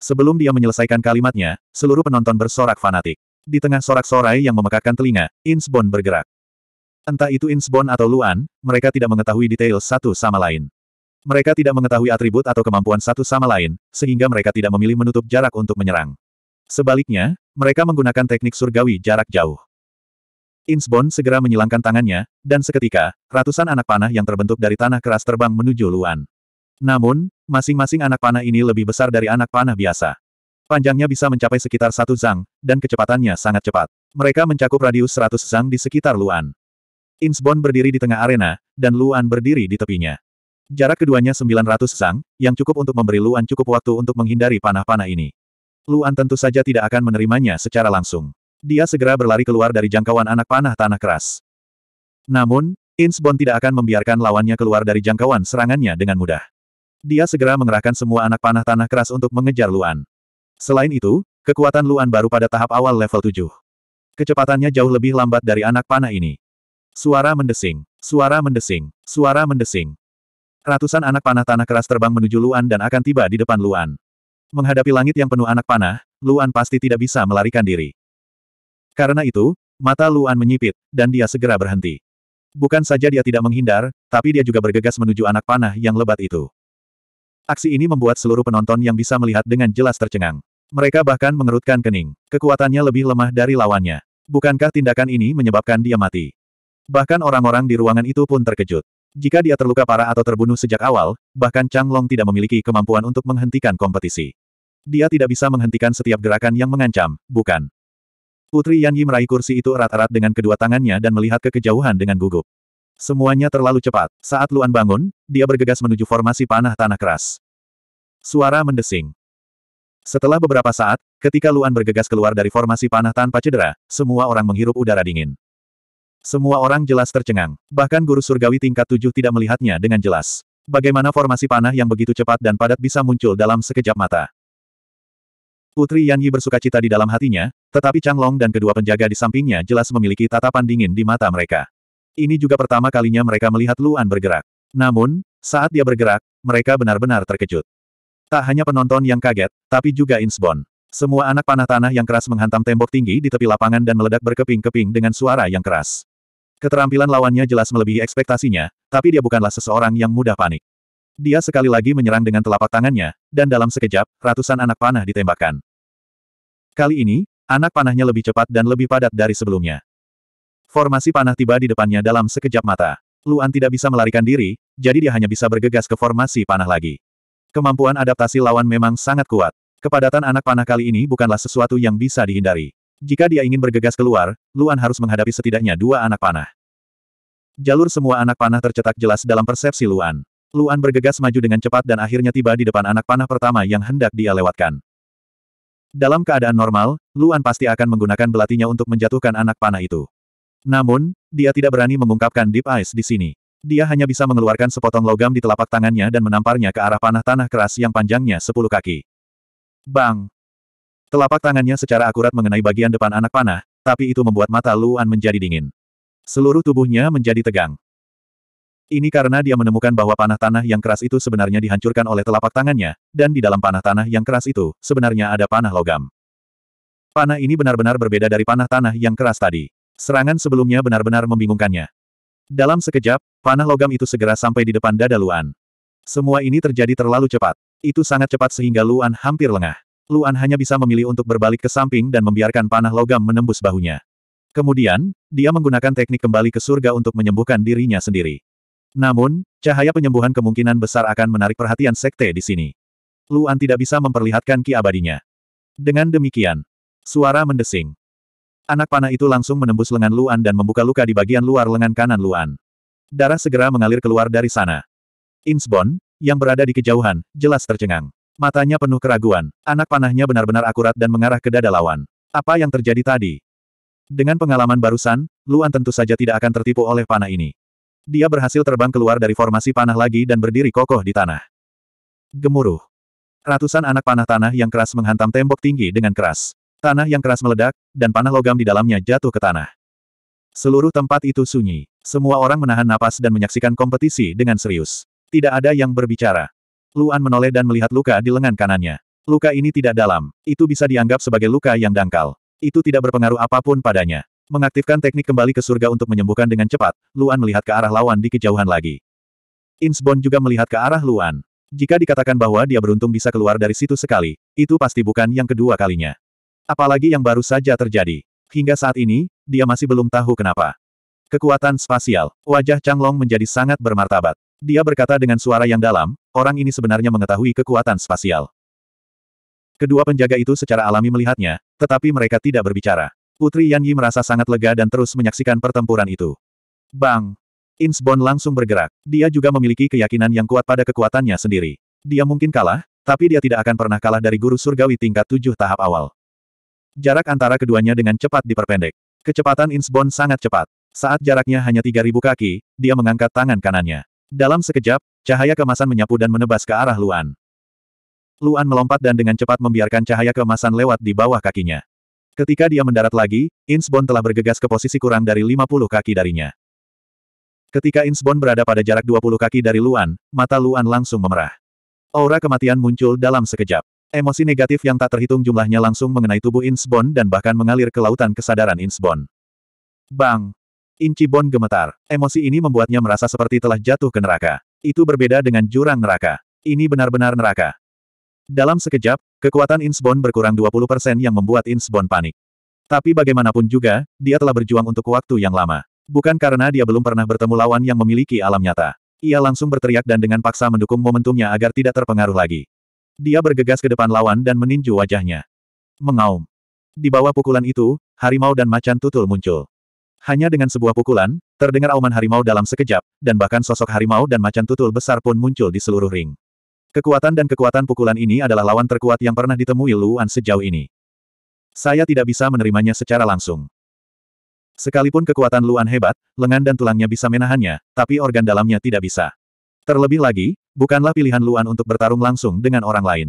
Sebelum dia menyelesaikan kalimatnya, seluruh penonton bersorak fanatik. Di tengah sorak-sorai yang memekakkan telinga, Insbon bergerak. Entah itu Insbon atau Luan, mereka tidak mengetahui detail satu sama lain. Mereka tidak mengetahui atribut atau kemampuan satu sama lain, sehingga mereka tidak memilih menutup jarak untuk menyerang. Sebaliknya, mereka menggunakan teknik surgawi jarak jauh. Insbon segera menyilangkan tangannya, dan seketika, ratusan anak panah yang terbentuk dari tanah keras terbang menuju Luan. Namun, masing-masing anak panah ini lebih besar dari anak panah biasa. Panjangnya bisa mencapai sekitar satu zang, dan kecepatannya sangat cepat. Mereka mencakup radius 100 zang di sekitar Luan. Insbon berdiri di tengah arena, dan Luan berdiri di tepinya. Jarak keduanya 900 zang, yang cukup untuk memberi Luan cukup waktu untuk menghindari panah-panah ini. Luan tentu saja tidak akan menerimanya secara langsung. Dia segera berlari keluar dari jangkauan anak panah tanah keras. Namun, Insbon tidak akan membiarkan lawannya keluar dari jangkauan serangannya dengan mudah. Dia segera mengerahkan semua anak panah tanah keras untuk mengejar Luan. Selain itu, kekuatan Luan baru pada tahap awal level 7. Kecepatannya jauh lebih lambat dari anak panah ini. Suara mendesing, suara mendesing, suara mendesing. Ratusan anak panah tanah keras terbang menuju Luan dan akan tiba di depan Luan. Menghadapi langit yang penuh anak panah, Luan pasti tidak bisa melarikan diri. Karena itu, mata Luan menyipit, dan dia segera berhenti. Bukan saja dia tidak menghindar, tapi dia juga bergegas menuju anak panah yang lebat itu. Aksi ini membuat seluruh penonton yang bisa melihat dengan jelas tercengang. Mereka bahkan mengerutkan kening. Kekuatannya lebih lemah dari lawannya. Bukankah tindakan ini menyebabkan dia mati? Bahkan orang-orang di ruangan itu pun terkejut. Jika dia terluka parah atau terbunuh sejak awal, bahkan Chang Long tidak memiliki kemampuan untuk menghentikan kompetisi. Dia tidak bisa menghentikan setiap gerakan yang mengancam, bukan? Putri Yan Yi meraih kursi itu erat-erat dengan kedua tangannya dan melihat ke kejauhan dengan gugup. Semuanya terlalu cepat. Saat Luan bangun, dia bergegas menuju formasi panah tanah keras. Suara mendesing. Setelah beberapa saat, ketika Luan bergegas keluar dari formasi panah tanpa cedera, semua orang menghirup udara dingin. Semua orang jelas tercengang. Bahkan guru surgawi tingkat tujuh tidak melihatnya dengan jelas. Bagaimana formasi panah yang begitu cepat dan padat bisa muncul dalam sekejap mata? Putri Yan Yi bersuka cita di dalam hatinya, tetapi Chang Long dan kedua penjaga di sampingnya jelas memiliki tatapan dingin di mata mereka. Ini juga pertama kalinya mereka melihat Luan bergerak. Namun, saat dia bergerak, mereka benar-benar terkejut. Tak hanya penonton yang kaget, tapi juga Insbon. Semua anak panah tanah yang keras menghantam tembok tinggi di tepi lapangan dan meledak berkeping-keping dengan suara yang keras. Keterampilan lawannya jelas melebihi ekspektasinya, tapi dia bukanlah seseorang yang mudah panik. Dia sekali lagi menyerang dengan telapak tangannya, dan dalam sekejap, ratusan anak panah ditembakkan. Kali ini, anak panahnya lebih cepat dan lebih padat dari sebelumnya. Formasi panah tiba di depannya dalam sekejap mata. Luan tidak bisa melarikan diri, jadi dia hanya bisa bergegas ke formasi panah lagi. Kemampuan adaptasi lawan memang sangat kuat. Kepadatan anak panah kali ini bukanlah sesuatu yang bisa dihindari. Jika dia ingin bergegas keluar, Luan harus menghadapi setidaknya dua anak panah. Jalur semua anak panah tercetak jelas dalam persepsi Luan. Luan bergegas maju dengan cepat dan akhirnya tiba di depan anak panah pertama yang hendak dia lewatkan. Dalam keadaan normal, Luan pasti akan menggunakan belatinya untuk menjatuhkan anak panah itu. Namun, dia tidak berani mengungkapkan Deep Ice di sini. Dia hanya bisa mengeluarkan sepotong logam di telapak tangannya dan menamparnya ke arah panah tanah keras yang panjangnya sepuluh kaki. Bang! Telapak tangannya secara akurat mengenai bagian depan anak panah, tapi itu membuat mata Luan menjadi dingin. Seluruh tubuhnya menjadi tegang. Ini karena dia menemukan bahwa panah tanah yang keras itu sebenarnya dihancurkan oleh telapak tangannya, dan di dalam panah tanah yang keras itu, sebenarnya ada panah logam. Panah ini benar-benar berbeda dari panah tanah yang keras tadi. Serangan sebelumnya benar-benar membingungkannya. Dalam sekejap, panah logam itu segera sampai di depan dada Luan. Semua ini terjadi terlalu cepat. Itu sangat cepat sehingga Luan hampir lengah. Luan hanya bisa memilih untuk berbalik ke samping dan membiarkan panah logam menembus bahunya. Kemudian, dia menggunakan teknik kembali ke surga untuk menyembuhkan dirinya sendiri. Namun, cahaya penyembuhan kemungkinan besar akan menarik perhatian sekte di sini. Luan tidak bisa memperlihatkan ki abadinya. Dengan demikian, suara mendesing. Anak panah itu langsung menembus lengan Luan dan membuka luka di bagian luar lengan kanan Luan. Darah segera mengalir keluar dari sana. Insbon, yang berada di kejauhan, jelas tercengang. Matanya penuh keraguan. Anak panahnya benar-benar akurat dan mengarah ke dada lawan. Apa yang terjadi tadi? Dengan pengalaman barusan, Luan tentu saja tidak akan tertipu oleh panah ini. Dia berhasil terbang keluar dari formasi panah lagi dan berdiri kokoh di tanah. Gemuruh. Ratusan anak panah tanah yang keras menghantam tembok tinggi dengan keras. Tanah yang keras meledak, dan panah logam di dalamnya jatuh ke tanah. Seluruh tempat itu sunyi. Semua orang menahan napas dan menyaksikan kompetisi dengan serius. Tidak ada yang berbicara. Luan menoleh dan melihat luka di lengan kanannya. Luka ini tidak dalam. Itu bisa dianggap sebagai luka yang dangkal. Itu tidak berpengaruh apapun padanya. Mengaktifkan teknik kembali ke surga untuk menyembuhkan dengan cepat, Luan melihat ke arah lawan di kejauhan lagi. Insbon juga melihat ke arah Luan. Jika dikatakan bahwa dia beruntung bisa keluar dari situ sekali, itu pasti bukan yang kedua kalinya. Apalagi yang baru saja terjadi. Hingga saat ini, dia masih belum tahu kenapa. Kekuatan spasial. Wajah Changlong menjadi sangat bermartabat. Dia berkata dengan suara yang dalam, orang ini sebenarnya mengetahui kekuatan spasial. Kedua penjaga itu secara alami melihatnya, tetapi mereka tidak berbicara. Putri Yan Yi merasa sangat lega dan terus menyaksikan pertempuran itu. Bang! Insbon langsung bergerak. Dia juga memiliki keyakinan yang kuat pada kekuatannya sendiri. Dia mungkin kalah, tapi dia tidak akan pernah kalah dari guru surgawi tingkat tujuh tahap awal. Jarak antara keduanya dengan cepat diperpendek. Kecepatan Insbon sangat cepat. Saat jaraknya hanya 3.000 kaki, dia mengangkat tangan kanannya. Dalam sekejap, cahaya kemasan menyapu dan menebas ke arah Luan. Luan melompat dan dengan cepat membiarkan cahaya kemasan lewat di bawah kakinya. Ketika dia mendarat lagi, Insbon telah bergegas ke posisi kurang dari 50 kaki darinya. Ketika Insbon berada pada jarak 20 kaki dari Luan, mata Luan langsung memerah. Aura kematian muncul dalam sekejap. Emosi negatif yang tak terhitung jumlahnya langsung mengenai tubuh Insbon dan bahkan mengalir ke lautan kesadaran Insbon. Bang! Incibon gemetar. Emosi ini membuatnya merasa seperti telah jatuh ke neraka. Itu berbeda dengan jurang neraka. Ini benar-benar neraka. Dalam sekejap, kekuatan Insbon berkurang 20% yang membuat Insbon panik. Tapi bagaimanapun juga, dia telah berjuang untuk waktu yang lama. Bukan karena dia belum pernah bertemu lawan yang memiliki alam nyata. Ia langsung berteriak dan dengan paksa mendukung momentumnya agar tidak terpengaruh lagi. Dia bergegas ke depan lawan dan meninju wajahnya. Mengaum. Di bawah pukulan itu, harimau dan macan tutul muncul. Hanya dengan sebuah pukulan, terdengar auman harimau dalam sekejap, dan bahkan sosok harimau dan macan tutul besar pun muncul di seluruh ring. Kekuatan dan kekuatan pukulan ini adalah lawan terkuat yang pernah ditemui Luan sejauh ini. Saya tidak bisa menerimanya secara langsung. Sekalipun kekuatan Luan hebat, lengan dan tulangnya bisa menahannya, tapi organ dalamnya tidak bisa. Terlebih lagi, bukanlah pilihan Luan untuk bertarung langsung dengan orang lain.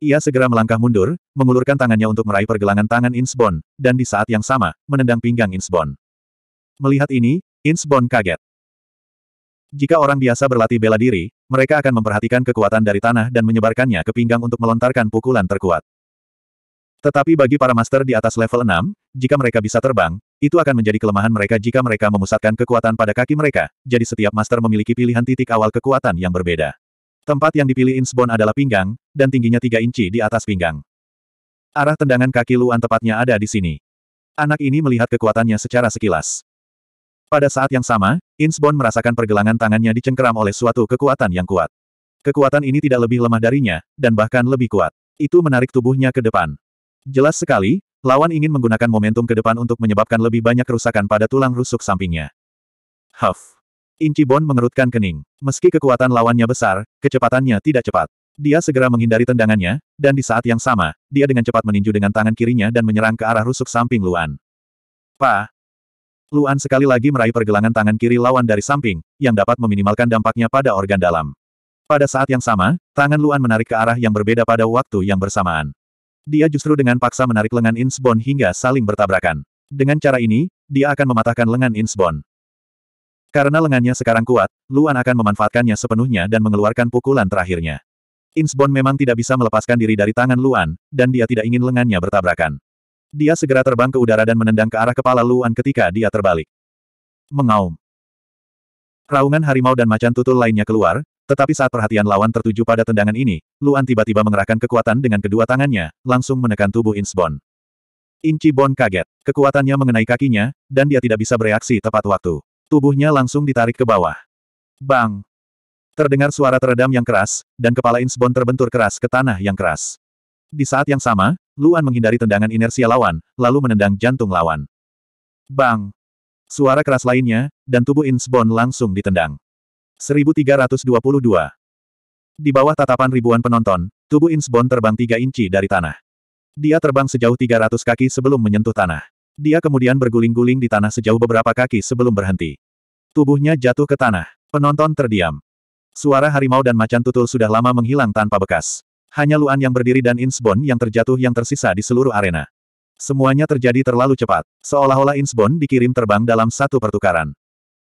Ia segera melangkah mundur, mengulurkan tangannya untuk meraih pergelangan tangan Insbon, dan di saat yang sama, menendang pinggang Insbon. Melihat ini, Insbon kaget. Jika orang biasa berlatih bela diri, mereka akan memperhatikan kekuatan dari tanah dan menyebarkannya ke pinggang untuk melontarkan pukulan terkuat. Tetapi bagi para master di atas level 6, jika mereka bisa terbang, itu akan menjadi kelemahan mereka jika mereka memusatkan kekuatan pada kaki mereka, jadi setiap master memiliki pilihan titik awal kekuatan yang berbeda. Tempat yang dipilih Insbon adalah pinggang, dan tingginya 3 inci di atas pinggang. Arah tendangan kaki Luan tepatnya ada di sini. Anak ini melihat kekuatannya secara sekilas. Pada saat yang sama, Insbon merasakan pergelangan tangannya dicengkeram oleh suatu kekuatan yang kuat. Kekuatan ini tidak lebih lemah darinya, dan bahkan lebih kuat. Itu menarik tubuhnya ke depan. Jelas sekali, Lawan ingin menggunakan momentum ke depan untuk menyebabkan lebih banyak kerusakan pada tulang rusuk sampingnya. Huff. Bon mengerutkan kening. Meski kekuatan lawannya besar, kecepatannya tidak cepat. Dia segera menghindari tendangannya, dan di saat yang sama, dia dengan cepat meninju dengan tangan kirinya dan menyerang ke arah rusuk samping Luan. Pa! Luan sekali lagi meraih pergelangan tangan kiri lawan dari samping, yang dapat meminimalkan dampaknya pada organ dalam. Pada saat yang sama, tangan Luan menarik ke arah yang berbeda pada waktu yang bersamaan. Dia justru dengan paksa menarik lengan Insbon hingga saling bertabrakan. Dengan cara ini, dia akan mematahkan lengan Insbon. Karena lengannya sekarang kuat, Luan akan memanfaatkannya sepenuhnya dan mengeluarkan pukulan terakhirnya. Insbon memang tidak bisa melepaskan diri dari tangan Luan, dan dia tidak ingin lengannya bertabrakan. Dia segera terbang ke udara dan menendang ke arah kepala Luan ketika dia terbalik. Mengaum. Raungan harimau dan macan tutul lainnya keluar, tetapi saat perhatian lawan tertuju pada tendangan ini, Luan tiba-tiba mengerahkan kekuatan dengan kedua tangannya, langsung menekan tubuh Insbon. Inci Bon kaget. Kekuatannya mengenai kakinya, dan dia tidak bisa bereaksi tepat waktu. Tubuhnya langsung ditarik ke bawah. Bang! Terdengar suara teredam yang keras, dan kepala Insbon terbentur keras ke tanah yang keras. Di saat yang sama, Luan menghindari tendangan inersia lawan, lalu menendang jantung lawan. Bang! Suara keras lainnya, dan tubuh Insbon langsung ditendang. 1322. Di bawah tatapan ribuan penonton, tubuh Insbon terbang tiga inci dari tanah. Dia terbang sejauh 300 kaki sebelum menyentuh tanah. Dia kemudian berguling-guling di tanah sejauh beberapa kaki sebelum berhenti. Tubuhnya jatuh ke tanah. Penonton terdiam. Suara harimau dan macan tutul sudah lama menghilang tanpa bekas. Hanya Luan yang berdiri dan Insbon yang terjatuh yang tersisa di seluruh arena. Semuanya terjadi terlalu cepat, seolah-olah Insbon dikirim terbang dalam satu pertukaran.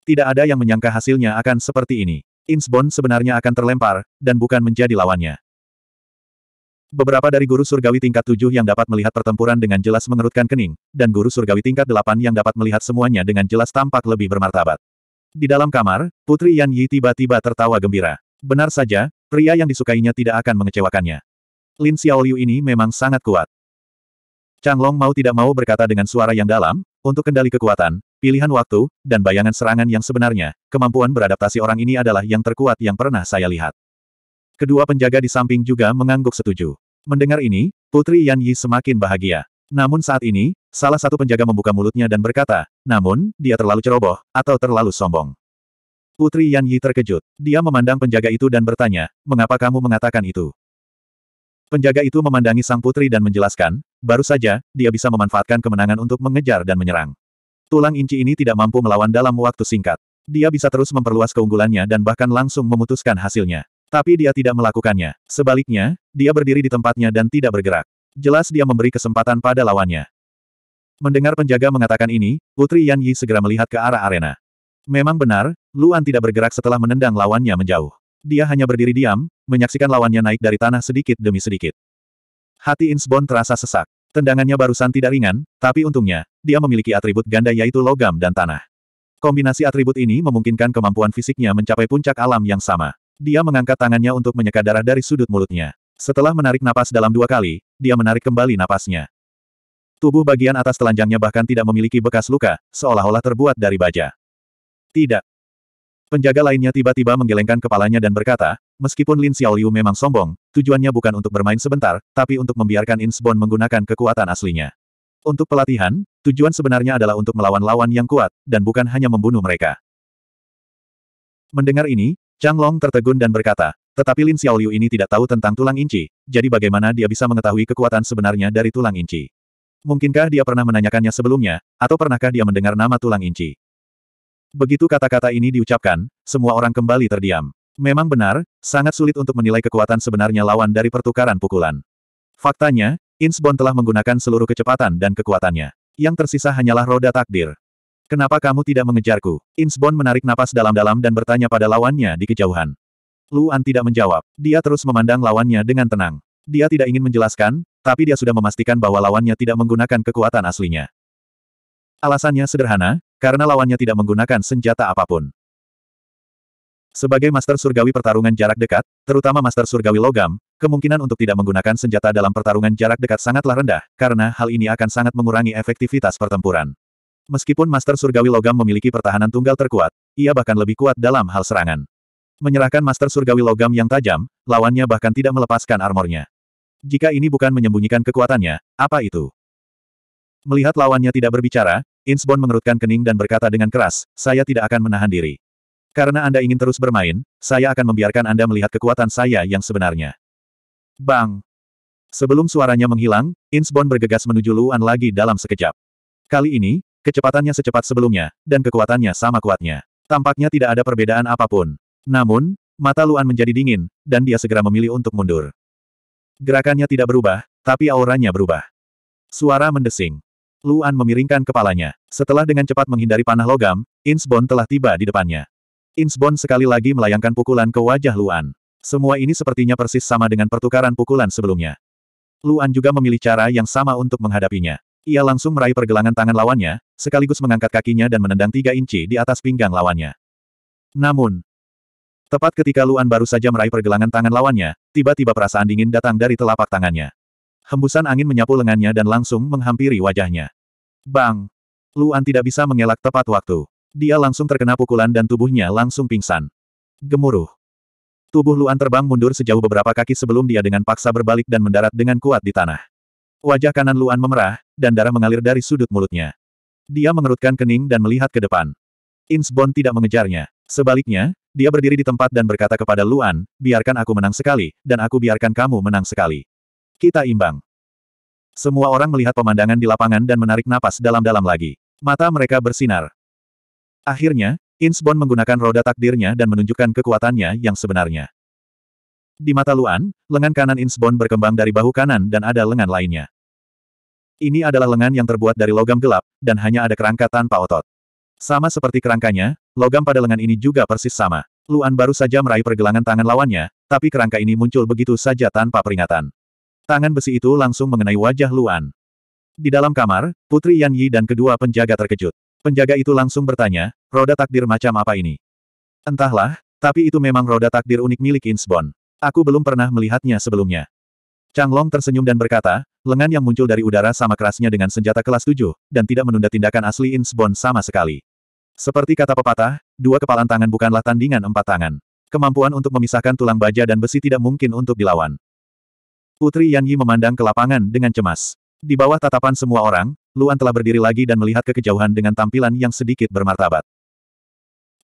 Tidak ada yang menyangka hasilnya akan seperti ini. Insbon sebenarnya akan terlempar, dan bukan menjadi lawannya. Beberapa dari guru surgawi tingkat tujuh yang dapat melihat pertempuran dengan jelas mengerutkan kening, dan guru surgawi tingkat delapan yang dapat melihat semuanya dengan jelas tampak lebih bermartabat. Di dalam kamar, Putri Yan Yi tiba-tiba tertawa gembira. Benar saja, pria yang disukainya tidak akan mengecewakannya. Lin Xiaoliu ini memang sangat kuat. Chang Long mau tidak mau berkata dengan suara yang dalam, untuk kendali kekuatan, pilihan waktu, dan bayangan serangan yang sebenarnya, kemampuan beradaptasi orang ini adalah yang terkuat yang pernah saya lihat. Kedua penjaga di samping juga mengangguk setuju. Mendengar ini, Putri Yan Yi semakin bahagia. Namun saat ini, salah satu penjaga membuka mulutnya dan berkata, namun, dia terlalu ceroboh, atau terlalu sombong. Putri Yan Yi terkejut. Dia memandang penjaga itu dan bertanya, mengapa kamu mengatakan itu? Penjaga itu memandangi sang putri dan menjelaskan, baru saja, dia bisa memanfaatkan kemenangan untuk mengejar dan menyerang. Tulang inci ini tidak mampu melawan dalam waktu singkat. Dia bisa terus memperluas keunggulannya dan bahkan langsung memutuskan hasilnya. Tapi dia tidak melakukannya. Sebaliknya, dia berdiri di tempatnya dan tidak bergerak. Jelas dia memberi kesempatan pada lawannya. Mendengar penjaga mengatakan ini, Putri Yan Yi segera melihat ke arah arena. Memang benar, Luan tidak bergerak setelah menendang lawannya menjauh. Dia hanya berdiri diam, menyaksikan lawannya naik dari tanah sedikit demi sedikit. Hati Insbon terasa sesak. Tendangannya barusan tidak ringan, tapi untungnya, dia memiliki atribut ganda yaitu logam dan tanah. Kombinasi atribut ini memungkinkan kemampuan fisiknya mencapai puncak alam yang sama. Dia mengangkat tangannya untuk menyeka darah dari sudut mulutnya. Setelah menarik napas dalam dua kali, dia menarik kembali napasnya. Tubuh bagian atas telanjangnya bahkan tidak memiliki bekas luka, seolah-olah terbuat dari baja. Tidak. Penjaga lainnya tiba-tiba menggelengkan kepalanya dan berkata, meskipun Lin Xiaoliu memang sombong, tujuannya bukan untuk bermain sebentar, tapi untuk membiarkan Insbon menggunakan kekuatan aslinya. Untuk pelatihan, tujuan sebenarnya adalah untuk melawan lawan yang kuat, dan bukan hanya membunuh mereka. Mendengar ini, Chang Long tertegun dan berkata, tetapi Lin Xiaoliu ini tidak tahu tentang tulang inci, jadi bagaimana dia bisa mengetahui kekuatan sebenarnya dari tulang inci? Mungkinkah dia pernah menanyakannya sebelumnya, atau pernahkah dia mendengar nama tulang inci? Begitu kata-kata ini diucapkan, semua orang kembali terdiam. Memang benar, sangat sulit untuk menilai kekuatan sebenarnya lawan dari pertukaran pukulan. Faktanya, Insbon telah menggunakan seluruh kecepatan dan kekuatannya. Yang tersisa hanyalah roda takdir. Kenapa kamu tidak mengejarku? Insbon menarik napas dalam-dalam dan bertanya pada lawannya di kejauhan. Luan tidak menjawab. Dia terus memandang lawannya dengan tenang. Dia tidak ingin menjelaskan, tapi dia sudah memastikan bahwa lawannya tidak menggunakan kekuatan aslinya. Alasannya sederhana, karena lawannya tidak menggunakan senjata apapun. Sebagai Master Surgawi Pertarungan Jarak Dekat, terutama Master Surgawi Logam, Kemungkinan untuk tidak menggunakan senjata dalam pertarungan jarak dekat sangatlah rendah, karena hal ini akan sangat mengurangi efektivitas pertempuran. Meskipun Master Surgawi Logam memiliki pertahanan tunggal terkuat, ia bahkan lebih kuat dalam hal serangan. Menyerahkan Master Surgawi Logam yang tajam, lawannya bahkan tidak melepaskan armornya. Jika ini bukan menyembunyikan kekuatannya, apa itu? Melihat lawannya tidak berbicara, Insbon mengerutkan kening dan berkata dengan keras, saya tidak akan menahan diri. Karena Anda ingin terus bermain, saya akan membiarkan Anda melihat kekuatan saya yang sebenarnya. Bang! Sebelum suaranya menghilang, Insbon bergegas menuju Luan lagi dalam sekejap. Kali ini, kecepatannya secepat sebelumnya, dan kekuatannya sama kuatnya. Tampaknya tidak ada perbedaan apapun. Namun, mata Luan menjadi dingin, dan dia segera memilih untuk mundur. Gerakannya tidak berubah, tapi auranya berubah. Suara mendesing. Luan memiringkan kepalanya. Setelah dengan cepat menghindari panah logam, Insbon telah tiba di depannya. Insbon sekali lagi melayangkan pukulan ke wajah Luan. Semua ini sepertinya persis sama dengan pertukaran pukulan sebelumnya. Luan juga memilih cara yang sama untuk menghadapinya. Ia langsung meraih pergelangan tangan lawannya, sekaligus mengangkat kakinya dan menendang tiga inci di atas pinggang lawannya. Namun, tepat ketika Luan baru saja meraih pergelangan tangan lawannya, tiba-tiba perasaan dingin datang dari telapak tangannya. Hembusan angin menyapu lengannya dan langsung menghampiri wajahnya. Bang! Luan tidak bisa mengelak tepat waktu. Dia langsung terkena pukulan dan tubuhnya langsung pingsan. Gemuruh. Tubuh Luan terbang mundur sejauh beberapa kaki sebelum dia dengan paksa berbalik dan mendarat dengan kuat di tanah. Wajah kanan Luan memerah, dan darah mengalir dari sudut mulutnya. Dia mengerutkan kening dan melihat ke depan. Insbon tidak mengejarnya. Sebaliknya, dia berdiri di tempat dan berkata kepada Luan, biarkan aku menang sekali, dan aku biarkan kamu menang sekali. Kita imbang. Semua orang melihat pemandangan di lapangan dan menarik napas dalam-dalam lagi. Mata mereka bersinar. Akhirnya, Insbon menggunakan roda takdirnya dan menunjukkan kekuatannya yang sebenarnya. Di mata Luan, lengan kanan Insbon berkembang dari bahu kanan dan ada lengan lainnya. Ini adalah lengan yang terbuat dari logam gelap, dan hanya ada kerangka tanpa otot. Sama seperti kerangkanya, logam pada lengan ini juga persis sama. Luan baru saja meraih pergelangan tangan lawannya, tapi kerangka ini muncul begitu saja tanpa peringatan. Tangan besi itu langsung mengenai wajah Luan. Di dalam kamar, Putri Yan Yi dan kedua penjaga terkejut. Penjaga itu langsung bertanya, roda takdir macam apa ini? Entahlah, tapi itu memang roda takdir unik milik Insbon. Aku belum pernah melihatnya sebelumnya. Chang Long tersenyum dan berkata, lengan yang muncul dari udara sama kerasnya dengan senjata kelas 7, dan tidak menunda tindakan asli Insbon sama sekali. Seperti kata pepatah, dua kepalan tangan bukanlah tandingan empat tangan. Kemampuan untuk memisahkan tulang baja dan besi tidak mungkin untuk dilawan. Putri Yan Yi memandang ke lapangan dengan cemas. Di bawah tatapan semua orang, Luan telah berdiri lagi dan melihat ke kejauhan dengan tampilan yang sedikit bermartabat.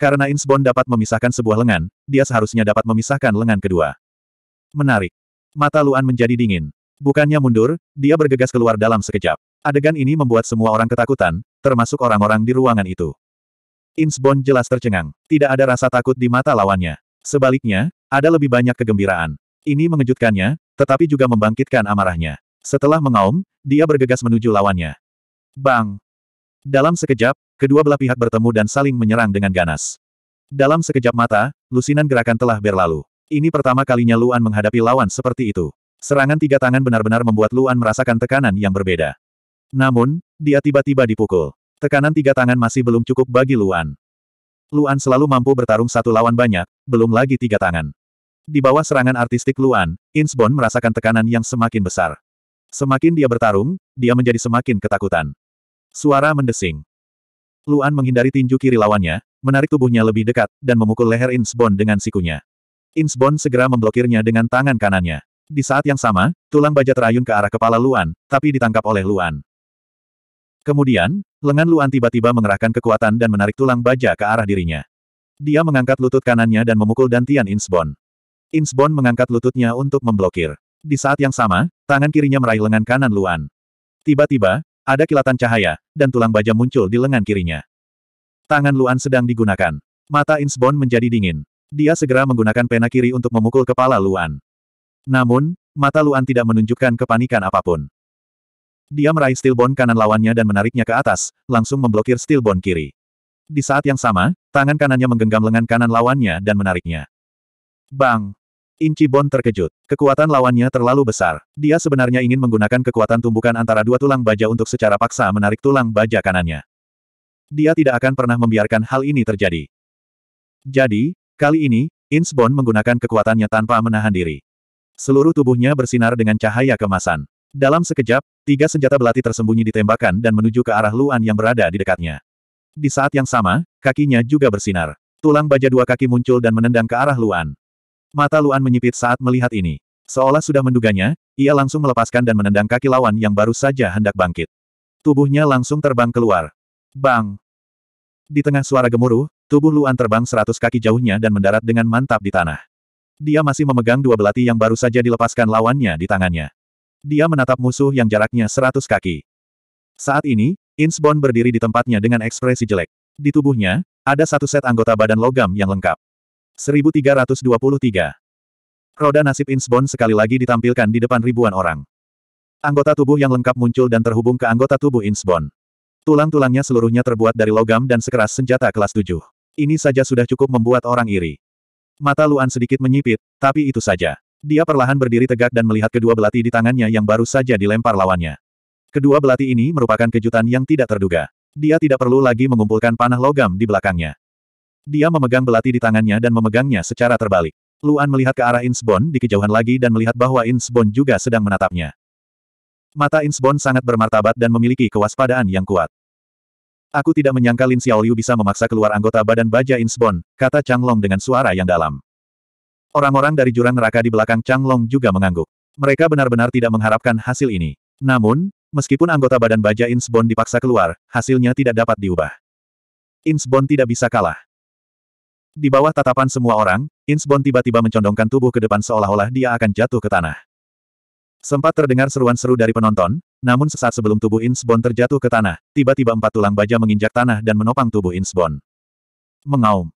Karena Insbon dapat memisahkan sebuah lengan, dia seharusnya dapat memisahkan lengan kedua. Menarik. Mata Luan menjadi dingin. Bukannya mundur, dia bergegas keluar dalam sekejap. Adegan ini membuat semua orang ketakutan, termasuk orang-orang di ruangan itu. Insbon jelas tercengang. Tidak ada rasa takut di mata lawannya. Sebaliknya, ada lebih banyak kegembiraan. Ini mengejutkannya, tetapi juga membangkitkan amarahnya. Setelah mengaum, dia bergegas menuju lawannya. Bang! Dalam sekejap, kedua belah pihak bertemu dan saling menyerang dengan ganas. Dalam sekejap mata, lusinan gerakan telah berlalu. Ini pertama kalinya Luan menghadapi lawan seperti itu. Serangan tiga tangan benar-benar membuat Luan merasakan tekanan yang berbeda. Namun, dia tiba-tiba dipukul. Tekanan tiga tangan masih belum cukup bagi Luan. Luan selalu mampu bertarung satu lawan banyak, belum lagi tiga tangan. Di bawah serangan artistik Luan, Insbon merasakan tekanan yang semakin besar. Semakin dia bertarung, dia menjadi semakin ketakutan. Suara mendesing. Luan menghindari tinju kiri lawannya, menarik tubuhnya lebih dekat, dan memukul leher Insbon dengan sikunya. Insbon segera memblokirnya dengan tangan kanannya. Di saat yang sama, tulang baja terayun ke arah kepala Luan, tapi ditangkap oleh Luan. Kemudian, lengan Luan tiba-tiba mengerahkan kekuatan dan menarik tulang baja ke arah dirinya. Dia mengangkat lutut kanannya dan memukul dantian Insbon. Insbon mengangkat lututnya untuk memblokir. Di saat yang sama, tangan kirinya meraih lengan kanan Luan. Tiba-tiba, ada kilatan cahaya, dan tulang baja muncul di lengan kirinya. Tangan Luan sedang digunakan. Mata Insbon menjadi dingin. Dia segera menggunakan pena kiri untuk memukul kepala Luan. Namun, mata Luan tidak menunjukkan kepanikan apapun. Dia meraih steelbone kanan lawannya dan menariknya ke atas, langsung memblokir steelbone kiri. Di saat yang sama, tangan kanannya menggenggam lengan kanan lawannya dan menariknya. Bang! Incibon terkejut. Kekuatan lawannya terlalu besar. Dia sebenarnya ingin menggunakan kekuatan tumbukan antara dua tulang baja untuk secara paksa menarik tulang baja kanannya. Dia tidak akan pernah membiarkan hal ini terjadi. Jadi, kali ini, Incibon menggunakan kekuatannya tanpa menahan diri. Seluruh tubuhnya bersinar dengan cahaya kemasan. Dalam sekejap, tiga senjata belati tersembunyi ditembakkan dan menuju ke arah Luan yang berada di dekatnya. Di saat yang sama, kakinya juga bersinar. Tulang baja dua kaki muncul dan menendang ke arah Luan. Mata Luan menyipit saat melihat ini. Seolah sudah menduganya, ia langsung melepaskan dan menendang kaki lawan yang baru saja hendak bangkit. Tubuhnya langsung terbang keluar. Bang! Di tengah suara gemuruh, tubuh Luan terbang seratus kaki jauhnya dan mendarat dengan mantap di tanah. Dia masih memegang dua belati yang baru saja dilepaskan lawannya di tangannya. Dia menatap musuh yang jaraknya seratus kaki. Saat ini, Insbon berdiri di tempatnya dengan ekspresi jelek. Di tubuhnya, ada satu set anggota badan logam yang lengkap. 1323. Roda nasib Insbon sekali lagi ditampilkan di depan ribuan orang. Anggota tubuh yang lengkap muncul dan terhubung ke anggota tubuh Insbon. Tulang-tulangnya seluruhnya terbuat dari logam dan sekeras senjata kelas 7. Ini saja sudah cukup membuat orang iri. Mata Luan sedikit menyipit, tapi itu saja. Dia perlahan berdiri tegak dan melihat kedua belati di tangannya yang baru saja dilempar lawannya. Kedua belati ini merupakan kejutan yang tidak terduga. Dia tidak perlu lagi mengumpulkan panah logam di belakangnya. Dia memegang belati di tangannya dan memegangnya secara terbalik. Luan melihat ke arah Insbon di kejauhan lagi dan melihat bahwa Insbon juga sedang menatapnya. Mata Insbon sangat bermartabat dan memiliki kewaspadaan yang kuat. Aku tidak menyangka Lin Xiaoliu bisa memaksa keluar anggota badan baja Insbon, kata Chang Long dengan suara yang dalam. Orang-orang dari jurang neraka di belakang Chang Long juga mengangguk. Mereka benar-benar tidak mengharapkan hasil ini. Namun, Meskipun anggota badan baja Insbon dipaksa keluar, hasilnya tidak dapat diubah. Insbon tidak bisa kalah. Di bawah tatapan semua orang, Insbon tiba-tiba mencondongkan tubuh ke depan seolah-olah dia akan jatuh ke tanah. Sempat terdengar seruan seru dari penonton, namun sesaat sebelum tubuh Insbon terjatuh ke tanah, tiba-tiba empat tulang baja menginjak tanah dan menopang tubuh Insbon. Mengaum.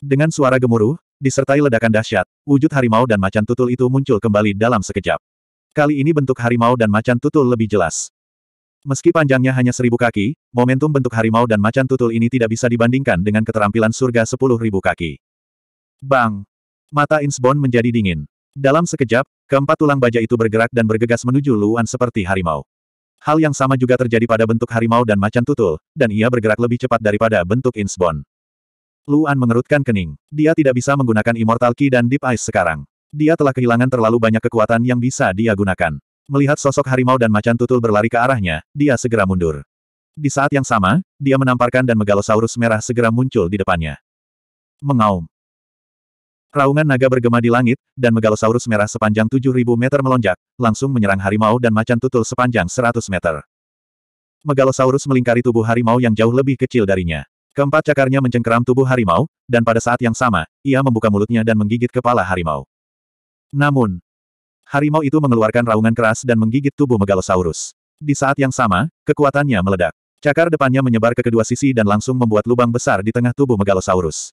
Dengan suara gemuruh, disertai ledakan dahsyat, wujud harimau dan macan tutul itu muncul kembali dalam sekejap. Kali ini bentuk harimau dan macan tutul lebih jelas. Meski panjangnya hanya seribu kaki, momentum bentuk harimau dan macan tutul ini tidak bisa dibandingkan dengan keterampilan surga sepuluh ribu kaki. Bang! Mata Insbon menjadi dingin. Dalam sekejap, keempat tulang baja itu bergerak dan bergegas menuju Luan seperti harimau. Hal yang sama juga terjadi pada bentuk harimau dan macan tutul, dan ia bergerak lebih cepat daripada bentuk Insbon. Luan mengerutkan kening. Dia tidak bisa menggunakan Immortal Key dan Deep Ice sekarang. Dia telah kehilangan terlalu banyak kekuatan yang bisa dia gunakan. Melihat sosok harimau dan macan tutul berlari ke arahnya, dia segera mundur. Di saat yang sama, dia menamparkan dan megalosaurus merah segera muncul di depannya. Mengaum. Raungan naga bergema di langit, dan megalosaurus merah sepanjang 7.000 meter melonjak, langsung menyerang harimau dan macan tutul sepanjang 100 meter. Megalosaurus melingkari tubuh harimau yang jauh lebih kecil darinya. Keempat cakarnya mencengkeram tubuh harimau, dan pada saat yang sama, ia membuka mulutnya dan menggigit kepala harimau. Namun, Harimau itu mengeluarkan raungan keras dan menggigit tubuh Megalosaurus. Di saat yang sama, kekuatannya meledak. Cakar depannya menyebar ke kedua sisi dan langsung membuat lubang besar di tengah tubuh Megalosaurus.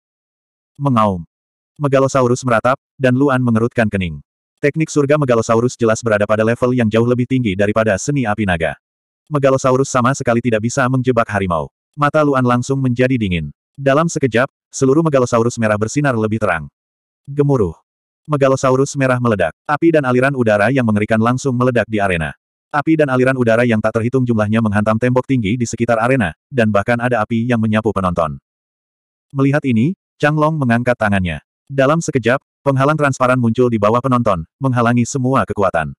Mengaum. Megalosaurus meratap, dan Luan mengerutkan kening. Teknik surga Megalosaurus jelas berada pada level yang jauh lebih tinggi daripada seni api naga. Megalosaurus sama sekali tidak bisa menjebak harimau. Mata Luan langsung menjadi dingin. Dalam sekejap, seluruh Megalosaurus merah bersinar lebih terang. Gemuruh. Megalosaurus merah meledak. Api dan aliran udara yang mengerikan langsung meledak di arena. Api dan aliran udara yang tak terhitung jumlahnya menghantam tembok tinggi di sekitar arena, dan bahkan ada api yang menyapu penonton. Melihat ini, Chang Long mengangkat tangannya. Dalam sekejap, penghalang transparan muncul di bawah penonton, menghalangi semua kekuatan.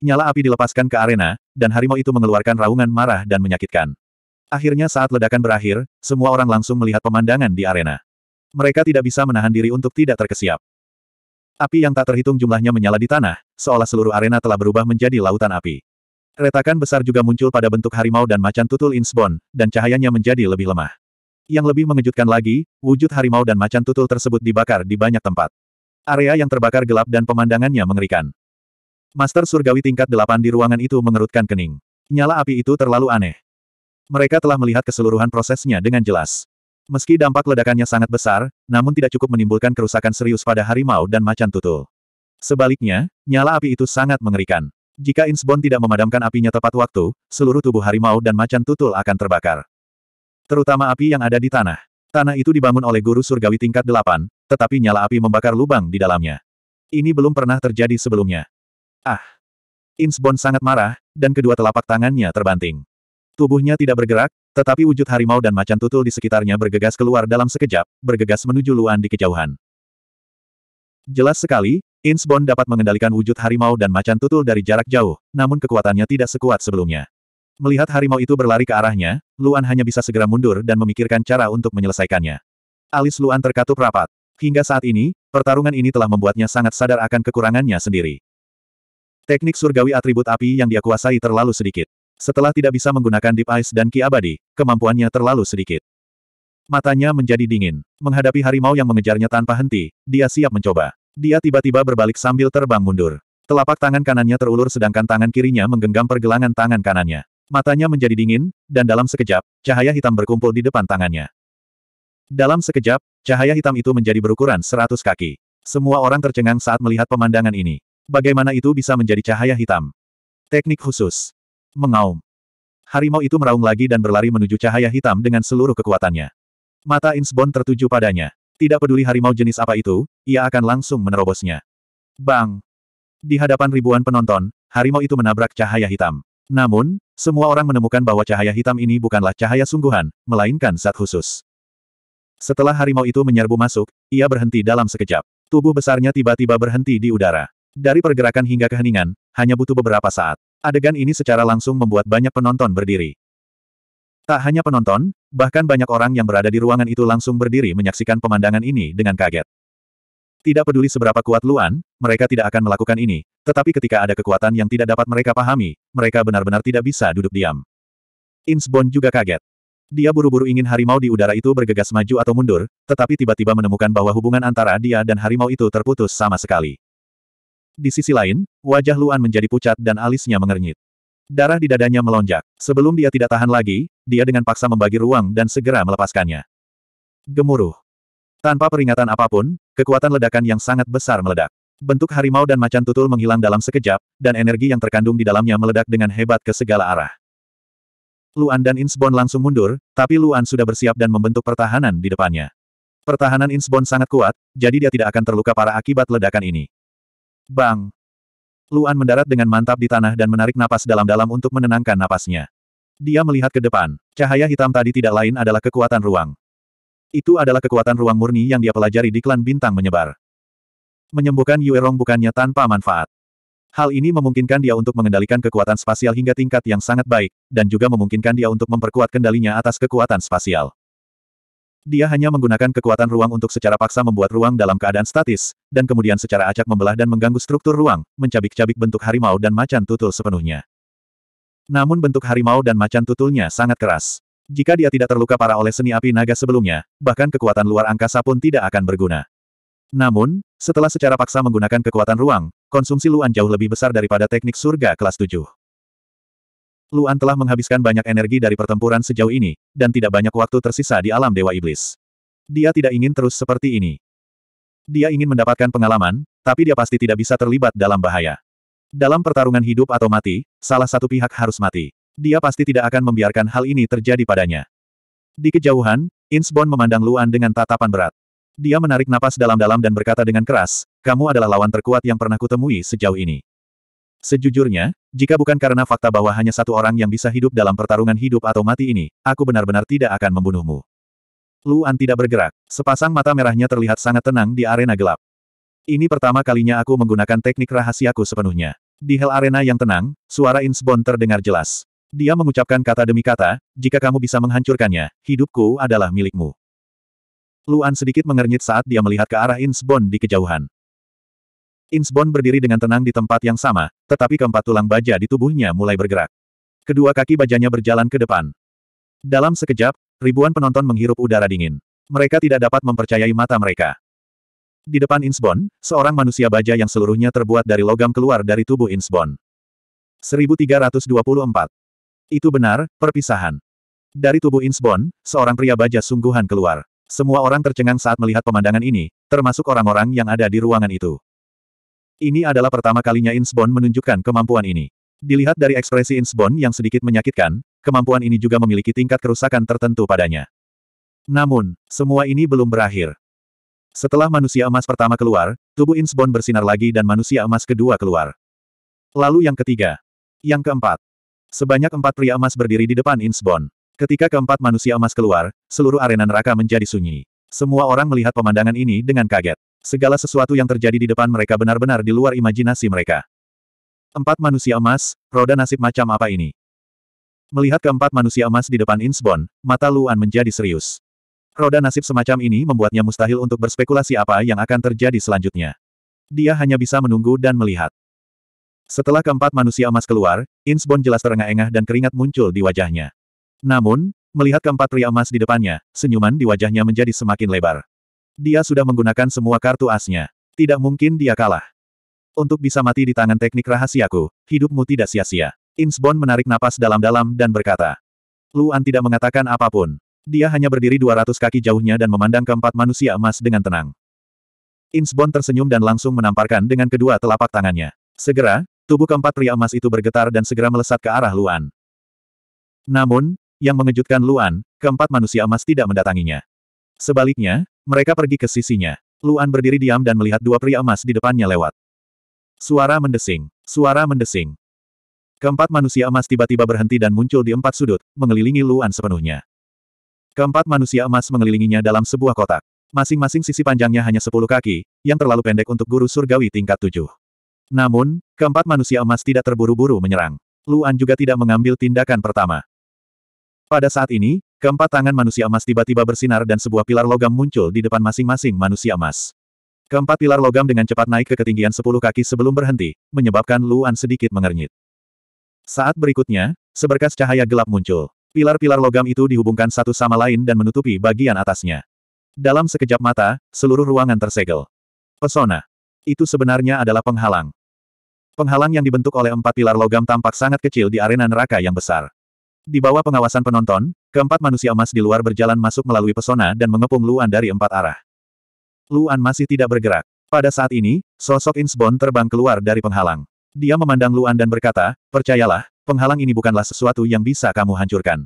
Nyala api dilepaskan ke arena, dan harimau itu mengeluarkan raungan marah dan menyakitkan. Akhirnya saat ledakan berakhir, semua orang langsung melihat pemandangan di arena. Mereka tidak bisa menahan diri untuk tidak terkesiap. Api yang tak terhitung jumlahnya menyala di tanah, seolah seluruh arena telah berubah menjadi lautan api. Retakan besar juga muncul pada bentuk harimau dan macan tutul Insbon, dan cahayanya menjadi lebih lemah. Yang lebih mengejutkan lagi, wujud harimau dan macan tutul tersebut dibakar di banyak tempat. Area yang terbakar gelap dan pemandangannya mengerikan. Master Surgawi tingkat delapan di ruangan itu mengerutkan kening. Nyala api itu terlalu aneh. Mereka telah melihat keseluruhan prosesnya dengan jelas. Meski dampak ledakannya sangat besar, namun tidak cukup menimbulkan kerusakan serius pada harimau dan macan tutul. Sebaliknya, nyala api itu sangat mengerikan. Jika Insbon tidak memadamkan apinya tepat waktu, seluruh tubuh harimau dan macan tutul akan terbakar. Terutama api yang ada di tanah. Tanah itu dibangun oleh guru surgawi tingkat delapan, tetapi nyala api membakar lubang di dalamnya. Ini belum pernah terjadi sebelumnya. Ah! Insbon sangat marah, dan kedua telapak tangannya terbanting. Tubuhnya tidak bergerak, tetapi wujud harimau dan macan tutul di sekitarnya bergegas keluar dalam sekejap, bergegas menuju Luan di kejauhan. Jelas sekali, Insbon dapat mengendalikan wujud harimau dan macan tutul dari jarak jauh, namun kekuatannya tidak sekuat sebelumnya. Melihat harimau itu berlari ke arahnya, Luan hanya bisa segera mundur dan memikirkan cara untuk menyelesaikannya. Alis Luan terkatup rapat. Hingga saat ini, pertarungan ini telah membuatnya sangat sadar akan kekurangannya sendiri. Teknik surgawi atribut api yang dia kuasai terlalu sedikit. Setelah tidak bisa menggunakan Deep Ice dan Ki Abadi, kemampuannya terlalu sedikit. Matanya menjadi dingin. Menghadapi harimau yang mengejarnya tanpa henti, dia siap mencoba. Dia tiba-tiba berbalik sambil terbang mundur. Telapak tangan kanannya terulur sedangkan tangan kirinya menggenggam pergelangan tangan kanannya. Matanya menjadi dingin, dan dalam sekejap, cahaya hitam berkumpul di depan tangannya. Dalam sekejap, cahaya hitam itu menjadi berukuran seratus kaki. Semua orang tercengang saat melihat pemandangan ini. Bagaimana itu bisa menjadi cahaya hitam? Teknik khusus. Mengaum. Harimau itu meraung lagi dan berlari menuju cahaya hitam dengan seluruh kekuatannya. Mata Insbon tertuju padanya. Tidak peduli harimau jenis apa itu, ia akan langsung menerobosnya. Bang! Di hadapan ribuan penonton, harimau itu menabrak cahaya hitam. Namun, semua orang menemukan bahwa cahaya hitam ini bukanlah cahaya sungguhan, melainkan zat khusus. Setelah harimau itu menyerbu masuk, ia berhenti dalam sekejap. Tubuh besarnya tiba-tiba berhenti di udara. Dari pergerakan hingga keheningan, hanya butuh beberapa saat. Adegan ini secara langsung membuat banyak penonton berdiri. Tak hanya penonton, bahkan banyak orang yang berada di ruangan itu langsung berdiri menyaksikan pemandangan ini dengan kaget. Tidak peduli seberapa kuat Luan, mereka tidak akan melakukan ini, tetapi ketika ada kekuatan yang tidak dapat mereka pahami, mereka benar-benar tidak bisa duduk diam. Insbon juga kaget. Dia buru-buru ingin harimau di udara itu bergegas maju atau mundur, tetapi tiba-tiba menemukan bahwa hubungan antara dia dan harimau itu terputus sama sekali. Di sisi lain, wajah Luan menjadi pucat dan alisnya mengernyit. Darah di dadanya melonjak. Sebelum dia tidak tahan lagi, dia dengan paksa membagi ruang dan segera melepaskannya. Gemuruh. Tanpa peringatan apapun, kekuatan ledakan yang sangat besar meledak. Bentuk harimau dan macan tutul menghilang dalam sekejap, dan energi yang terkandung di dalamnya meledak dengan hebat ke segala arah. Luan dan Insbon langsung mundur, tapi Luan sudah bersiap dan membentuk pertahanan di depannya. Pertahanan Insbon sangat kuat, jadi dia tidak akan terluka parah akibat ledakan ini. Bang! Luan mendarat dengan mantap di tanah dan menarik napas dalam-dalam untuk menenangkan napasnya. Dia melihat ke depan. Cahaya hitam tadi tidak lain adalah kekuatan ruang. Itu adalah kekuatan ruang murni yang dia pelajari di klan bintang menyebar. Menyembuhkan Yuerong bukannya tanpa manfaat. Hal ini memungkinkan dia untuk mengendalikan kekuatan spasial hingga tingkat yang sangat baik, dan juga memungkinkan dia untuk memperkuat kendalinya atas kekuatan spasial. Dia hanya menggunakan kekuatan ruang untuk secara paksa membuat ruang dalam keadaan statis, dan kemudian secara acak membelah dan mengganggu struktur ruang, mencabik-cabik bentuk harimau dan macan tutul sepenuhnya. Namun bentuk harimau dan macan tutulnya sangat keras. Jika dia tidak terluka parah oleh seni api naga sebelumnya, bahkan kekuatan luar angkasa pun tidak akan berguna. Namun, setelah secara paksa menggunakan kekuatan ruang, konsumsi Luan jauh lebih besar daripada teknik surga kelas 7. Luan telah menghabiskan banyak energi dari pertempuran sejauh ini, dan tidak banyak waktu tersisa di alam Dewa Iblis. Dia tidak ingin terus seperti ini. Dia ingin mendapatkan pengalaman, tapi dia pasti tidak bisa terlibat dalam bahaya. Dalam pertarungan hidup atau mati, salah satu pihak harus mati. Dia pasti tidak akan membiarkan hal ini terjadi padanya. Di kejauhan, Insbon memandang Luan dengan tatapan berat. Dia menarik napas dalam-dalam dan berkata dengan keras, kamu adalah lawan terkuat yang pernah kutemui sejauh ini. Sejujurnya, jika bukan karena fakta bahwa hanya satu orang yang bisa hidup dalam pertarungan hidup atau mati ini, aku benar-benar tidak akan membunuhmu. Luan tidak bergerak. Sepasang mata merahnya terlihat sangat tenang di arena gelap. Ini pertama kalinya aku menggunakan teknik rahasiaku sepenuhnya. Di Hell Arena yang tenang, suara Insbon terdengar jelas. Dia mengucapkan kata demi kata, jika kamu bisa menghancurkannya, hidupku adalah milikmu. Luan sedikit mengernyit saat dia melihat ke arah Insbon di kejauhan. Insbon berdiri dengan tenang di tempat yang sama, tetapi keempat tulang baja di tubuhnya mulai bergerak. Kedua kaki bajanya berjalan ke depan. Dalam sekejap, ribuan penonton menghirup udara dingin. Mereka tidak dapat mempercayai mata mereka. Di depan Insbon, seorang manusia baja yang seluruhnya terbuat dari logam keluar dari tubuh Insbon. 1324. Itu benar, perpisahan. Dari tubuh Insbon, seorang pria baja sungguhan keluar. Semua orang tercengang saat melihat pemandangan ini, termasuk orang-orang yang ada di ruangan itu. Ini adalah pertama kalinya Insbon menunjukkan kemampuan ini. Dilihat dari ekspresi Insbon yang sedikit menyakitkan, kemampuan ini juga memiliki tingkat kerusakan tertentu padanya. Namun, semua ini belum berakhir. Setelah manusia emas pertama keluar, tubuh Insbon bersinar lagi dan manusia emas kedua keluar. Lalu yang ketiga. Yang keempat. Sebanyak empat pria emas berdiri di depan Insbon. Ketika keempat manusia emas keluar, seluruh arena neraka menjadi sunyi. Semua orang melihat pemandangan ini dengan kaget. Segala sesuatu yang terjadi di depan mereka benar-benar di luar imajinasi mereka. Empat manusia emas, roda nasib macam apa ini? Melihat keempat manusia emas di depan Insbon, mata Luan menjadi serius. Roda nasib semacam ini membuatnya mustahil untuk berspekulasi apa yang akan terjadi selanjutnya. Dia hanya bisa menunggu dan melihat. Setelah keempat manusia emas keluar, Insbon jelas terengah-engah dan keringat muncul di wajahnya. Namun, melihat keempat pria emas di depannya, senyuman di wajahnya menjadi semakin lebar. Dia sudah menggunakan semua kartu asnya. Tidak mungkin dia kalah. Untuk bisa mati di tangan teknik rahasiaku, hidupmu tidak sia-sia. Insbon menarik napas dalam-dalam dan berkata. Luan tidak mengatakan apapun. Dia hanya berdiri 200 kaki jauhnya dan memandang keempat manusia emas dengan tenang. Insbon tersenyum dan langsung menamparkan dengan kedua telapak tangannya. Segera, tubuh keempat pria emas itu bergetar dan segera melesat ke arah Luan. Namun, yang mengejutkan Luan, keempat manusia emas tidak mendatanginya. Sebaliknya, mereka pergi ke sisinya. Luan berdiri diam dan melihat dua pria emas di depannya lewat. Suara mendesing. Suara mendesing. Keempat manusia emas tiba-tiba berhenti dan muncul di empat sudut, mengelilingi Luan sepenuhnya. Keempat manusia emas mengelilinginya dalam sebuah kotak. Masing-masing sisi panjangnya hanya sepuluh kaki, yang terlalu pendek untuk guru surgawi tingkat tujuh. Namun, keempat manusia emas tidak terburu-buru menyerang. Luan juga tidak mengambil tindakan pertama. Pada saat ini, Keempat tangan manusia emas tiba-tiba bersinar dan sebuah pilar logam muncul di depan masing-masing manusia emas. Keempat pilar logam dengan cepat naik ke ketinggian sepuluh kaki sebelum berhenti, menyebabkan Luan sedikit mengernyit. Saat berikutnya, seberkas cahaya gelap muncul. Pilar-pilar logam itu dihubungkan satu sama lain dan menutupi bagian atasnya. Dalam sekejap mata, seluruh ruangan tersegel. Pesona. Itu sebenarnya adalah penghalang. Penghalang yang dibentuk oleh empat pilar logam tampak sangat kecil di arena neraka yang besar. Di bawah pengawasan penonton, keempat manusia emas di luar berjalan masuk melalui pesona dan mengepung Luan dari empat arah. Luan masih tidak bergerak. Pada saat ini, sosok Insbon terbang keluar dari penghalang. Dia memandang Luan dan berkata, percayalah, penghalang ini bukanlah sesuatu yang bisa kamu hancurkan.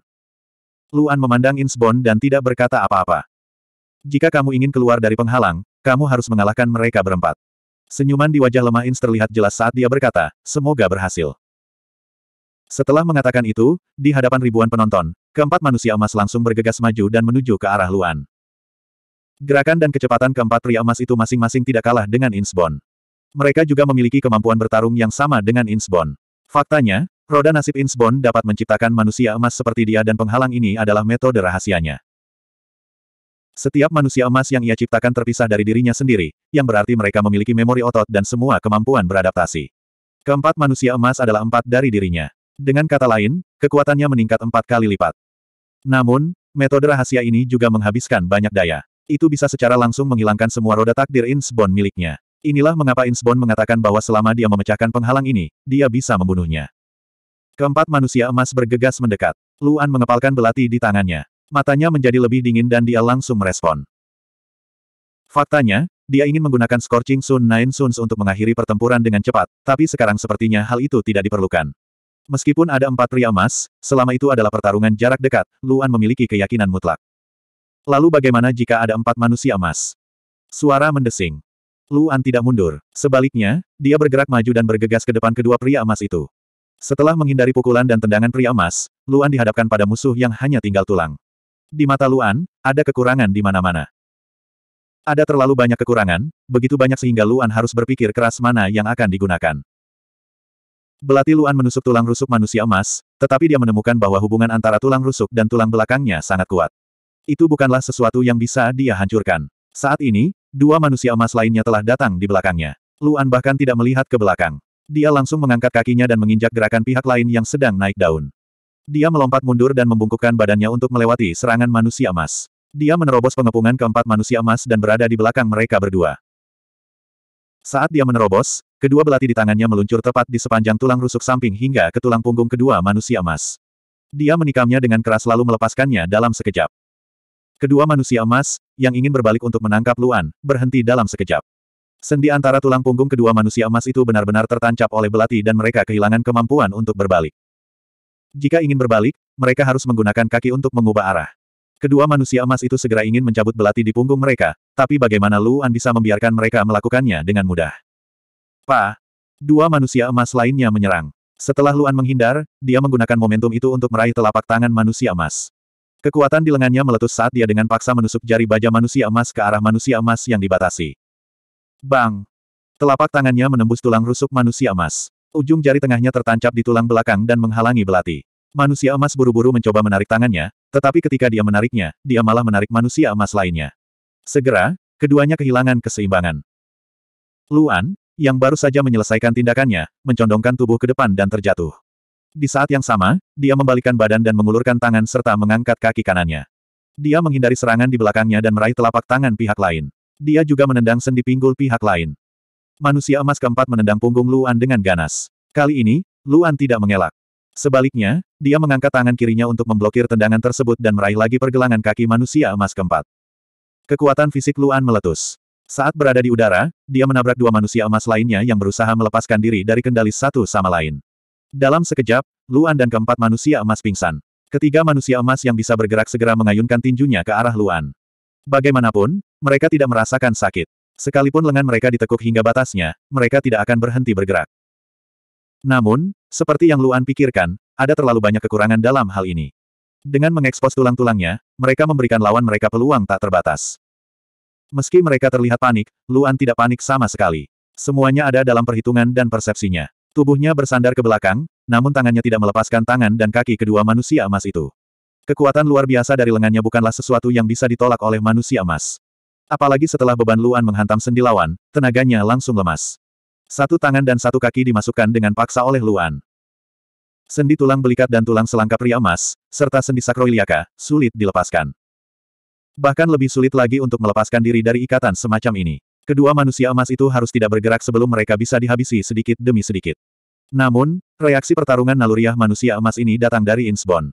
Luan memandang Insbon dan tidak berkata apa-apa. Jika kamu ingin keluar dari penghalang, kamu harus mengalahkan mereka berempat. Senyuman di wajah lemah Ins terlihat jelas saat dia berkata, semoga berhasil. Setelah mengatakan itu, di hadapan ribuan penonton, keempat manusia emas langsung bergegas maju dan menuju ke arah Luan. Gerakan dan kecepatan keempat pria emas itu masing-masing tidak kalah dengan Insbon. Mereka juga memiliki kemampuan bertarung yang sama dengan Insbon. Faktanya, roda nasib Insbon dapat menciptakan manusia emas seperti dia dan penghalang ini adalah metode rahasianya. Setiap manusia emas yang ia ciptakan terpisah dari dirinya sendiri, yang berarti mereka memiliki memori otot dan semua kemampuan beradaptasi. Keempat manusia emas adalah empat dari dirinya. Dengan kata lain, kekuatannya meningkat empat kali lipat. Namun, metode rahasia ini juga menghabiskan banyak daya. Itu bisa secara langsung menghilangkan semua roda takdir Insbon miliknya. Inilah mengapa Insbon mengatakan bahwa selama dia memecahkan penghalang ini, dia bisa membunuhnya. Keempat manusia emas bergegas mendekat. Luan mengepalkan belati di tangannya. Matanya menjadi lebih dingin dan dia langsung merespon. Faktanya, dia ingin menggunakan Scorching Sun Nine Suns untuk mengakhiri pertempuran dengan cepat, tapi sekarang sepertinya hal itu tidak diperlukan. Meskipun ada empat pria emas, selama itu adalah pertarungan jarak dekat, Luan memiliki keyakinan mutlak. Lalu bagaimana jika ada empat manusia emas? Suara mendesing. Luan tidak mundur. Sebaliknya, dia bergerak maju dan bergegas ke depan kedua pria emas itu. Setelah menghindari pukulan dan tendangan pria emas, Luan dihadapkan pada musuh yang hanya tinggal tulang. Di mata Luan, ada kekurangan di mana-mana. Ada terlalu banyak kekurangan, begitu banyak sehingga Luan harus berpikir keras mana yang akan digunakan. Belati Luan menusuk tulang rusuk manusia emas, tetapi dia menemukan bahwa hubungan antara tulang rusuk dan tulang belakangnya sangat kuat. Itu bukanlah sesuatu yang bisa dia hancurkan. Saat ini, dua manusia emas lainnya telah datang di belakangnya. Luan bahkan tidak melihat ke belakang. Dia langsung mengangkat kakinya dan menginjak gerakan pihak lain yang sedang naik daun. Dia melompat mundur dan membungkukkan badannya untuk melewati serangan manusia emas. Dia menerobos pengepungan keempat manusia emas dan berada di belakang mereka berdua. Saat dia menerobos, kedua belati di tangannya meluncur tepat di sepanjang tulang rusuk samping hingga ke tulang punggung kedua manusia emas. Dia menikamnya dengan keras lalu melepaskannya dalam sekejap. Kedua manusia emas, yang ingin berbalik untuk menangkap Luan, berhenti dalam sekejap. Sendi antara tulang punggung kedua manusia emas itu benar-benar tertancap oleh belati dan mereka kehilangan kemampuan untuk berbalik. Jika ingin berbalik, mereka harus menggunakan kaki untuk mengubah arah. Kedua manusia emas itu segera ingin mencabut belati di punggung mereka, tapi bagaimana Luan bisa membiarkan mereka melakukannya dengan mudah? Pa! Dua manusia emas lainnya menyerang. Setelah Luan menghindar, dia menggunakan momentum itu untuk meraih telapak tangan manusia emas. Kekuatan di lengannya meletus saat dia dengan paksa menusuk jari baja manusia emas ke arah manusia emas yang dibatasi. Bang! Telapak tangannya menembus tulang rusuk manusia emas. Ujung jari tengahnya tertancap di tulang belakang dan menghalangi belati. Manusia emas buru-buru mencoba menarik tangannya, tetapi ketika dia menariknya, dia malah menarik manusia emas lainnya. Segera, keduanya kehilangan keseimbangan. Luan, yang baru saja menyelesaikan tindakannya, mencondongkan tubuh ke depan dan terjatuh. Di saat yang sama, dia membalikan badan dan mengulurkan tangan serta mengangkat kaki kanannya. Dia menghindari serangan di belakangnya dan meraih telapak tangan pihak lain. Dia juga menendang sendi pinggul pihak lain. Manusia emas keempat menendang punggung Luan dengan ganas. Kali ini, Luan tidak mengelak. Sebaliknya, dia mengangkat tangan kirinya untuk memblokir tendangan tersebut dan meraih lagi pergelangan kaki manusia emas keempat. Kekuatan fisik Luan meletus. Saat berada di udara, dia menabrak dua manusia emas lainnya yang berusaha melepaskan diri dari kendali satu sama lain. Dalam sekejap, Luan dan keempat manusia emas pingsan. Ketiga manusia emas yang bisa bergerak segera mengayunkan tinjunya ke arah Luan. Bagaimanapun, mereka tidak merasakan sakit. Sekalipun lengan mereka ditekuk hingga batasnya, mereka tidak akan berhenti bergerak. Namun, seperti yang Luan pikirkan, ada terlalu banyak kekurangan dalam hal ini. Dengan mengekspos tulang-tulangnya, mereka memberikan lawan mereka peluang tak terbatas. Meski mereka terlihat panik, Luan tidak panik sama sekali. Semuanya ada dalam perhitungan dan persepsinya. Tubuhnya bersandar ke belakang, namun tangannya tidak melepaskan tangan dan kaki kedua manusia emas itu. Kekuatan luar biasa dari lengannya bukanlah sesuatu yang bisa ditolak oleh manusia emas. Apalagi setelah beban Luan menghantam sendi lawan, tenaganya langsung lemas. Satu tangan dan satu kaki dimasukkan dengan paksa oleh Luan. Sendi tulang belikat dan tulang selangkap ria emas, serta sendi sakroiliaka, sulit dilepaskan. Bahkan lebih sulit lagi untuk melepaskan diri dari ikatan semacam ini. Kedua manusia emas itu harus tidak bergerak sebelum mereka bisa dihabisi sedikit demi sedikit. Namun, reaksi pertarungan naluriah manusia emas ini datang dari Insbon.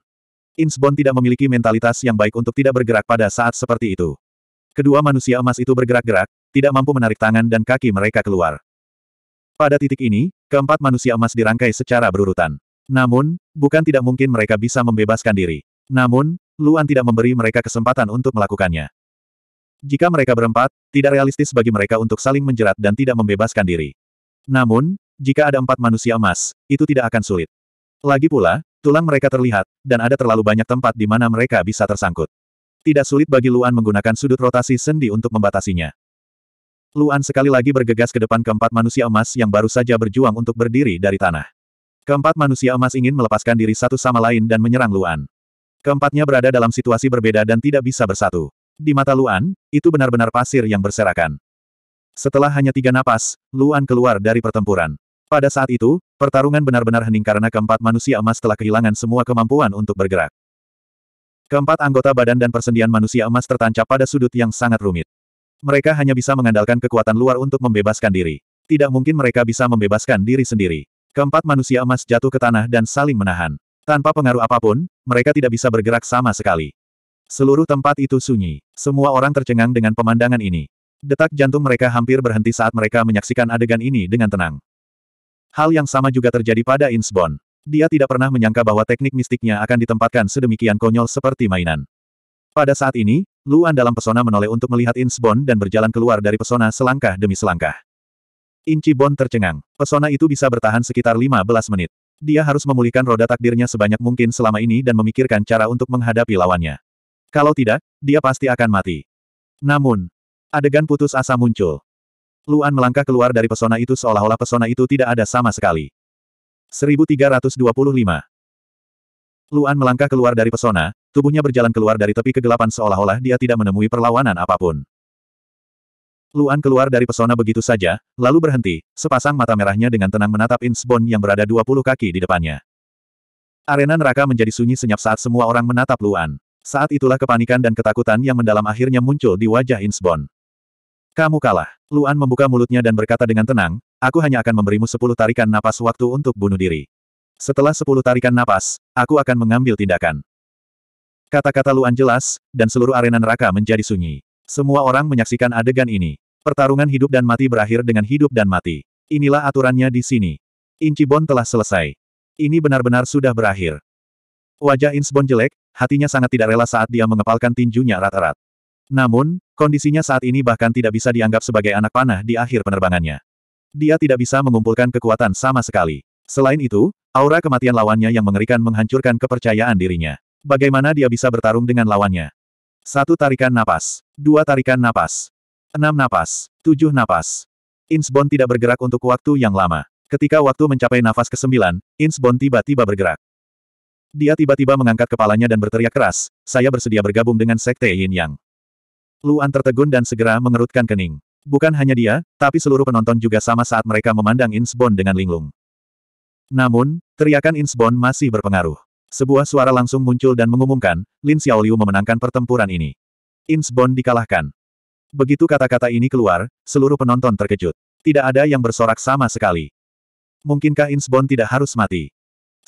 Insbon tidak memiliki mentalitas yang baik untuk tidak bergerak pada saat seperti itu. Kedua manusia emas itu bergerak-gerak, tidak mampu menarik tangan dan kaki mereka keluar. Pada titik ini, keempat manusia emas dirangkai secara berurutan. Namun, bukan tidak mungkin mereka bisa membebaskan diri. Namun, Luan tidak memberi mereka kesempatan untuk melakukannya. Jika mereka berempat, tidak realistis bagi mereka untuk saling menjerat dan tidak membebaskan diri. Namun, jika ada empat manusia emas, itu tidak akan sulit. Lagi pula, tulang mereka terlihat, dan ada terlalu banyak tempat di mana mereka bisa tersangkut. Tidak sulit bagi Luan menggunakan sudut rotasi sendi untuk membatasinya. Luan sekali lagi bergegas ke depan keempat manusia emas yang baru saja berjuang untuk berdiri dari tanah. Keempat manusia emas ingin melepaskan diri satu sama lain dan menyerang Luan. Keempatnya berada dalam situasi berbeda dan tidak bisa bersatu. Di mata Luan, itu benar-benar pasir yang berserakan. Setelah hanya tiga napas, Luan keluar dari pertempuran. Pada saat itu, pertarungan benar-benar hening karena keempat manusia emas telah kehilangan semua kemampuan untuk bergerak. Keempat anggota badan dan persendian manusia emas tertancap pada sudut yang sangat rumit. Mereka hanya bisa mengandalkan kekuatan luar untuk membebaskan diri. Tidak mungkin mereka bisa membebaskan diri sendiri. Keempat manusia emas jatuh ke tanah dan saling menahan. Tanpa pengaruh apapun, mereka tidak bisa bergerak sama sekali. Seluruh tempat itu sunyi. Semua orang tercengang dengan pemandangan ini. Detak jantung mereka hampir berhenti saat mereka menyaksikan adegan ini dengan tenang. Hal yang sama juga terjadi pada Insbon. Dia tidak pernah menyangka bahwa teknik mistiknya akan ditempatkan sedemikian konyol seperti mainan. Pada saat ini, Luan dalam pesona menoleh untuk melihat Insbon dan berjalan keluar dari pesona selangkah demi selangkah. Inci Bon tercengang. Pesona itu bisa bertahan sekitar 15 menit. Dia harus memulihkan roda takdirnya sebanyak mungkin selama ini dan memikirkan cara untuk menghadapi lawannya. Kalau tidak, dia pasti akan mati. Namun, adegan putus asa muncul. Luan melangkah keluar dari pesona itu seolah-olah pesona itu tidak ada sama sekali. 1325 Luan melangkah keluar dari pesona, tubuhnya berjalan keluar dari tepi kegelapan seolah-olah dia tidak menemui perlawanan apapun. Luan keluar dari pesona begitu saja, lalu berhenti, sepasang mata merahnya dengan tenang menatap Insbon yang berada 20 kaki di depannya. Arena neraka menjadi sunyi senyap saat semua orang menatap Luan. Saat itulah kepanikan dan ketakutan yang mendalam akhirnya muncul di wajah Insbon. Kamu kalah. Luan membuka mulutnya dan berkata dengan tenang, aku hanya akan memberimu 10 tarikan napas waktu untuk bunuh diri. Setelah sepuluh tarikan napas, aku akan mengambil tindakan. Kata-kata Luan jelas, dan seluruh arena neraka menjadi sunyi. Semua orang menyaksikan adegan ini. Pertarungan hidup dan mati berakhir dengan hidup dan mati. Inilah aturannya di sini. Bon telah selesai. Ini benar-benar sudah berakhir. Wajah Bon jelek, hatinya sangat tidak rela saat dia mengepalkan tinjunya erat-erat. Namun, kondisinya saat ini bahkan tidak bisa dianggap sebagai anak panah di akhir penerbangannya. Dia tidak bisa mengumpulkan kekuatan sama sekali. Selain itu, Aura kematian lawannya yang mengerikan menghancurkan kepercayaan dirinya. Bagaimana dia bisa bertarung dengan lawannya? Satu tarikan napas. Dua tarikan napas. Enam napas. Tujuh napas. Insbon tidak bergerak untuk waktu yang lama. Ketika waktu mencapai nafas ke-9, Insbon tiba-tiba bergerak. Dia tiba-tiba mengangkat kepalanya dan berteriak keras, saya bersedia bergabung dengan Sekte Yin Yang. Luan tertegun dan segera mengerutkan kening. Bukan hanya dia, tapi seluruh penonton juga sama saat mereka memandang Insbon dengan linglung. Namun, teriakan Insbon masih berpengaruh. Sebuah suara langsung muncul dan mengumumkan, Lin Xiaoliu memenangkan pertempuran ini. Insbon dikalahkan. Begitu kata-kata ini keluar, seluruh penonton terkejut. Tidak ada yang bersorak sama sekali. Mungkinkah Insbon tidak harus mati?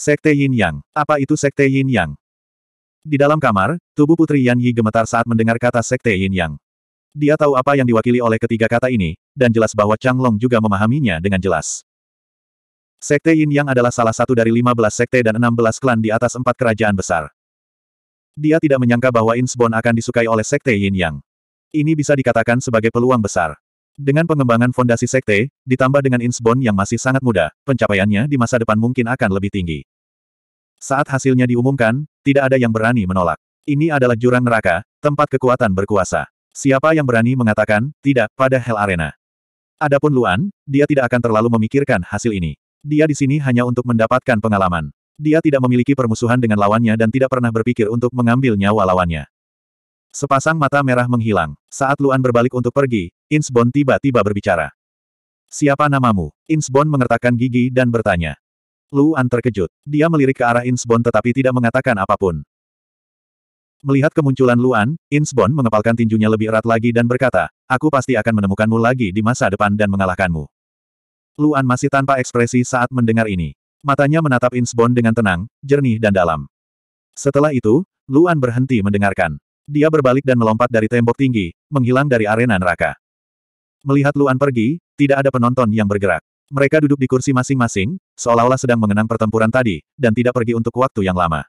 Sekte Yin Yang. Apa itu Sekte Yin Yang? Di dalam kamar, tubuh Putri Yan Yi gemetar saat mendengar kata Sekte Yin Yang. Dia tahu apa yang diwakili oleh ketiga kata ini, dan jelas bahwa Chang Long juga memahaminya dengan jelas. Sekte Yin Yang adalah salah satu dari 15 sekte dan 16 klan di atas empat kerajaan besar. Dia tidak menyangka bahwa Insbon akan disukai oleh sekte Yin Yang. Ini bisa dikatakan sebagai peluang besar. Dengan pengembangan fondasi sekte, ditambah dengan Insbon yang masih sangat muda, pencapaiannya di masa depan mungkin akan lebih tinggi. Saat hasilnya diumumkan, tidak ada yang berani menolak. Ini adalah jurang neraka, tempat kekuatan berkuasa. Siapa yang berani mengatakan, tidak, pada Hell Arena. Adapun Luan, dia tidak akan terlalu memikirkan hasil ini. Dia di sini hanya untuk mendapatkan pengalaman. Dia tidak memiliki permusuhan dengan lawannya dan tidak pernah berpikir untuk mengambil nyawa lawannya. Sepasang mata merah menghilang. Saat Luan berbalik untuk pergi, Insbon tiba-tiba berbicara. Siapa namamu? Insbon mengertakkan gigi dan bertanya. Luan terkejut. Dia melirik ke arah Insbon tetapi tidak mengatakan apapun. Melihat kemunculan Luan, Insbon mengepalkan tinjunya lebih erat lagi dan berkata, Aku pasti akan menemukanmu lagi di masa depan dan mengalahkanmu. Luan masih tanpa ekspresi saat mendengar ini. Matanya menatap Insbon dengan tenang, jernih dan dalam. Setelah itu, Luan berhenti mendengarkan. Dia berbalik dan melompat dari tembok tinggi, menghilang dari arena neraka. Melihat Luan pergi, tidak ada penonton yang bergerak. Mereka duduk di kursi masing-masing, seolah-olah sedang mengenang pertempuran tadi, dan tidak pergi untuk waktu yang lama.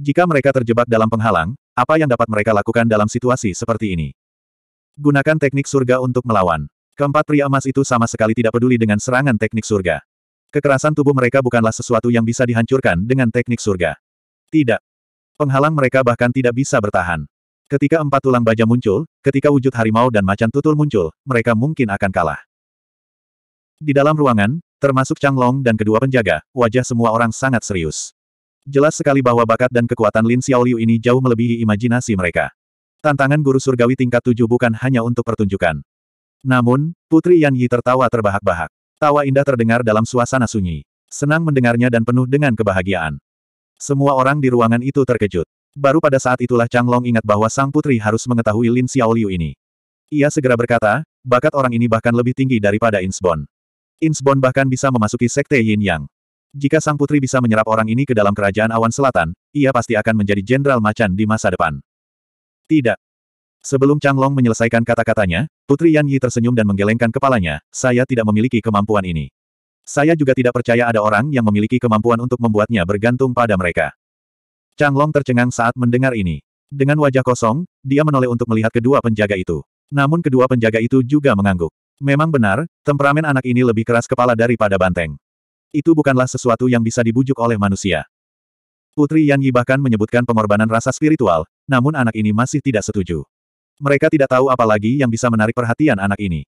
Jika mereka terjebak dalam penghalang, apa yang dapat mereka lakukan dalam situasi seperti ini? Gunakan teknik surga untuk melawan. Keempat pria emas itu sama sekali tidak peduli dengan serangan teknik surga. Kekerasan tubuh mereka bukanlah sesuatu yang bisa dihancurkan dengan teknik surga. Tidak. Penghalang mereka bahkan tidak bisa bertahan. Ketika empat tulang baja muncul, ketika wujud harimau dan macan tutul muncul, mereka mungkin akan kalah. Di dalam ruangan, termasuk Chang Long dan kedua penjaga, wajah semua orang sangat serius. Jelas sekali bahwa bakat dan kekuatan Lin Xiaoliu ini jauh melebihi imajinasi mereka. Tantangan guru surgawi tingkat tujuh bukan hanya untuk pertunjukan. Namun, Putri Yan Yi tertawa terbahak-bahak. Tawa indah terdengar dalam suasana sunyi. Senang mendengarnya dan penuh dengan kebahagiaan. Semua orang di ruangan itu terkejut. Baru pada saat itulah Chang Long ingat bahwa sang putri harus mengetahui Lin Xiaoliu ini. Ia segera berkata, bakat orang ini bahkan lebih tinggi daripada Insbon. Insbon bahkan bisa memasuki sekte Yin Yang. Jika sang putri bisa menyerap orang ini ke dalam kerajaan awan selatan, ia pasti akan menjadi jenderal macan di masa depan. Tidak, Sebelum Chang Long menyelesaikan kata-katanya, Putri Yan Yi tersenyum dan menggelengkan kepalanya, saya tidak memiliki kemampuan ini. Saya juga tidak percaya ada orang yang memiliki kemampuan untuk membuatnya bergantung pada mereka. Chang Long tercengang saat mendengar ini. Dengan wajah kosong, dia menoleh untuk melihat kedua penjaga itu. Namun kedua penjaga itu juga mengangguk. Memang benar, temperamen anak ini lebih keras kepala daripada banteng. Itu bukanlah sesuatu yang bisa dibujuk oleh manusia. Putri Yan Yi bahkan menyebutkan pengorbanan rasa spiritual, namun anak ini masih tidak setuju. Mereka tidak tahu apa lagi yang bisa menarik perhatian anak ini.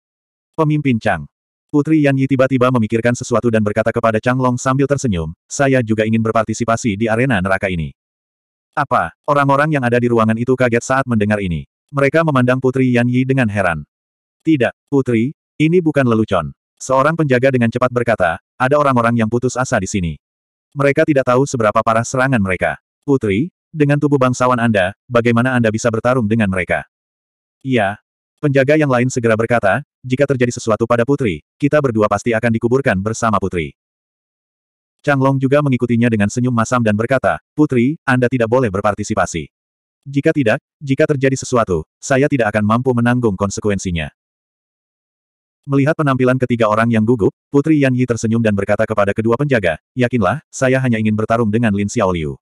Pemimpin Chang. Putri Yan Yi tiba-tiba memikirkan sesuatu dan berkata kepada Chang Long sambil tersenyum, saya juga ingin berpartisipasi di arena neraka ini. Apa? Orang-orang yang ada di ruangan itu kaget saat mendengar ini. Mereka memandang Putri Yan Yi dengan heran. Tidak, Putri, ini bukan lelucon. Seorang penjaga dengan cepat berkata, ada orang-orang yang putus asa di sini. Mereka tidak tahu seberapa parah serangan mereka. Putri, dengan tubuh bangsawan Anda, bagaimana Anda bisa bertarung dengan mereka? Iya. Penjaga yang lain segera berkata, jika terjadi sesuatu pada putri, kita berdua pasti akan dikuburkan bersama putri. Changlong juga mengikutinya dengan senyum masam dan berkata, Putri, Anda tidak boleh berpartisipasi. Jika tidak, jika terjadi sesuatu, saya tidak akan mampu menanggung konsekuensinya. Melihat penampilan ketiga orang yang gugup, Putri Yan Yi tersenyum dan berkata kepada kedua penjaga, Yakinlah, saya hanya ingin bertarung dengan Lin Xiaoliu.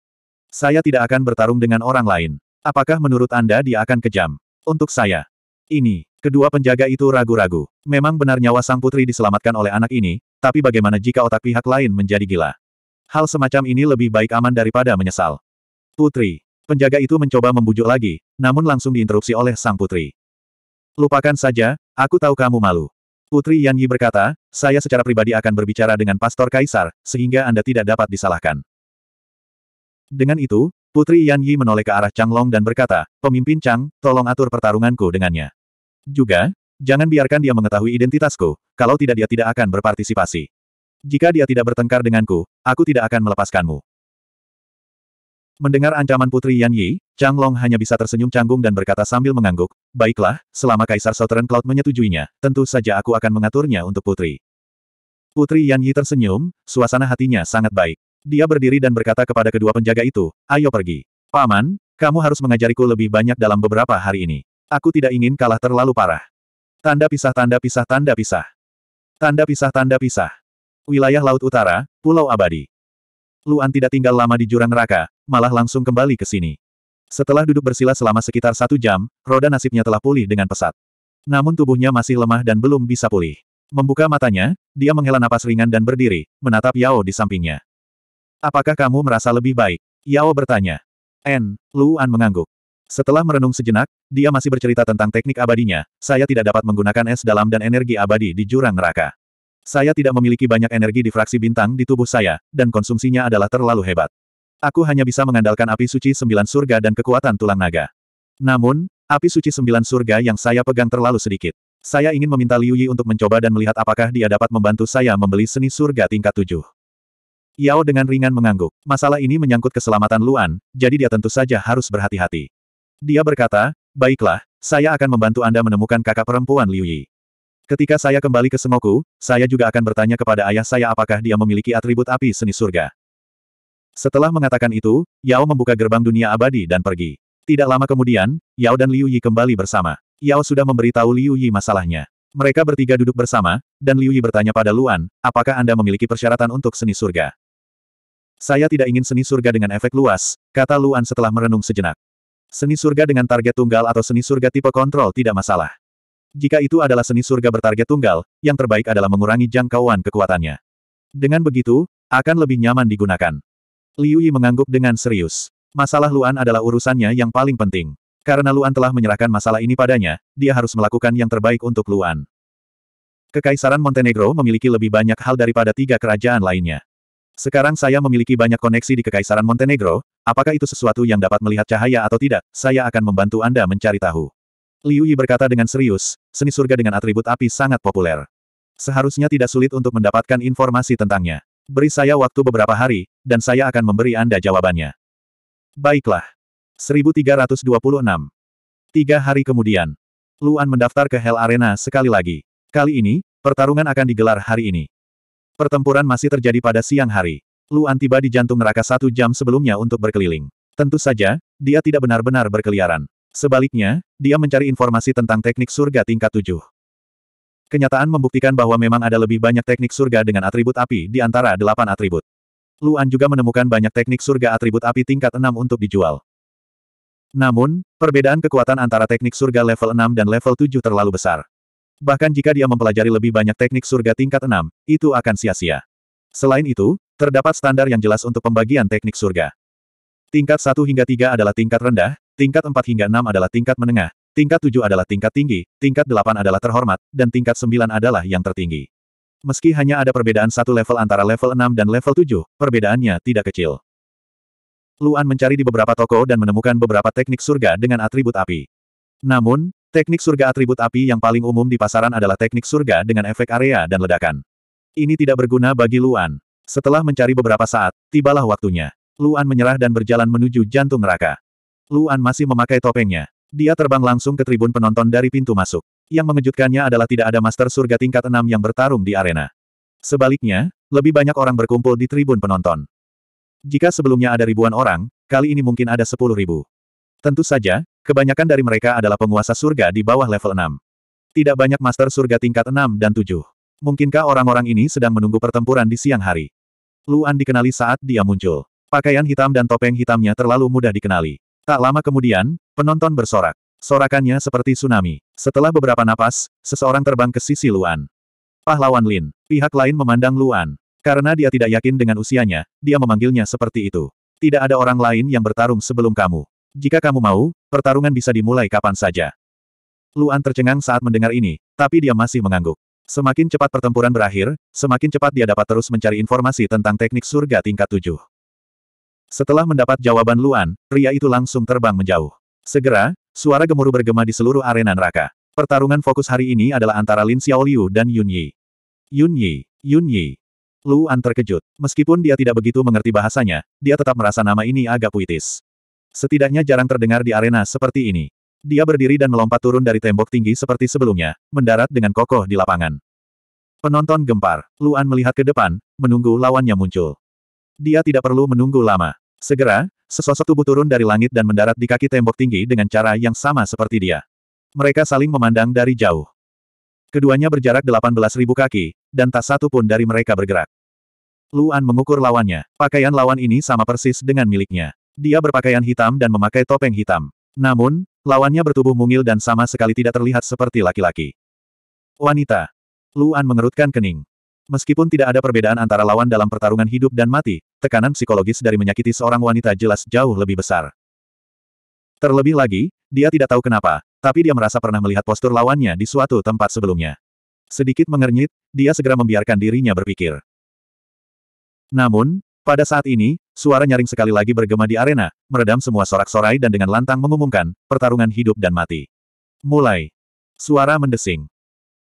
Saya tidak akan bertarung dengan orang lain. Apakah menurut Anda dia akan kejam? Untuk saya. Ini, kedua penjaga itu ragu-ragu. Memang benar nyawa sang putri diselamatkan oleh anak ini, tapi bagaimana jika otak pihak lain menjadi gila? Hal semacam ini lebih baik aman daripada menyesal. Putri. Penjaga itu mencoba membujuk lagi, namun langsung diinterupsi oleh sang putri. Lupakan saja, aku tahu kamu malu. Putri Yan Yi berkata, saya secara pribadi akan berbicara dengan Pastor Kaisar, sehingga Anda tidak dapat disalahkan. Dengan itu, Putri Yan Yi menoleh ke arah Chang Long dan berkata, Pemimpin Chang, tolong atur pertarunganku dengannya. Juga, jangan biarkan dia mengetahui identitasku, kalau tidak dia tidak akan berpartisipasi. Jika dia tidak bertengkar denganku, aku tidak akan melepaskanmu. Mendengar ancaman Putri Yan Yi, Chang Long hanya bisa tersenyum canggung dan berkata sambil mengangguk, Baiklah, selama Kaisar Southern Cloud menyetujuinya, tentu saja aku akan mengaturnya untuk Putri. Putri Yan Yi tersenyum, suasana hatinya sangat baik. Dia berdiri dan berkata kepada kedua penjaga itu, ayo pergi. Paman, kamu harus mengajariku lebih banyak dalam beberapa hari ini. Aku tidak ingin kalah terlalu parah. Tanda pisah tanda pisah tanda pisah. Tanda pisah tanda pisah. Wilayah Laut Utara, Pulau Abadi. Luan tidak tinggal lama di jurang neraka, malah langsung kembali ke sini. Setelah duduk bersila selama sekitar satu jam, roda nasibnya telah pulih dengan pesat. Namun tubuhnya masih lemah dan belum bisa pulih. Membuka matanya, dia menghela napas ringan dan berdiri, menatap Yao di sampingnya. Apakah kamu merasa lebih baik? Yao bertanya. N. Luan mengangguk. Setelah merenung sejenak, dia masih bercerita tentang teknik abadinya, saya tidak dapat menggunakan es dalam dan energi abadi di jurang neraka. Saya tidak memiliki banyak energi di fraksi bintang di tubuh saya, dan konsumsinya adalah terlalu hebat. Aku hanya bisa mengandalkan api suci sembilan surga dan kekuatan tulang naga. Namun, api suci sembilan surga yang saya pegang terlalu sedikit. Saya ingin meminta Liu Yi untuk mencoba dan melihat apakah dia dapat membantu saya membeli seni surga tingkat tujuh. Yao dengan ringan mengangguk. Masalah ini menyangkut keselamatan Luan, jadi dia tentu saja harus berhati-hati. Dia berkata, baiklah, saya akan membantu Anda menemukan kakak perempuan Liu Yi. Ketika saya kembali ke Sengoku, saya juga akan bertanya kepada ayah saya apakah dia memiliki atribut api seni surga. Setelah mengatakan itu, Yao membuka gerbang dunia abadi dan pergi. Tidak lama kemudian, Yao dan Liu Yi kembali bersama. Yao sudah memberitahu Liu Yi masalahnya. Mereka bertiga duduk bersama, dan Liu Yi bertanya pada Luan, apakah Anda memiliki persyaratan untuk seni surga? Saya tidak ingin seni surga dengan efek luas, kata Luan setelah merenung sejenak. Seni surga dengan target tunggal atau seni surga tipe kontrol tidak masalah. Jika itu adalah seni surga bertarget tunggal, yang terbaik adalah mengurangi jangkauan kekuatannya. Dengan begitu, akan lebih nyaman digunakan. Liu Yi mengangguk dengan serius. Masalah Luan adalah urusannya yang paling penting. Karena Luan telah menyerahkan masalah ini padanya, dia harus melakukan yang terbaik untuk Luan. Kekaisaran Montenegro memiliki lebih banyak hal daripada tiga kerajaan lainnya. Sekarang saya memiliki banyak koneksi di Kekaisaran Montenegro, apakah itu sesuatu yang dapat melihat cahaya atau tidak, saya akan membantu Anda mencari tahu. Liu Yi berkata dengan serius, seni surga dengan atribut api sangat populer. Seharusnya tidak sulit untuk mendapatkan informasi tentangnya. Beri saya waktu beberapa hari, dan saya akan memberi Anda jawabannya. Baiklah. 1326. Tiga hari kemudian, Luan mendaftar ke Hell Arena sekali lagi. Kali ini, pertarungan akan digelar hari ini. Pertempuran masih terjadi pada siang hari. Luan tiba di jantung neraka satu jam sebelumnya untuk berkeliling. Tentu saja, dia tidak benar-benar berkeliaran. Sebaliknya, dia mencari informasi tentang teknik surga tingkat tujuh. Kenyataan membuktikan bahwa memang ada lebih banyak teknik surga dengan atribut api di antara delapan atribut. Luan juga menemukan banyak teknik surga atribut api tingkat enam untuk dijual. Namun, perbedaan kekuatan antara teknik surga level enam dan level tujuh terlalu besar bahkan jika dia mempelajari lebih banyak teknik surga tingkat 6, itu akan sia-sia. Selain itu, terdapat standar yang jelas untuk pembagian teknik surga. Tingkat 1 hingga 3 adalah tingkat rendah, tingkat 4 hingga 6 adalah tingkat menengah, tingkat 7 adalah tingkat tinggi, tingkat 8 adalah terhormat, dan tingkat 9 adalah yang tertinggi. Meski hanya ada perbedaan satu level antara level 6 dan level 7, perbedaannya tidak kecil. Luan mencari di beberapa toko dan menemukan beberapa teknik surga dengan atribut api. Namun, Teknik surga atribut api yang paling umum di pasaran adalah teknik surga dengan efek area dan ledakan. Ini tidak berguna bagi Luan. Setelah mencari beberapa saat, tibalah waktunya. Luan menyerah dan berjalan menuju jantung neraka. Luan masih memakai topengnya. Dia terbang langsung ke tribun penonton dari pintu masuk. Yang mengejutkannya adalah tidak ada master surga tingkat 6 yang bertarung di arena. Sebaliknya, lebih banyak orang berkumpul di tribun penonton. Jika sebelumnya ada ribuan orang, kali ini mungkin ada sepuluh ribu. Tentu saja, kebanyakan dari mereka adalah penguasa surga di bawah level 6. Tidak banyak master surga tingkat 6 dan 7. Mungkinkah orang-orang ini sedang menunggu pertempuran di siang hari? Luan dikenali saat dia muncul. Pakaian hitam dan topeng hitamnya terlalu mudah dikenali. Tak lama kemudian, penonton bersorak. Sorakannya seperti tsunami. Setelah beberapa napas, seseorang terbang ke sisi Luan. Pahlawan Lin. Pihak lain memandang Luan. Karena dia tidak yakin dengan usianya, dia memanggilnya seperti itu. Tidak ada orang lain yang bertarung sebelum kamu. Jika kamu mau, pertarungan bisa dimulai kapan saja. Luan tercengang saat mendengar ini, tapi dia masih mengangguk. Semakin cepat pertempuran berakhir, semakin cepat dia dapat terus mencari informasi tentang teknik surga tingkat tujuh. Setelah mendapat jawaban Luan, pria itu langsung terbang menjauh. Segera, suara gemuruh bergema di seluruh arena neraka. Pertarungan fokus hari ini adalah antara Lin Xiaoliu dan Yun Yi. Yun Yi, Yun Yi. Luan terkejut. Meskipun dia tidak begitu mengerti bahasanya, dia tetap merasa nama ini agak puitis. Setidaknya jarang terdengar di arena seperti ini. Dia berdiri dan melompat turun dari tembok tinggi seperti sebelumnya, mendarat dengan kokoh di lapangan. Penonton gempar. Luan melihat ke depan, menunggu lawannya muncul. Dia tidak perlu menunggu lama. Segera, sesosok tubuh turun dari langit dan mendarat di kaki tembok tinggi dengan cara yang sama seperti dia. Mereka saling memandang dari jauh. Keduanya berjarak 18.000 kaki, dan tak satu pun dari mereka bergerak. Luan mengukur lawannya. Pakaian lawan ini sama persis dengan miliknya. Dia berpakaian hitam dan memakai topeng hitam. Namun, lawannya bertubuh mungil dan sama sekali tidak terlihat seperti laki-laki. Wanita. Luan mengerutkan kening. Meskipun tidak ada perbedaan antara lawan dalam pertarungan hidup dan mati, tekanan psikologis dari menyakiti seorang wanita jelas jauh lebih besar. Terlebih lagi, dia tidak tahu kenapa, tapi dia merasa pernah melihat postur lawannya di suatu tempat sebelumnya. Sedikit mengernyit, dia segera membiarkan dirinya berpikir. Namun, pada saat ini, suara nyaring sekali lagi bergema di arena, meredam semua sorak-sorai dan dengan lantang mengumumkan, pertarungan hidup dan mati. Mulai. Suara mendesing.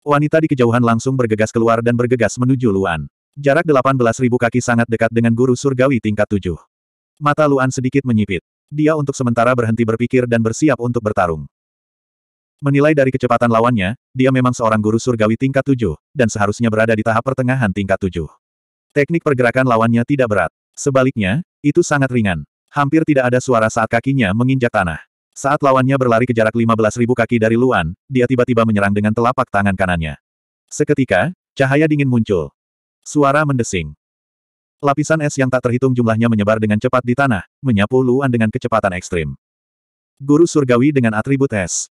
Wanita di kejauhan langsung bergegas keluar dan bergegas menuju Luan. Jarak 18.000 kaki sangat dekat dengan guru surgawi tingkat 7. Mata Luan sedikit menyipit. Dia untuk sementara berhenti berpikir dan bersiap untuk bertarung. Menilai dari kecepatan lawannya, dia memang seorang guru surgawi tingkat 7, dan seharusnya berada di tahap pertengahan tingkat 7. Teknik pergerakan lawannya tidak berat. Sebaliknya, itu sangat ringan. Hampir tidak ada suara saat kakinya menginjak tanah. Saat lawannya berlari ke jarak 15.000 kaki dari Luan, dia tiba-tiba menyerang dengan telapak tangan kanannya. Seketika, cahaya dingin muncul. Suara mendesing. Lapisan es yang tak terhitung jumlahnya menyebar dengan cepat di tanah, menyapu Luan dengan kecepatan ekstrim. Guru surgawi dengan atribut es.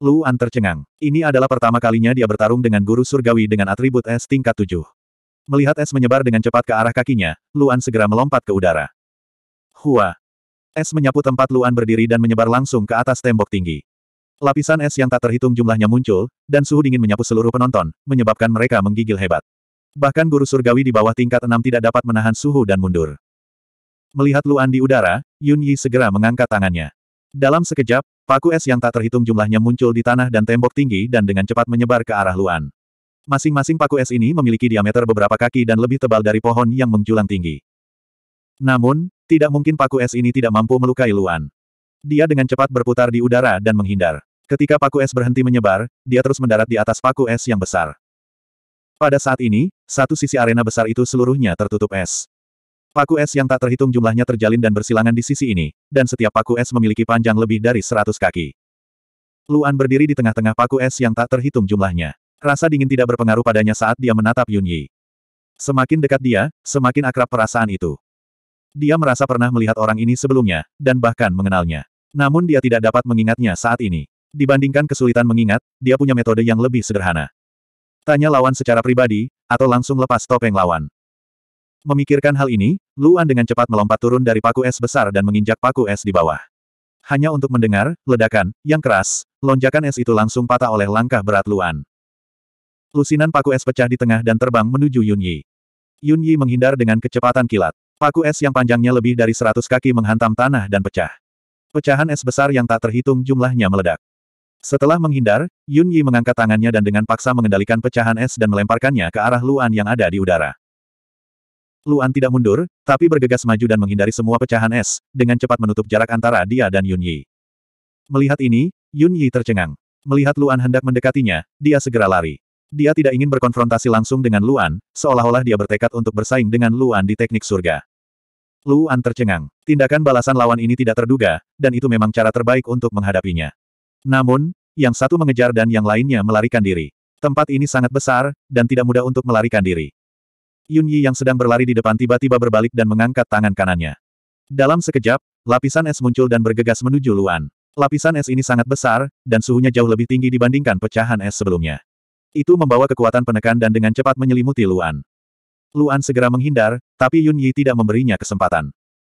Luan tercengang. Ini adalah pertama kalinya dia bertarung dengan guru surgawi dengan atribut es tingkat 7. Melihat es menyebar dengan cepat ke arah kakinya, Luan segera melompat ke udara. Hua! Es menyapu tempat Luan berdiri dan menyebar langsung ke atas tembok tinggi. Lapisan es yang tak terhitung jumlahnya muncul, dan suhu dingin menyapu seluruh penonton, menyebabkan mereka menggigil hebat. Bahkan guru surgawi di bawah tingkat enam tidak dapat menahan suhu dan mundur. Melihat Luan di udara, Yun Yi segera mengangkat tangannya. Dalam sekejap, paku es yang tak terhitung jumlahnya muncul di tanah dan tembok tinggi dan dengan cepat menyebar ke arah Luan. Masing-masing paku es ini memiliki diameter beberapa kaki dan lebih tebal dari pohon yang menjulang tinggi. Namun, tidak mungkin paku es ini tidak mampu melukai Luan. Dia dengan cepat berputar di udara dan menghindar. Ketika paku es berhenti menyebar, dia terus mendarat di atas paku es yang besar. Pada saat ini, satu sisi arena besar itu seluruhnya tertutup es. Paku es yang tak terhitung jumlahnya terjalin dan bersilangan di sisi ini, dan setiap paku es memiliki panjang lebih dari 100 kaki. Luan berdiri di tengah-tengah paku es yang tak terhitung jumlahnya. Rasa dingin tidak berpengaruh padanya saat dia menatap Yun Yi. Semakin dekat dia, semakin akrab perasaan itu. Dia merasa pernah melihat orang ini sebelumnya, dan bahkan mengenalnya. Namun dia tidak dapat mengingatnya saat ini. Dibandingkan kesulitan mengingat, dia punya metode yang lebih sederhana. Tanya lawan secara pribadi, atau langsung lepas topeng lawan. Memikirkan hal ini, Luan dengan cepat melompat turun dari paku es besar dan menginjak paku es di bawah. Hanya untuk mendengar, ledakan, yang keras, lonjakan es itu langsung patah oleh langkah berat Luan. Lusinan paku es pecah di tengah dan terbang menuju Yun Yi. Yun Yi menghindar dengan kecepatan kilat. Paku es yang panjangnya lebih dari seratus kaki menghantam tanah dan pecah. Pecahan es besar yang tak terhitung jumlahnya meledak. Setelah menghindar, Yun Yi mengangkat tangannya dan dengan paksa mengendalikan pecahan es dan melemparkannya ke arah Luan yang ada di udara. Luan tidak mundur, tapi bergegas maju dan menghindari semua pecahan es, dengan cepat menutup jarak antara dia dan Yun Yi. Melihat ini, Yun Yi tercengang. Melihat Luan hendak mendekatinya, dia segera lari. Dia tidak ingin berkonfrontasi langsung dengan Luan, seolah-olah dia bertekad untuk bersaing dengan Luan di teknik surga. Luan tercengang. Tindakan balasan lawan ini tidak terduga, dan itu memang cara terbaik untuk menghadapinya. Namun, yang satu mengejar dan yang lainnya melarikan diri. Tempat ini sangat besar, dan tidak mudah untuk melarikan diri. Yun Yi yang sedang berlari di depan tiba-tiba berbalik dan mengangkat tangan kanannya. Dalam sekejap, lapisan es muncul dan bergegas menuju Luan. Lapisan es ini sangat besar, dan suhunya jauh lebih tinggi dibandingkan pecahan es sebelumnya. Itu membawa kekuatan penekan dan dengan cepat menyelimuti Luan. Luan segera menghindar, tapi Yun Yi tidak memberinya kesempatan.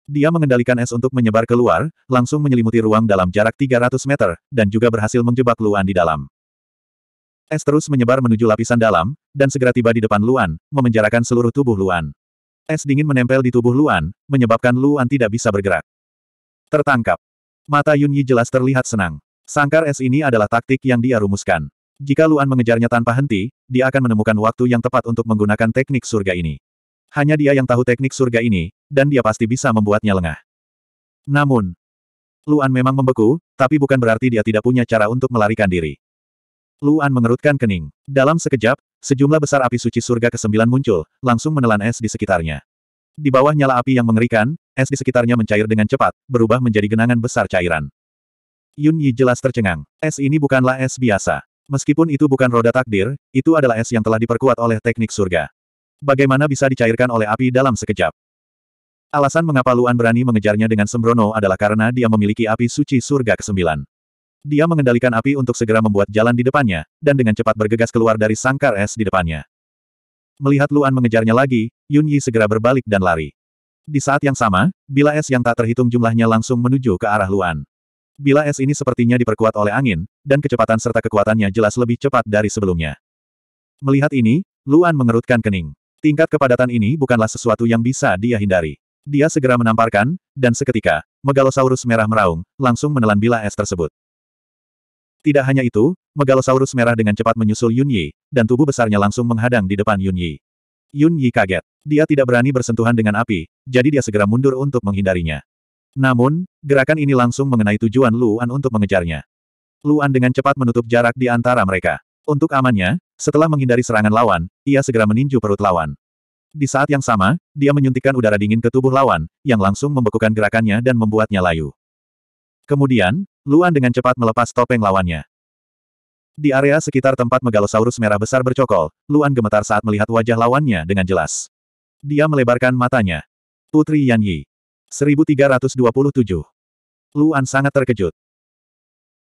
Dia mengendalikan es untuk menyebar keluar, langsung menyelimuti ruang dalam jarak 300 meter, dan juga berhasil menjebak Luan di dalam. Es terus menyebar menuju lapisan dalam, dan segera tiba di depan Luan, memenjarakan seluruh tubuh Luan. Es dingin menempel di tubuh Luan, menyebabkan Luan tidak bisa bergerak. Tertangkap. Mata Yun Yi jelas terlihat senang. Sangkar es ini adalah taktik yang dia rumuskan. Jika Luan mengejarnya tanpa henti, dia akan menemukan waktu yang tepat untuk menggunakan teknik surga ini. Hanya dia yang tahu teknik surga ini, dan dia pasti bisa membuatnya lengah. Namun, Luan memang membeku, tapi bukan berarti dia tidak punya cara untuk melarikan diri. Luan mengerutkan kening. Dalam sekejap, sejumlah besar api suci surga ke-9 muncul, langsung menelan es di sekitarnya. Di bawah nyala api yang mengerikan, es di sekitarnya mencair dengan cepat, berubah menjadi genangan besar cairan. Yun Yi jelas tercengang. Es ini bukanlah es biasa. Meskipun itu bukan roda takdir, itu adalah es yang telah diperkuat oleh teknik surga. Bagaimana bisa dicairkan oleh api dalam sekejap? Alasan mengapa Luan berani mengejarnya dengan sembrono adalah karena dia memiliki api suci surga ke-9. Dia mengendalikan api untuk segera membuat jalan di depannya, dan dengan cepat bergegas keluar dari sangkar es di depannya. Melihat Luan mengejarnya lagi, Yun Yi segera berbalik dan lari. Di saat yang sama, bila es yang tak terhitung jumlahnya langsung menuju ke arah Luan. Bila es ini sepertinya diperkuat oleh angin, dan kecepatan serta kekuatannya jelas lebih cepat dari sebelumnya. Melihat ini, Luan mengerutkan kening. Tingkat kepadatan ini bukanlah sesuatu yang bisa dia hindari. Dia segera menamparkan, dan seketika, Megalosaurus merah meraung, langsung menelan bila es tersebut. Tidak hanya itu, Megalosaurus merah dengan cepat menyusul Yun Yi, dan tubuh besarnya langsung menghadang di depan Yun Yi. Yun Yi kaget. Dia tidak berani bersentuhan dengan api, jadi dia segera mundur untuk menghindarinya. Namun, gerakan ini langsung mengenai tujuan Luan untuk mengejarnya. Luan dengan cepat menutup jarak di antara mereka. Untuk amannya, setelah menghindari serangan lawan, ia segera meninju perut lawan. Di saat yang sama, dia menyuntikkan udara dingin ke tubuh lawan, yang langsung membekukan gerakannya dan membuatnya layu. Kemudian, Luan dengan cepat melepas topeng lawannya. Di area sekitar tempat megalosaurus merah besar bercokol, Luan gemetar saat melihat wajah lawannya dengan jelas. Dia melebarkan matanya. Putri Yan Yi. 1327. Luan sangat terkejut.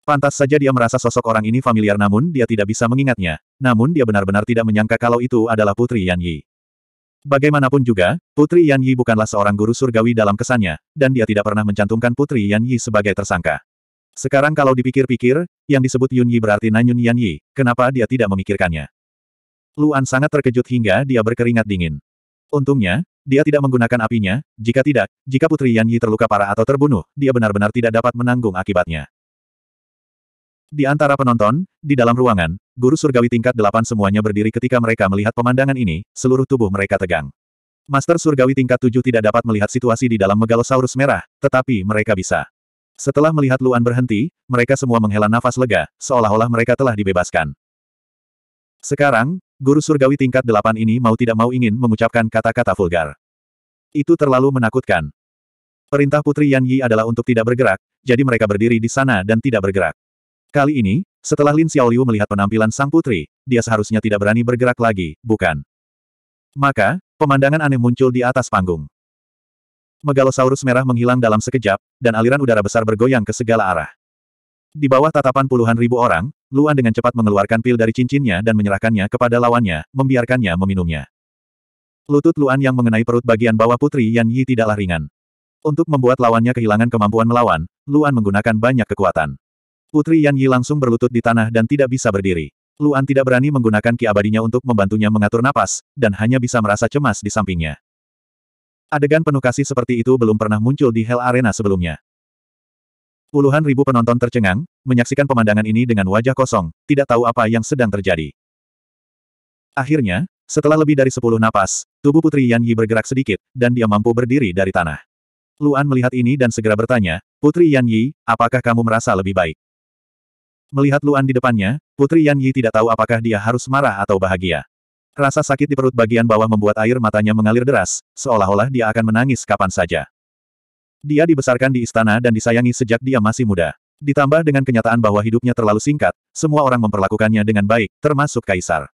Pantas saja dia merasa sosok orang ini familiar namun dia tidak bisa mengingatnya. Namun dia benar-benar tidak menyangka kalau itu adalah Putri Yan Yi. Bagaimanapun juga, Putri Yan Yi bukanlah seorang guru surgawi dalam kesannya, dan dia tidak pernah mencantumkan Putri Yan Yi sebagai tersangka. Sekarang kalau dipikir-pikir, yang disebut Yun Yi berarti Nanyun Yan Yi, kenapa dia tidak memikirkannya? Luan sangat terkejut hingga dia berkeringat dingin. Untungnya, dia tidak menggunakan apinya, jika tidak, jika Putri Yan Yi terluka parah atau terbunuh, dia benar-benar tidak dapat menanggung akibatnya. Di antara penonton, di dalam ruangan, guru surgawi tingkat delapan semuanya berdiri ketika mereka melihat pemandangan ini, seluruh tubuh mereka tegang. Master surgawi tingkat tujuh tidak dapat melihat situasi di dalam megalosaurus merah, tetapi mereka bisa. Setelah melihat Luan berhenti, mereka semua menghela nafas lega, seolah-olah mereka telah dibebaskan. Sekarang, guru surgawi tingkat delapan ini mau tidak mau ingin mengucapkan kata-kata vulgar. Itu terlalu menakutkan. Perintah Putri Yan Yi adalah untuk tidak bergerak, jadi mereka berdiri di sana dan tidak bergerak. Kali ini, setelah Lin Xiaoliu melihat penampilan sang putri, dia seharusnya tidak berani bergerak lagi, bukan? Maka, pemandangan aneh muncul di atas panggung. Megalosaurus merah menghilang dalam sekejap, dan aliran udara besar bergoyang ke segala arah. Di bawah tatapan puluhan ribu orang, Luan dengan cepat mengeluarkan pil dari cincinnya dan menyerahkannya kepada lawannya, membiarkannya meminumnya. Lutut Luan yang mengenai perut bagian bawah Putri Yan Yi tidaklah ringan. Untuk membuat lawannya kehilangan kemampuan melawan, Luan menggunakan banyak kekuatan. Putri Yan Yi langsung berlutut di tanah dan tidak bisa berdiri. Luan tidak berani menggunakan ki abadinya untuk membantunya mengatur napas, dan hanya bisa merasa cemas di sampingnya. Adegan penuh kasih seperti itu belum pernah muncul di Hell Arena sebelumnya. Puluhan ribu penonton tercengang, menyaksikan pemandangan ini dengan wajah kosong, tidak tahu apa yang sedang terjadi. Akhirnya, setelah lebih dari sepuluh napas, tubuh Putri Yan Yi bergerak sedikit, dan dia mampu berdiri dari tanah. Luan melihat ini dan segera bertanya, Putri Yan Yi, apakah kamu merasa lebih baik? Melihat Luan di depannya, Putri Yan Yi tidak tahu apakah dia harus marah atau bahagia. Rasa sakit di perut bagian bawah membuat air matanya mengalir deras, seolah-olah dia akan menangis kapan saja. Dia dibesarkan di istana dan disayangi sejak dia masih muda. Ditambah dengan kenyataan bahwa hidupnya terlalu singkat, semua orang memperlakukannya dengan baik, termasuk kaisar.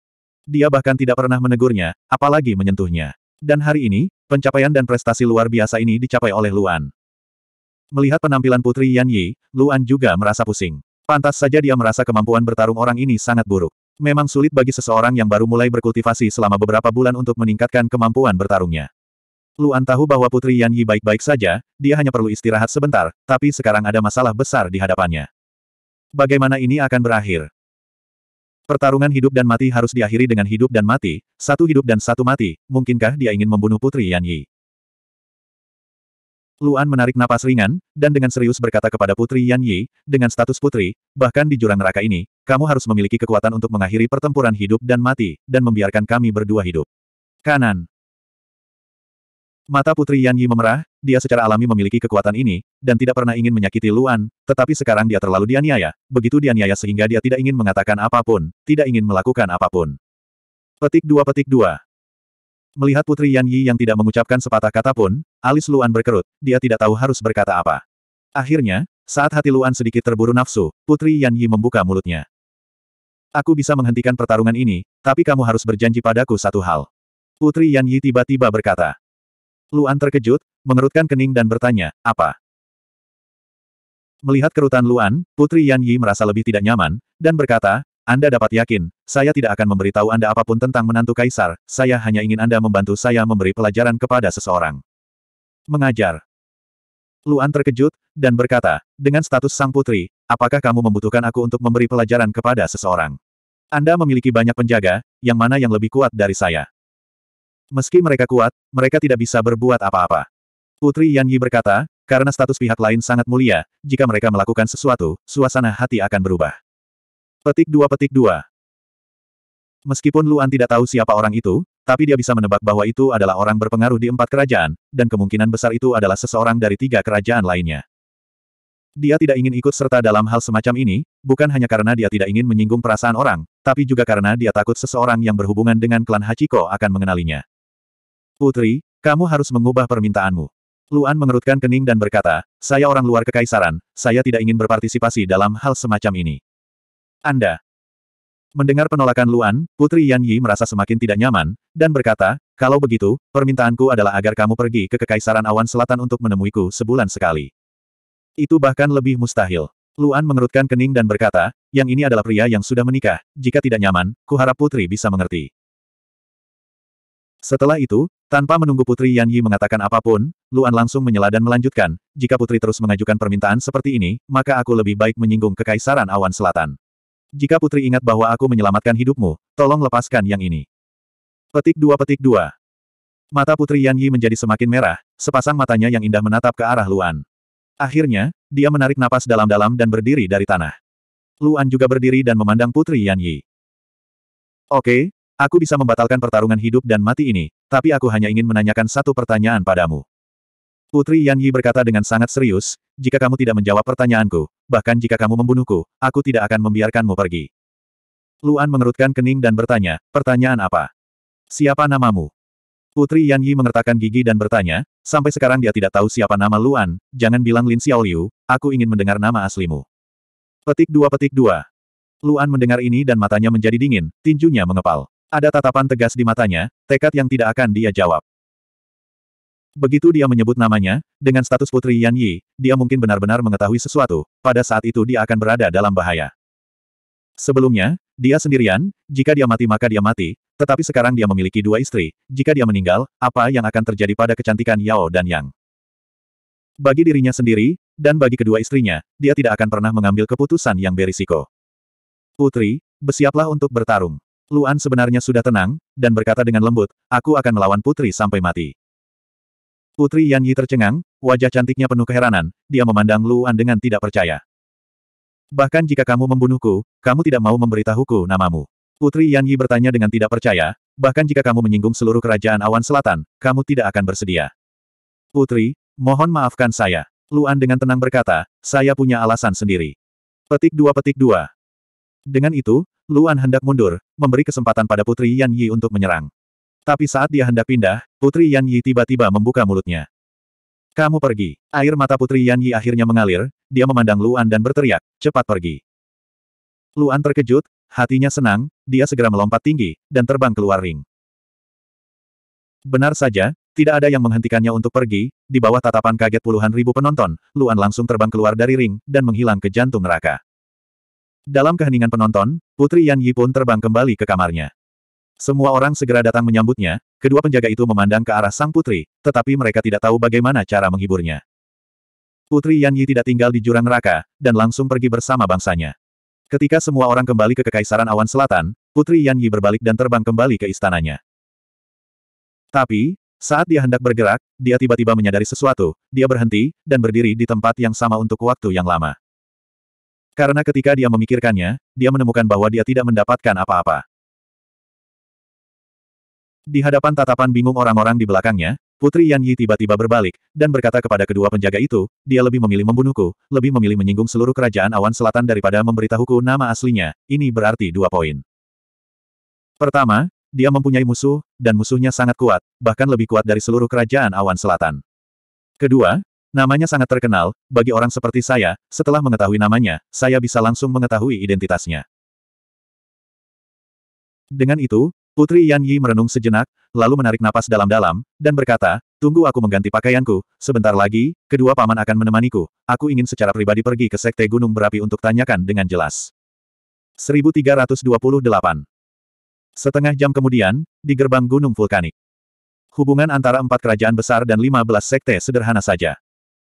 Dia bahkan tidak pernah menegurnya, apalagi menyentuhnya. Dan hari ini, pencapaian dan prestasi luar biasa ini dicapai oleh Luan. Melihat penampilan putri Yan Yi, Luan juga merasa pusing. Pantas saja dia merasa kemampuan bertarung orang ini sangat buruk. Memang sulit bagi seseorang yang baru mulai berkultivasi selama beberapa bulan untuk meningkatkan kemampuan bertarungnya. Luan tahu bahwa Putri Yan Yi baik-baik saja, dia hanya perlu istirahat sebentar, tapi sekarang ada masalah besar di hadapannya. Bagaimana ini akan berakhir? Pertarungan hidup dan mati harus diakhiri dengan hidup dan mati, satu hidup dan satu mati, mungkinkah dia ingin membunuh Putri Yan Yi? Luan menarik napas ringan, dan dengan serius berkata kepada Putri Yan Yi, dengan status putri, bahkan di jurang neraka ini, kamu harus memiliki kekuatan untuk mengakhiri pertempuran hidup dan mati, dan membiarkan kami berdua hidup. Kanan. Mata Putri Yan Yi memerah, dia secara alami memiliki kekuatan ini, dan tidak pernah ingin menyakiti Luan, tetapi sekarang dia terlalu dianiaya, begitu dianiaya sehingga dia tidak ingin mengatakan apapun, tidak ingin melakukan apapun. Petik dua petik dua. Melihat Putri Yan Yi yang tidak mengucapkan sepatah kata pun, alis Luan berkerut, dia tidak tahu harus berkata apa. Akhirnya, saat hati Luan sedikit terburu nafsu, Putri Yan Yi membuka mulutnya. Aku bisa menghentikan pertarungan ini, tapi kamu harus berjanji padaku satu hal. Putri Yan Yi tiba-tiba berkata. Luan terkejut, mengerutkan kening dan bertanya, apa? Melihat kerutan Luan, Putri Yan Yi merasa lebih tidak nyaman, dan berkata, Anda dapat yakin, saya tidak akan memberitahu Anda apapun tentang menantu Kaisar, saya hanya ingin Anda membantu saya memberi pelajaran kepada seseorang. Mengajar. Luan terkejut, dan berkata, dengan status sang putri, apakah kamu membutuhkan aku untuk memberi pelajaran kepada seseorang? Anda memiliki banyak penjaga, yang mana yang lebih kuat dari saya? Meski mereka kuat, mereka tidak bisa berbuat apa-apa. Putri Yan Yi berkata, karena status pihak lain sangat mulia, jika mereka melakukan sesuatu, suasana hati akan berubah. Petik 2 petik 2 Meskipun Luan tidak tahu siapa orang itu, tapi dia bisa menebak bahwa itu adalah orang berpengaruh di empat kerajaan, dan kemungkinan besar itu adalah seseorang dari tiga kerajaan lainnya. Dia tidak ingin ikut serta dalam hal semacam ini, bukan hanya karena dia tidak ingin menyinggung perasaan orang, tapi juga karena dia takut seseorang yang berhubungan dengan klan Hachiko akan mengenalinya. Putri, kamu harus mengubah permintaanmu. Luan mengerutkan kening dan berkata, saya orang luar kekaisaran, saya tidak ingin berpartisipasi dalam hal semacam ini. Anda. Mendengar penolakan Luan, Putri Yan Yi merasa semakin tidak nyaman, dan berkata, kalau begitu, permintaanku adalah agar kamu pergi ke Kekaisaran Awan Selatan untuk menemuiku sebulan sekali. Itu bahkan lebih mustahil. Luan mengerutkan kening dan berkata, yang ini adalah pria yang sudah menikah, jika tidak nyaman, kuharap putri bisa mengerti. Setelah itu, tanpa menunggu Putri Yan Yi mengatakan apapun, Luan langsung menyela dan melanjutkan, jika Putri terus mengajukan permintaan seperti ini, maka aku lebih baik menyinggung Kekaisaran Awan Selatan. Jika Putri ingat bahwa aku menyelamatkan hidupmu, tolong lepaskan yang ini. Petik dua petik dua. Mata Putri Yan Yi menjadi semakin merah, sepasang matanya yang indah menatap ke arah Luan. Akhirnya, dia menarik napas dalam-dalam dan berdiri dari tanah. Luan juga berdiri dan memandang Putri Yan Yi. Oke, Aku bisa membatalkan pertarungan hidup dan mati ini, tapi aku hanya ingin menanyakan satu pertanyaan padamu. Putri Yan Yi berkata dengan sangat serius, jika kamu tidak menjawab pertanyaanku, bahkan jika kamu membunuhku, aku tidak akan membiarkanmu pergi. Luan mengerutkan kening dan bertanya, pertanyaan apa? Siapa namamu? Putri Yan Yi mengertakkan gigi dan bertanya, sampai sekarang dia tidak tahu siapa nama Luan, jangan bilang Lin Xiaoliu, aku ingin mendengar nama aslimu. Petik dua petik dua. Luan mendengar ini dan matanya menjadi dingin, tinjunya mengepal. Ada tatapan tegas di matanya, tekad yang tidak akan dia jawab. Begitu dia menyebut namanya, dengan status putri Yan Yi, dia mungkin benar-benar mengetahui sesuatu, pada saat itu dia akan berada dalam bahaya. Sebelumnya, dia sendirian, jika dia mati maka dia mati, tetapi sekarang dia memiliki dua istri, jika dia meninggal, apa yang akan terjadi pada kecantikan Yao dan Yang? Bagi dirinya sendiri, dan bagi kedua istrinya, dia tidak akan pernah mengambil keputusan yang berisiko. Putri, bersiaplah untuk bertarung. Luan sebenarnya sudah tenang, dan berkata dengan lembut, aku akan melawan putri sampai mati. Putri Yan Yi tercengang, wajah cantiknya penuh keheranan, dia memandang Luan dengan tidak percaya. Bahkan jika kamu membunuhku, kamu tidak mau memberitahuku namamu. Putri Yan Yi bertanya dengan tidak percaya, bahkan jika kamu menyinggung seluruh kerajaan awan selatan, kamu tidak akan bersedia. Putri, mohon maafkan saya. Luan dengan tenang berkata, saya punya alasan sendiri. Petik dua petik dua. Dengan itu, Luan hendak mundur, memberi kesempatan pada Putri Yan Yi untuk menyerang. Tapi saat dia hendak pindah, Putri Yan Yi tiba-tiba membuka mulutnya. Kamu pergi. Air mata Putri Yan Yi akhirnya mengalir, dia memandang Luan dan berteriak, cepat pergi. Luan terkejut, hatinya senang, dia segera melompat tinggi, dan terbang keluar ring. Benar saja, tidak ada yang menghentikannya untuk pergi, di bawah tatapan kaget puluhan ribu penonton, Luan langsung terbang keluar dari ring, dan menghilang ke jantung neraka. Dalam keheningan penonton, Putri Yan Yi pun terbang kembali ke kamarnya. Semua orang segera datang menyambutnya, kedua penjaga itu memandang ke arah sang putri, tetapi mereka tidak tahu bagaimana cara menghiburnya. Putri Yan Yi tidak tinggal di jurang neraka, dan langsung pergi bersama bangsanya. Ketika semua orang kembali ke Kekaisaran Awan Selatan, Putri Yan Yi berbalik dan terbang kembali ke istananya. Tapi, saat dia hendak bergerak, dia tiba-tiba menyadari sesuatu, dia berhenti, dan berdiri di tempat yang sama untuk waktu yang lama. Karena ketika dia memikirkannya, dia menemukan bahwa dia tidak mendapatkan apa-apa. Di hadapan tatapan bingung orang-orang di belakangnya, Putri Yan Yi tiba-tiba berbalik, dan berkata kepada kedua penjaga itu, dia lebih memilih membunuhku, lebih memilih menyinggung seluruh kerajaan awan selatan daripada memberitahuku nama aslinya, ini berarti dua poin. Pertama, dia mempunyai musuh, dan musuhnya sangat kuat, bahkan lebih kuat dari seluruh kerajaan awan selatan. Kedua, Namanya sangat terkenal, bagi orang seperti saya, setelah mengetahui namanya, saya bisa langsung mengetahui identitasnya. Dengan itu, Putri Yan Yi merenung sejenak, lalu menarik napas dalam-dalam, dan berkata, Tunggu aku mengganti pakaianku, sebentar lagi, kedua paman akan menemaniku, aku ingin secara pribadi pergi ke Sekte Gunung Berapi untuk tanyakan dengan jelas. 1328 Setengah jam kemudian, di gerbang Gunung Vulkanik. Hubungan antara empat kerajaan besar dan 15 sekte sederhana saja.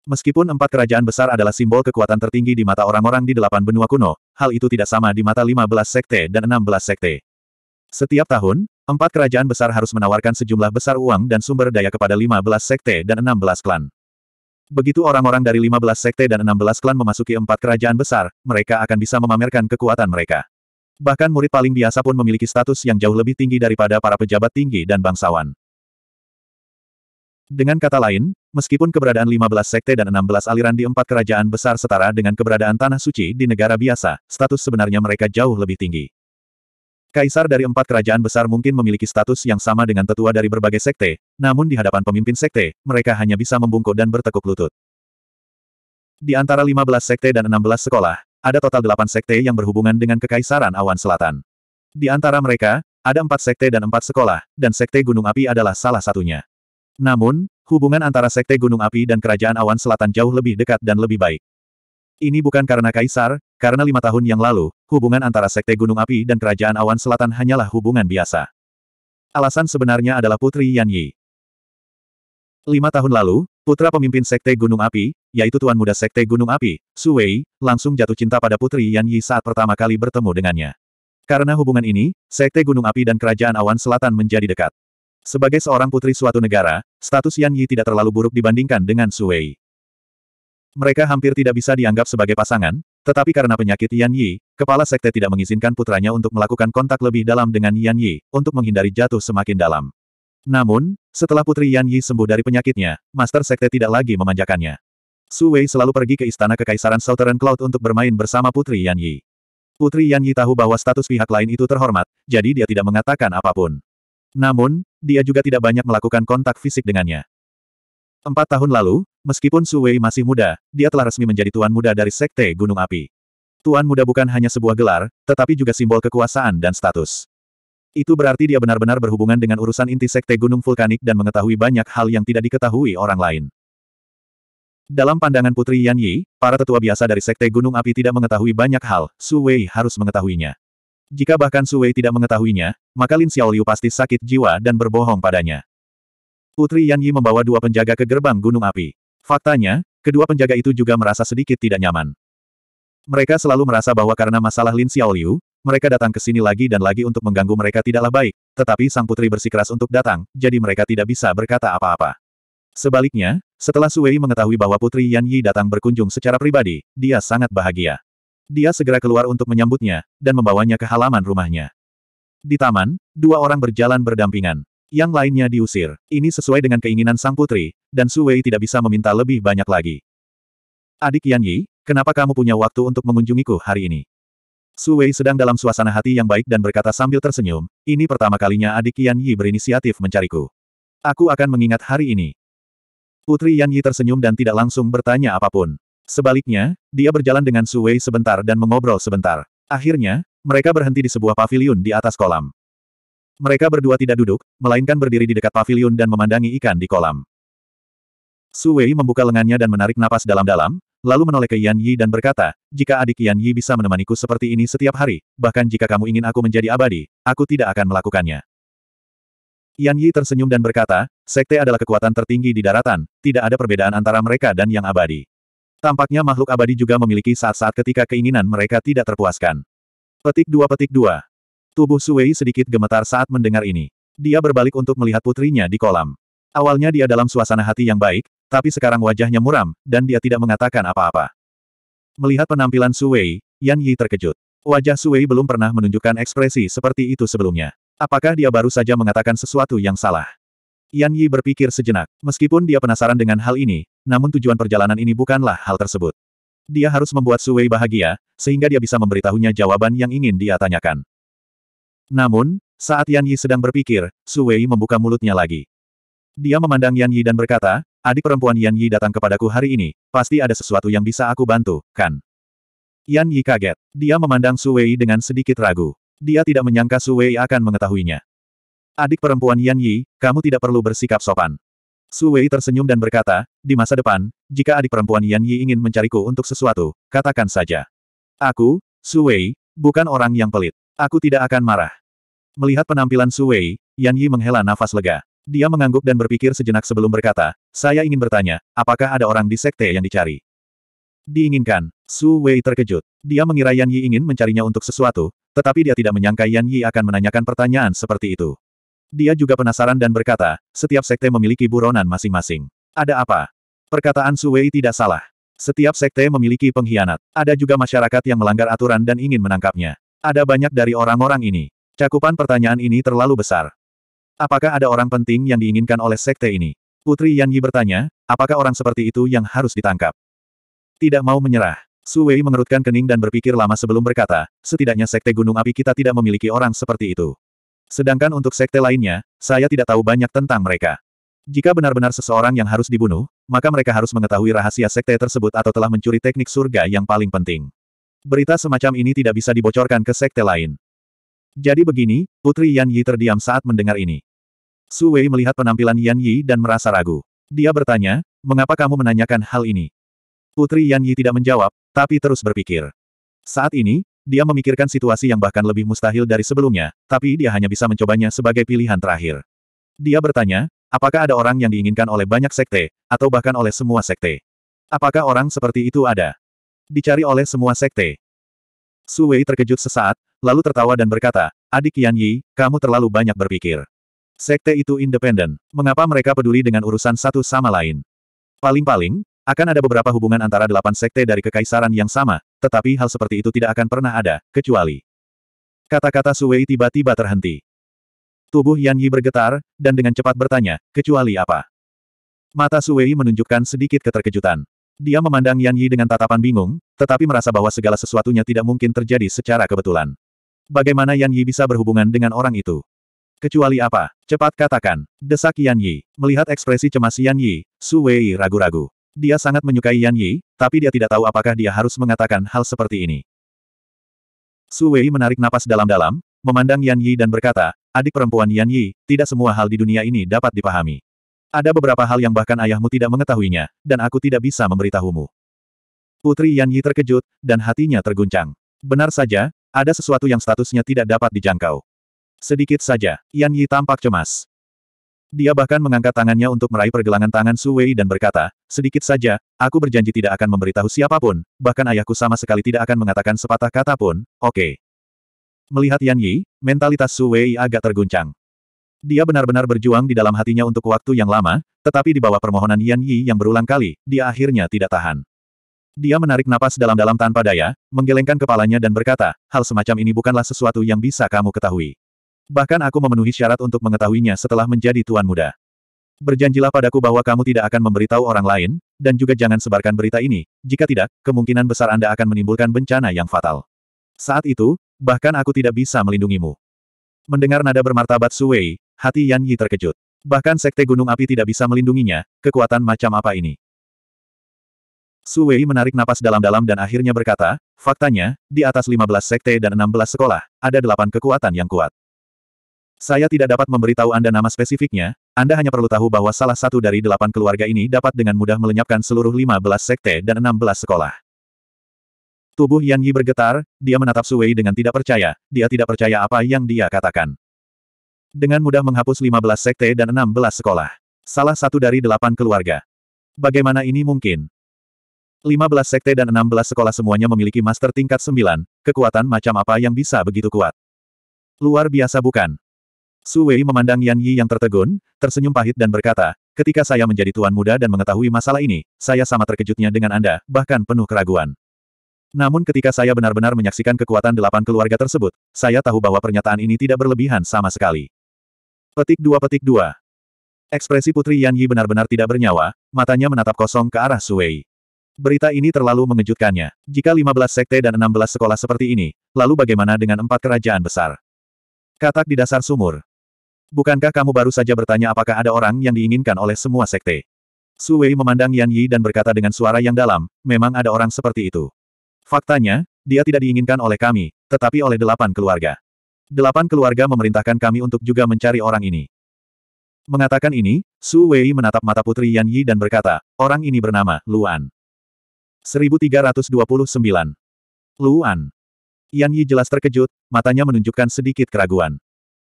Meskipun empat kerajaan besar adalah simbol kekuatan tertinggi di mata orang-orang di delapan benua kuno, hal itu tidak sama di mata lima belas sekte dan enam belas sekte. Setiap tahun, empat kerajaan besar harus menawarkan sejumlah besar uang dan sumber daya kepada lima belas sekte dan enam belas klan. Begitu orang-orang dari lima belas sekte dan enam belas klan memasuki empat kerajaan besar, mereka akan bisa memamerkan kekuatan mereka. Bahkan murid paling biasa pun memiliki status yang jauh lebih tinggi daripada para pejabat tinggi dan bangsawan. Dengan kata lain, Meskipun keberadaan 15 sekte dan 16 aliran di empat kerajaan besar setara dengan keberadaan tanah suci di negara biasa, status sebenarnya mereka jauh lebih tinggi. Kaisar dari empat kerajaan besar mungkin memiliki status yang sama dengan tetua dari berbagai sekte, namun di hadapan pemimpin sekte, mereka hanya bisa membungkuk dan bertekuk lutut. Di antara 15 sekte dan 16 sekolah, ada total 8 sekte yang berhubungan dengan Kekaisaran Awan Selatan. Di antara mereka, ada empat sekte dan empat sekolah, dan sekte Gunung Api adalah salah satunya. Namun, hubungan antara Sekte Gunung Api dan Kerajaan Awan Selatan jauh lebih dekat dan lebih baik. Ini bukan karena Kaisar, karena lima tahun yang lalu, hubungan antara Sekte Gunung Api dan Kerajaan Awan Selatan hanyalah hubungan biasa. Alasan sebenarnya adalah Putri Yan Yi. Lima tahun lalu, putra pemimpin Sekte Gunung Api, yaitu Tuan Muda Sekte Gunung Api, Su Wei, langsung jatuh cinta pada Putri Yan Yi saat pertama kali bertemu dengannya. Karena hubungan ini, Sekte Gunung Api dan Kerajaan Awan Selatan menjadi dekat. Sebagai seorang putri suatu negara, status Yan Yi tidak terlalu buruk dibandingkan dengan Su Wei. Mereka hampir tidak bisa dianggap sebagai pasangan, tetapi karena penyakit Yan Yi, kepala sekte tidak mengizinkan putranya untuk melakukan kontak lebih dalam dengan Yan Yi, untuk menghindari jatuh semakin dalam. Namun, setelah putri Yan Yi sembuh dari penyakitnya, master sekte tidak lagi memanjakannya. Su Wei selalu pergi ke istana kekaisaran Southern Cloud untuk bermain bersama putri Yan Yi. Putri Yan Yi tahu bahwa status pihak lain itu terhormat, jadi dia tidak mengatakan apapun. Namun, dia juga tidak banyak melakukan kontak fisik dengannya. Empat tahun lalu, meskipun Su Wei masih muda, dia telah resmi menjadi tuan muda dari Sekte Gunung Api. Tuan muda bukan hanya sebuah gelar, tetapi juga simbol kekuasaan dan status. Itu berarti dia benar-benar berhubungan dengan urusan inti Sekte Gunung Vulkanik dan mengetahui banyak hal yang tidak diketahui orang lain. Dalam pandangan Putri Yan Yi, para tetua biasa dari Sekte Gunung Api tidak mengetahui banyak hal, Su Wei harus mengetahuinya. Jika bahkan Su Wei tidak mengetahuinya, maka Lin Xiaoliu pasti sakit jiwa dan berbohong padanya. Putri Yan Yi membawa dua penjaga ke gerbang gunung api. Faktanya, kedua penjaga itu juga merasa sedikit tidak nyaman. Mereka selalu merasa bahwa karena masalah Lin Xiaoliu, mereka datang ke sini lagi dan lagi untuk mengganggu mereka tidaklah baik, tetapi sang putri bersikeras untuk datang, jadi mereka tidak bisa berkata apa-apa. Sebaliknya, setelah Su Wei mengetahui bahwa putri Yan Yi datang berkunjung secara pribadi, dia sangat bahagia. Dia segera keluar untuk menyambutnya, dan membawanya ke halaman rumahnya. Di taman, dua orang berjalan berdampingan. Yang lainnya diusir. Ini sesuai dengan keinginan sang putri, dan Su Wei tidak bisa meminta lebih banyak lagi. Adik Yan Yi, kenapa kamu punya waktu untuk mengunjungiku hari ini? Su Wei sedang dalam suasana hati yang baik dan berkata sambil tersenyum, ini pertama kalinya adik Yan Yi berinisiatif mencariku. Aku akan mengingat hari ini. Putri Yan Yi tersenyum dan tidak langsung bertanya apapun. Sebaliknya, dia berjalan dengan Su Wei sebentar dan mengobrol sebentar. Akhirnya, mereka berhenti di sebuah paviliun di atas kolam. Mereka berdua tidak duduk, melainkan berdiri di dekat paviliun dan memandangi ikan di kolam. Su Wei membuka lengannya dan menarik napas dalam-dalam, lalu menoleh ke Yan Yi dan berkata, jika adik Yan Yi bisa menemaniku seperti ini setiap hari, bahkan jika kamu ingin aku menjadi abadi, aku tidak akan melakukannya. Yan Yi tersenyum dan berkata, sekte adalah kekuatan tertinggi di daratan, tidak ada perbedaan antara mereka dan yang abadi. Tampaknya makhluk abadi juga memiliki saat-saat ketika keinginan mereka tidak terpuaskan. Petik dua petik dua. Tubuh Suwei sedikit gemetar saat mendengar ini. Dia berbalik untuk melihat putrinya di kolam. Awalnya dia dalam suasana hati yang baik, tapi sekarang wajahnya muram, dan dia tidak mengatakan apa-apa. Melihat penampilan Suwei, Yan Yi terkejut. Wajah Suwei belum pernah menunjukkan ekspresi seperti itu sebelumnya. Apakah dia baru saja mengatakan sesuatu yang salah? Yan Yi berpikir sejenak. Meskipun dia penasaran dengan hal ini, namun tujuan perjalanan ini bukanlah hal tersebut. Dia harus membuat Su Wei bahagia, sehingga dia bisa memberitahunya jawaban yang ingin dia tanyakan. Namun, saat Yan Yi sedang berpikir, Su Wei membuka mulutnya lagi. Dia memandang Yan Yi dan berkata, adik perempuan Yan Yi datang kepadaku hari ini, pasti ada sesuatu yang bisa aku bantu, kan? Yan Yi kaget. Dia memandang Su Wei dengan sedikit ragu. Dia tidak menyangka Su Wei akan mengetahuinya. Adik perempuan Yan Yi, kamu tidak perlu bersikap sopan. Su Wei tersenyum dan berkata, di masa depan, jika adik perempuan Yan Yi ingin mencariku untuk sesuatu, katakan saja. Aku, Su Wei, bukan orang yang pelit. Aku tidak akan marah. Melihat penampilan Su Wei, Yan Yi menghela nafas lega. Dia mengangguk dan berpikir sejenak sebelum berkata, saya ingin bertanya, apakah ada orang di sekte yang dicari? Diinginkan, Su Wei terkejut. Dia mengira Yan Yi ingin mencarinya untuk sesuatu, tetapi dia tidak menyangka Yan Yi akan menanyakan pertanyaan seperti itu. Dia juga penasaran dan berkata, setiap sekte memiliki buronan masing-masing. Ada apa? Perkataan Suwei tidak salah. Setiap sekte memiliki pengkhianat. Ada juga masyarakat yang melanggar aturan dan ingin menangkapnya. Ada banyak dari orang-orang ini. Cakupan pertanyaan ini terlalu besar. Apakah ada orang penting yang diinginkan oleh sekte ini? Putri Yan Yi bertanya, apakah orang seperti itu yang harus ditangkap? Tidak mau menyerah. Su Wei mengerutkan kening dan berpikir lama sebelum berkata, setidaknya sekte Gunung Api kita tidak memiliki orang seperti itu. Sedangkan untuk sekte lainnya, saya tidak tahu banyak tentang mereka. Jika benar-benar seseorang yang harus dibunuh, maka mereka harus mengetahui rahasia sekte tersebut atau telah mencuri teknik surga yang paling penting. Berita semacam ini tidak bisa dibocorkan ke sekte lain. Jadi begini, Putri Yan Yi terdiam saat mendengar ini. Su Wei melihat penampilan Yan Yi dan merasa ragu. Dia bertanya, mengapa kamu menanyakan hal ini? Putri Yan Yi tidak menjawab, tapi terus berpikir. Saat ini, dia memikirkan situasi yang bahkan lebih mustahil dari sebelumnya, tapi dia hanya bisa mencobanya sebagai pilihan terakhir. Dia bertanya, apakah ada orang yang diinginkan oleh banyak sekte, atau bahkan oleh semua sekte? Apakah orang seperti itu ada? Dicari oleh semua sekte. Su Wei terkejut sesaat, lalu tertawa dan berkata, Adik Yan Yi, kamu terlalu banyak berpikir. Sekte itu independen. Mengapa mereka peduli dengan urusan satu sama lain? Paling-paling, akan ada beberapa hubungan antara delapan sekte dari kekaisaran yang sama, tetapi hal seperti itu tidak akan pernah ada, kecuali. Kata-kata Suwei tiba-tiba terhenti. Tubuh Yan Yi bergetar, dan dengan cepat bertanya, kecuali apa? Mata Suwei menunjukkan sedikit keterkejutan. Dia memandang Yan Yi dengan tatapan bingung, tetapi merasa bahwa segala sesuatunya tidak mungkin terjadi secara kebetulan. Bagaimana Yan Yi bisa berhubungan dengan orang itu? Kecuali apa? Cepat katakan. Desak Yan Yi. Melihat ekspresi cemas Yan Yi, Su Wei ragu-ragu. Dia sangat menyukai Yan Yi, tapi dia tidak tahu apakah dia harus mengatakan hal seperti ini. Su Wei menarik napas dalam-dalam, memandang Yan Yi dan berkata, adik perempuan Yan Yi, tidak semua hal di dunia ini dapat dipahami. Ada beberapa hal yang bahkan ayahmu tidak mengetahuinya, dan aku tidak bisa memberitahumu. Putri Yan Yi terkejut, dan hatinya terguncang. Benar saja, ada sesuatu yang statusnya tidak dapat dijangkau. Sedikit saja, Yan Yi tampak cemas. Dia bahkan mengangkat tangannya untuk meraih pergelangan tangan Su Wei dan berkata, Sedikit saja, aku berjanji tidak akan memberitahu siapapun, bahkan ayahku sama sekali tidak akan mengatakan sepatah kata pun, oke. Okay. Melihat Yan Yi, mentalitas Su Wei agak terguncang. Dia benar-benar berjuang di dalam hatinya untuk waktu yang lama, tetapi di bawah permohonan Yan Yi yang berulang kali, dia akhirnya tidak tahan. Dia menarik napas dalam-dalam tanpa daya, menggelengkan kepalanya dan berkata, hal semacam ini bukanlah sesuatu yang bisa kamu ketahui. Bahkan aku memenuhi syarat untuk mengetahuinya setelah menjadi tuan muda. Berjanjilah padaku bahwa kamu tidak akan memberitahu orang lain, dan juga jangan sebarkan berita ini, jika tidak, kemungkinan besar Anda akan menimbulkan bencana yang fatal. Saat itu, bahkan aku tidak bisa melindungimu. Mendengar nada bermartabat Suwei, hati Yan Yi terkejut. Bahkan Sekte Gunung Api tidak bisa melindunginya, kekuatan macam apa ini? Suwei menarik napas dalam-dalam dan akhirnya berkata, faktanya, di atas 15 sekte dan 16 sekolah, ada delapan kekuatan yang kuat. Saya tidak dapat memberitahu Anda nama spesifiknya, anda hanya perlu tahu bahwa salah satu dari delapan keluarga ini dapat dengan mudah melenyapkan seluruh lima belas sekte dan enam belas sekolah. Tubuh Yan Yi bergetar, dia menatap Sui dengan tidak percaya, dia tidak percaya apa yang dia katakan. Dengan mudah menghapus lima belas sekte dan enam belas sekolah. Salah satu dari delapan keluarga. Bagaimana ini mungkin? 15 sekte dan 16 sekolah semuanya memiliki master tingkat 9, kekuatan macam apa yang bisa begitu kuat. Luar biasa bukan? Su Wei memandang Yan Yi yang tertegun, tersenyum pahit dan berkata, ketika saya menjadi tuan muda dan mengetahui masalah ini, saya sama terkejutnya dengan Anda, bahkan penuh keraguan. Namun ketika saya benar-benar menyaksikan kekuatan delapan keluarga tersebut, saya tahu bahwa pernyataan ini tidak berlebihan sama sekali. Petik dua petik dua. Ekspresi Putri Yan Yi benar-benar tidak bernyawa, matanya menatap kosong ke arah Su Wei. Berita ini terlalu mengejutkannya. Jika 15 sekte dan 16 sekolah seperti ini, lalu bagaimana dengan empat kerajaan besar? Katak di dasar sumur. Bukankah kamu baru saja bertanya apakah ada orang yang diinginkan oleh semua sekte? Su Wei memandang Yan Yi dan berkata dengan suara yang dalam, memang ada orang seperti itu. Faktanya, dia tidak diinginkan oleh kami, tetapi oleh delapan keluarga. Delapan keluarga memerintahkan kami untuk juga mencari orang ini. Mengatakan ini, Su Wei menatap mata putri Yan Yi dan berkata, orang ini bernama Luan. 1329. Luan. Yan Yi jelas terkejut, matanya menunjukkan sedikit keraguan.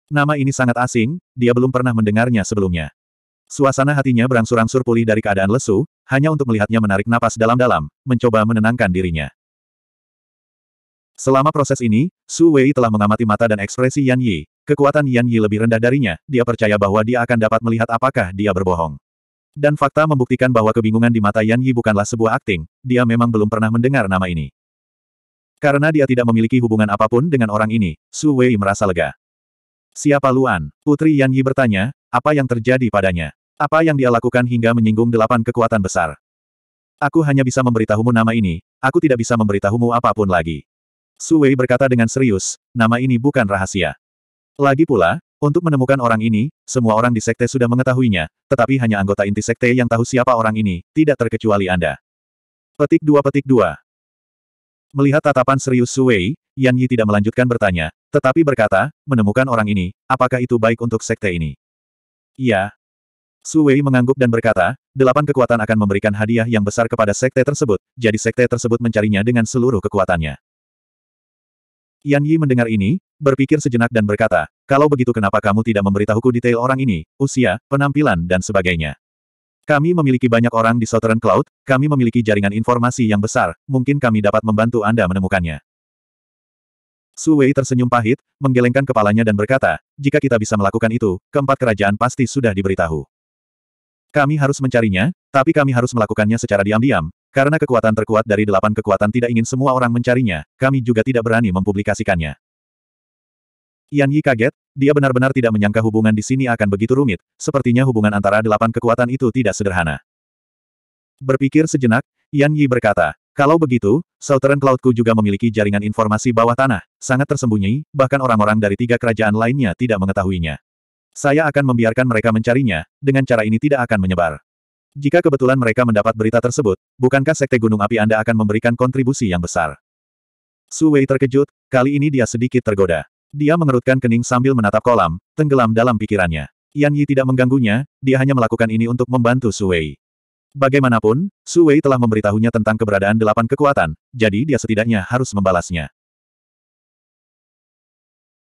Nama ini sangat asing, dia belum pernah mendengarnya sebelumnya. Suasana hatinya berangsur-angsur pulih dari keadaan lesu, hanya untuk melihatnya menarik napas dalam-dalam, mencoba menenangkan dirinya. Selama proses ini, Su Wei telah mengamati mata dan ekspresi Yan Yi. Kekuatan Yan Yi lebih rendah darinya, dia percaya bahwa dia akan dapat melihat apakah dia berbohong. Dan fakta membuktikan bahwa kebingungan di mata Yan Yi bukanlah sebuah akting, dia memang belum pernah mendengar nama ini. Karena dia tidak memiliki hubungan apapun dengan orang ini, Su Wei merasa lega. Siapa Luan? Putri Yan Yi bertanya, apa yang terjadi padanya? Apa yang dia lakukan hingga menyinggung delapan kekuatan besar? Aku hanya bisa memberitahumu nama ini, aku tidak bisa memberitahumu apapun lagi. Su Wei berkata dengan serius, nama ini bukan rahasia. Lagi pula, untuk menemukan orang ini, semua orang di sekte sudah mengetahuinya, tetapi hanya anggota inti sekte yang tahu siapa orang ini, tidak terkecuali Anda. Petik 2 Petik 2 Melihat tatapan serius Suwei, Yan Yi tidak melanjutkan bertanya, tetapi berkata, menemukan orang ini, apakah itu baik untuk sekte ini? Iya. Suwei mengangguk dan berkata, delapan kekuatan akan memberikan hadiah yang besar kepada sekte tersebut, jadi sekte tersebut mencarinya dengan seluruh kekuatannya. Yan Yi mendengar ini, berpikir sejenak dan berkata, kalau begitu kenapa kamu tidak memberitahuku detail orang ini, usia, penampilan dan sebagainya. Kami memiliki banyak orang di Southern Cloud, kami memiliki jaringan informasi yang besar, mungkin kami dapat membantu Anda menemukannya. Su Wei tersenyum pahit, menggelengkan kepalanya dan berkata, jika kita bisa melakukan itu, keempat kerajaan pasti sudah diberitahu. Kami harus mencarinya, tapi kami harus melakukannya secara diam-diam, karena kekuatan terkuat dari delapan kekuatan tidak ingin semua orang mencarinya, kami juga tidak berani mempublikasikannya. Yan Yi kaget, dia benar-benar tidak menyangka hubungan di sini akan begitu rumit, sepertinya hubungan antara delapan kekuatan itu tidak sederhana. Berpikir sejenak, Yan Yi berkata, kalau begitu, Southern Cloudku juga memiliki jaringan informasi bawah tanah, sangat tersembunyi, bahkan orang-orang dari tiga kerajaan lainnya tidak mengetahuinya. Saya akan membiarkan mereka mencarinya, dengan cara ini tidak akan menyebar. Jika kebetulan mereka mendapat berita tersebut, bukankah Sekte Gunung Api Anda akan memberikan kontribusi yang besar? Su Wei terkejut, kali ini dia sedikit tergoda. Dia mengerutkan kening sambil menatap kolam, tenggelam dalam pikirannya. Yan Yi tidak mengganggunya, dia hanya melakukan ini untuk membantu Su Wei. Bagaimanapun, Su Wei telah memberitahunya tentang keberadaan delapan kekuatan, jadi dia setidaknya harus membalasnya.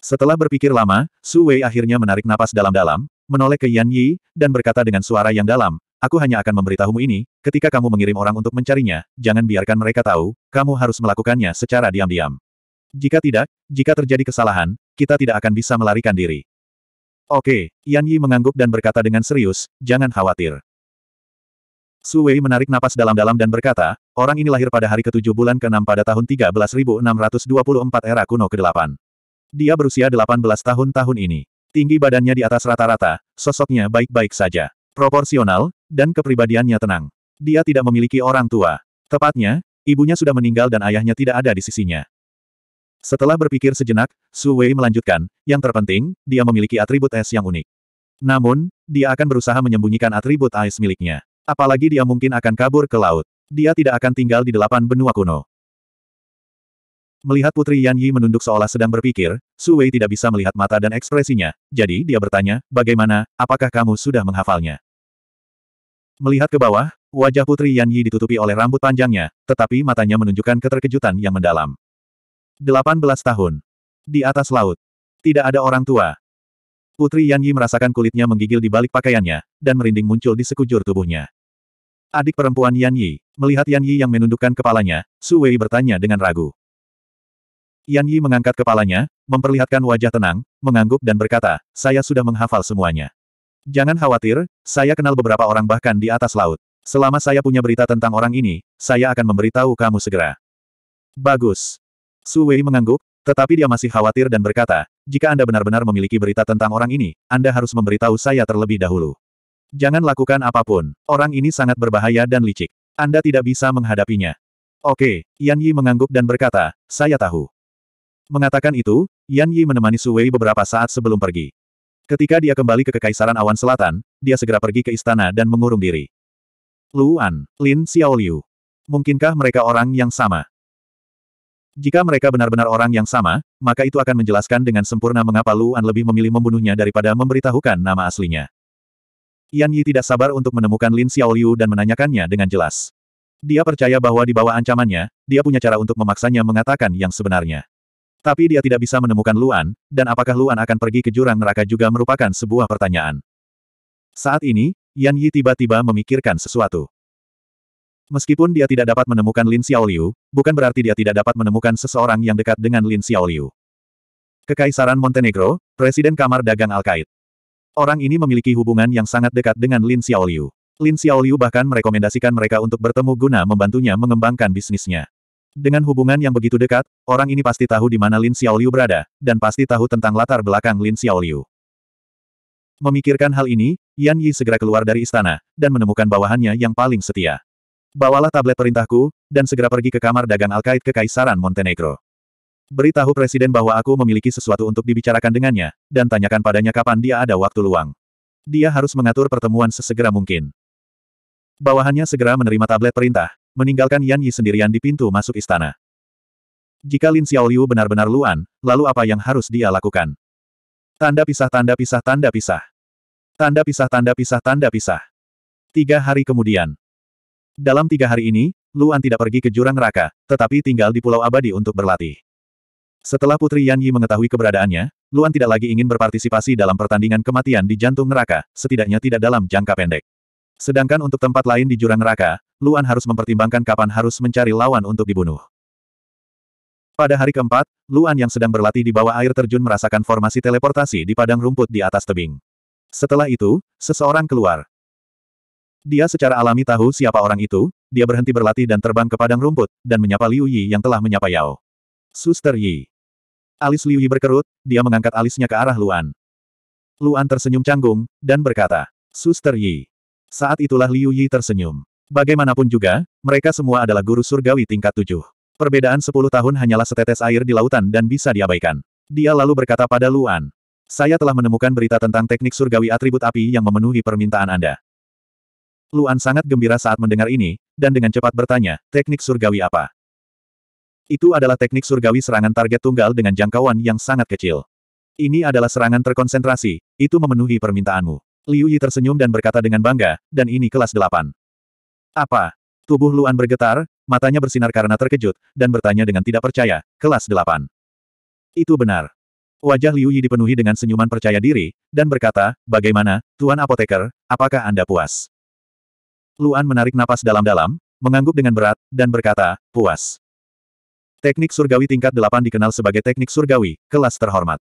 Setelah berpikir lama, Su Wei akhirnya menarik napas dalam-dalam, menoleh ke Yan Yi, dan berkata dengan suara yang dalam, Aku hanya akan memberitahumu ini, ketika kamu mengirim orang untuk mencarinya, jangan biarkan mereka tahu, kamu harus melakukannya secara diam-diam. Jika tidak, jika terjadi kesalahan, kita tidak akan bisa melarikan diri. Oke, Yan Yi mengangguk dan berkata dengan serius, jangan khawatir. Su Wei menarik napas dalam-dalam dan berkata, orang ini lahir pada hari ke-7 bulan ke-6 pada tahun 13624 era kuno ke-8. Dia berusia 18 tahun tahun ini. Tinggi badannya di atas rata-rata, sosoknya baik-baik saja. Proporsional, dan kepribadiannya tenang. Dia tidak memiliki orang tua. Tepatnya, ibunya sudah meninggal dan ayahnya tidak ada di sisinya. Setelah berpikir sejenak, Su Wei melanjutkan, yang terpenting, dia memiliki atribut es yang unik. Namun, dia akan berusaha menyembunyikan atribut ais miliknya. Apalagi dia mungkin akan kabur ke laut. Dia tidak akan tinggal di delapan benua kuno. Melihat Putri Yan Yi menunduk seolah sedang berpikir, Su Wei tidak bisa melihat mata dan ekspresinya, jadi dia bertanya, bagaimana, apakah kamu sudah menghafalnya? Melihat ke bawah, wajah Putri Yan Yi ditutupi oleh rambut panjangnya, tetapi matanya menunjukkan keterkejutan yang mendalam. 18 tahun. Di atas laut. Tidak ada orang tua. Putri Yan Yi merasakan kulitnya menggigil di balik pakaiannya, dan merinding muncul di sekujur tubuhnya. Adik perempuan Yan Yi, melihat Yan Yi yang menundukkan kepalanya, Su Wei bertanya dengan ragu. Yan Yi mengangkat kepalanya, memperlihatkan wajah tenang, mengangguk dan berkata, saya sudah menghafal semuanya. Jangan khawatir, saya kenal beberapa orang bahkan di atas laut. Selama saya punya berita tentang orang ini, saya akan memberitahu kamu segera. Bagus. Su Wei mengangguk, tetapi dia masih khawatir dan berkata, jika Anda benar-benar memiliki berita tentang orang ini, Anda harus memberitahu saya terlebih dahulu. Jangan lakukan apapun, orang ini sangat berbahaya dan licik. Anda tidak bisa menghadapinya. Oke, Yan Yi mengangguk dan berkata, saya tahu. Mengatakan itu, Yan Yi menemani Su Wei beberapa saat sebelum pergi. Ketika dia kembali ke Kekaisaran Awan Selatan, dia segera pergi ke istana dan mengurung diri. Luan, Lin Xiaoliu. Mungkinkah mereka orang yang sama? Jika mereka benar-benar orang yang sama, maka itu akan menjelaskan dengan sempurna mengapa Luan lebih memilih membunuhnya daripada memberitahukan nama aslinya. Yan Yi tidak sabar untuk menemukan Lin Xiaoliu dan menanyakannya dengan jelas. Dia percaya bahwa di bawah ancamannya, dia punya cara untuk memaksanya mengatakan yang sebenarnya. Tapi dia tidak bisa menemukan Luan, dan apakah Luan akan pergi ke jurang neraka juga merupakan sebuah pertanyaan. Saat ini, Yan Yi tiba-tiba memikirkan sesuatu. Meskipun dia tidak dapat menemukan Lin Xiaoliu, bukan berarti dia tidak dapat menemukan seseorang yang dekat dengan Lin Xiaoliu. Kekaisaran Montenegro, Presiden Kamar Dagang Al-Qaid. Orang ini memiliki hubungan yang sangat dekat dengan Lin Xiaoliu. Lin Xiaoliu bahkan merekomendasikan mereka untuk bertemu guna membantunya mengembangkan bisnisnya. Dengan hubungan yang begitu dekat, orang ini pasti tahu di mana Lin Xiaoliu berada, dan pasti tahu tentang latar belakang Lin Xiaoliu. Memikirkan hal ini, Yan Yi segera keluar dari istana, dan menemukan bawahannya yang paling setia. Bawalah tablet perintahku, dan segera pergi ke kamar dagang ke Kekaisaran Montenegro. Beritahu Presiden bahwa aku memiliki sesuatu untuk dibicarakan dengannya, dan tanyakan padanya kapan dia ada waktu luang. Dia harus mengatur pertemuan sesegera mungkin. Bawahannya segera menerima tablet perintah, meninggalkan Yan Yi sendirian di pintu masuk istana. Jika Lin Xiaoliu benar-benar luan, lalu apa yang harus dia lakukan? Tanda pisah tanda pisah tanda pisah. Tanda pisah tanda pisah tanda pisah. Tiga hari kemudian. Dalam tiga hari ini, Luan tidak pergi ke jurang neraka, tetapi tinggal di Pulau Abadi untuk berlatih. Setelah Putri Yan Yi mengetahui keberadaannya, Luan tidak lagi ingin berpartisipasi dalam pertandingan kematian di jantung neraka, setidaknya tidak dalam jangka pendek. Sedangkan untuk tempat lain di jurang neraka, Luan harus mempertimbangkan kapan harus mencari lawan untuk dibunuh. Pada hari keempat, Luan yang sedang berlatih di bawah air terjun merasakan formasi teleportasi di padang rumput di atas tebing. Setelah itu, seseorang keluar, dia secara alami tahu siapa orang itu, dia berhenti berlatih dan terbang ke padang rumput, dan menyapa Liu Yi yang telah menyapa Yao. Suster Yi. Alis Liu Yi berkerut, dia mengangkat alisnya ke arah Luan. Luan tersenyum canggung, dan berkata, Suster Yi. Saat itulah Liu Yi tersenyum. Bagaimanapun juga, mereka semua adalah guru surgawi tingkat tujuh. Perbedaan sepuluh tahun hanyalah setetes air di lautan dan bisa diabaikan. Dia lalu berkata pada Luan, saya telah menemukan berita tentang teknik surgawi atribut api yang memenuhi permintaan Anda. Luan sangat gembira saat mendengar ini, dan dengan cepat bertanya, teknik surgawi apa? Itu adalah teknik surgawi serangan target tunggal dengan jangkauan yang sangat kecil. Ini adalah serangan terkonsentrasi, itu memenuhi permintaanmu. Liu Yi tersenyum dan berkata dengan bangga, dan ini kelas delapan. Apa? Tubuh Luan bergetar, matanya bersinar karena terkejut, dan bertanya dengan tidak percaya, kelas delapan? Itu benar. Wajah Liu Yi dipenuhi dengan senyuman percaya diri, dan berkata, bagaimana, Tuan Apoteker, apakah Anda puas? Luan menarik napas dalam-dalam, mengangguk dengan berat, dan berkata, puas. Teknik surgawi tingkat 8 dikenal sebagai teknik surgawi, kelas terhormat.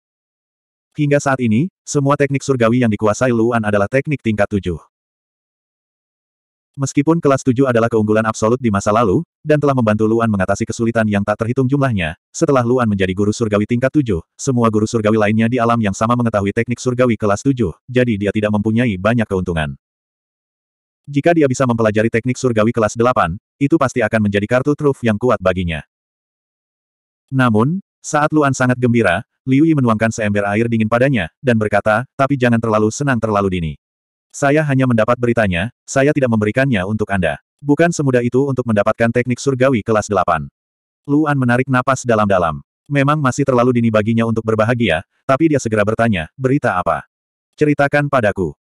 Hingga saat ini, semua teknik surgawi yang dikuasai Luan adalah teknik tingkat 7. Meskipun kelas 7 adalah keunggulan absolut di masa lalu, dan telah membantu Luan mengatasi kesulitan yang tak terhitung jumlahnya, setelah Luan menjadi guru surgawi tingkat 7, semua guru surgawi lainnya di alam yang sama mengetahui teknik surgawi kelas 7, jadi dia tidak mempunyai banyak keuntungan. Jika dia bisa mempelajari teknik surgawi kelas 8, itu pasti akan menjadi kartu truf yang kuat baginya. Namun, saat Luan sangat gembira, Liu Yi menuangkan seember air dingin padanya, dan berkata, tapi jangan terlalu senang terlalu dini. Saya hanya mendapat beritanya, saya tidak memberikannya untuk Anda. Bukan semudah itu untuk mendapatkan teknik surgawi kelas 8. Luan menarik napas dalam-dalam. Memang masih terlalu dini baginya untuk berbahagia, tapi dia segera bertanya, berita apa? Ceritakan padaku.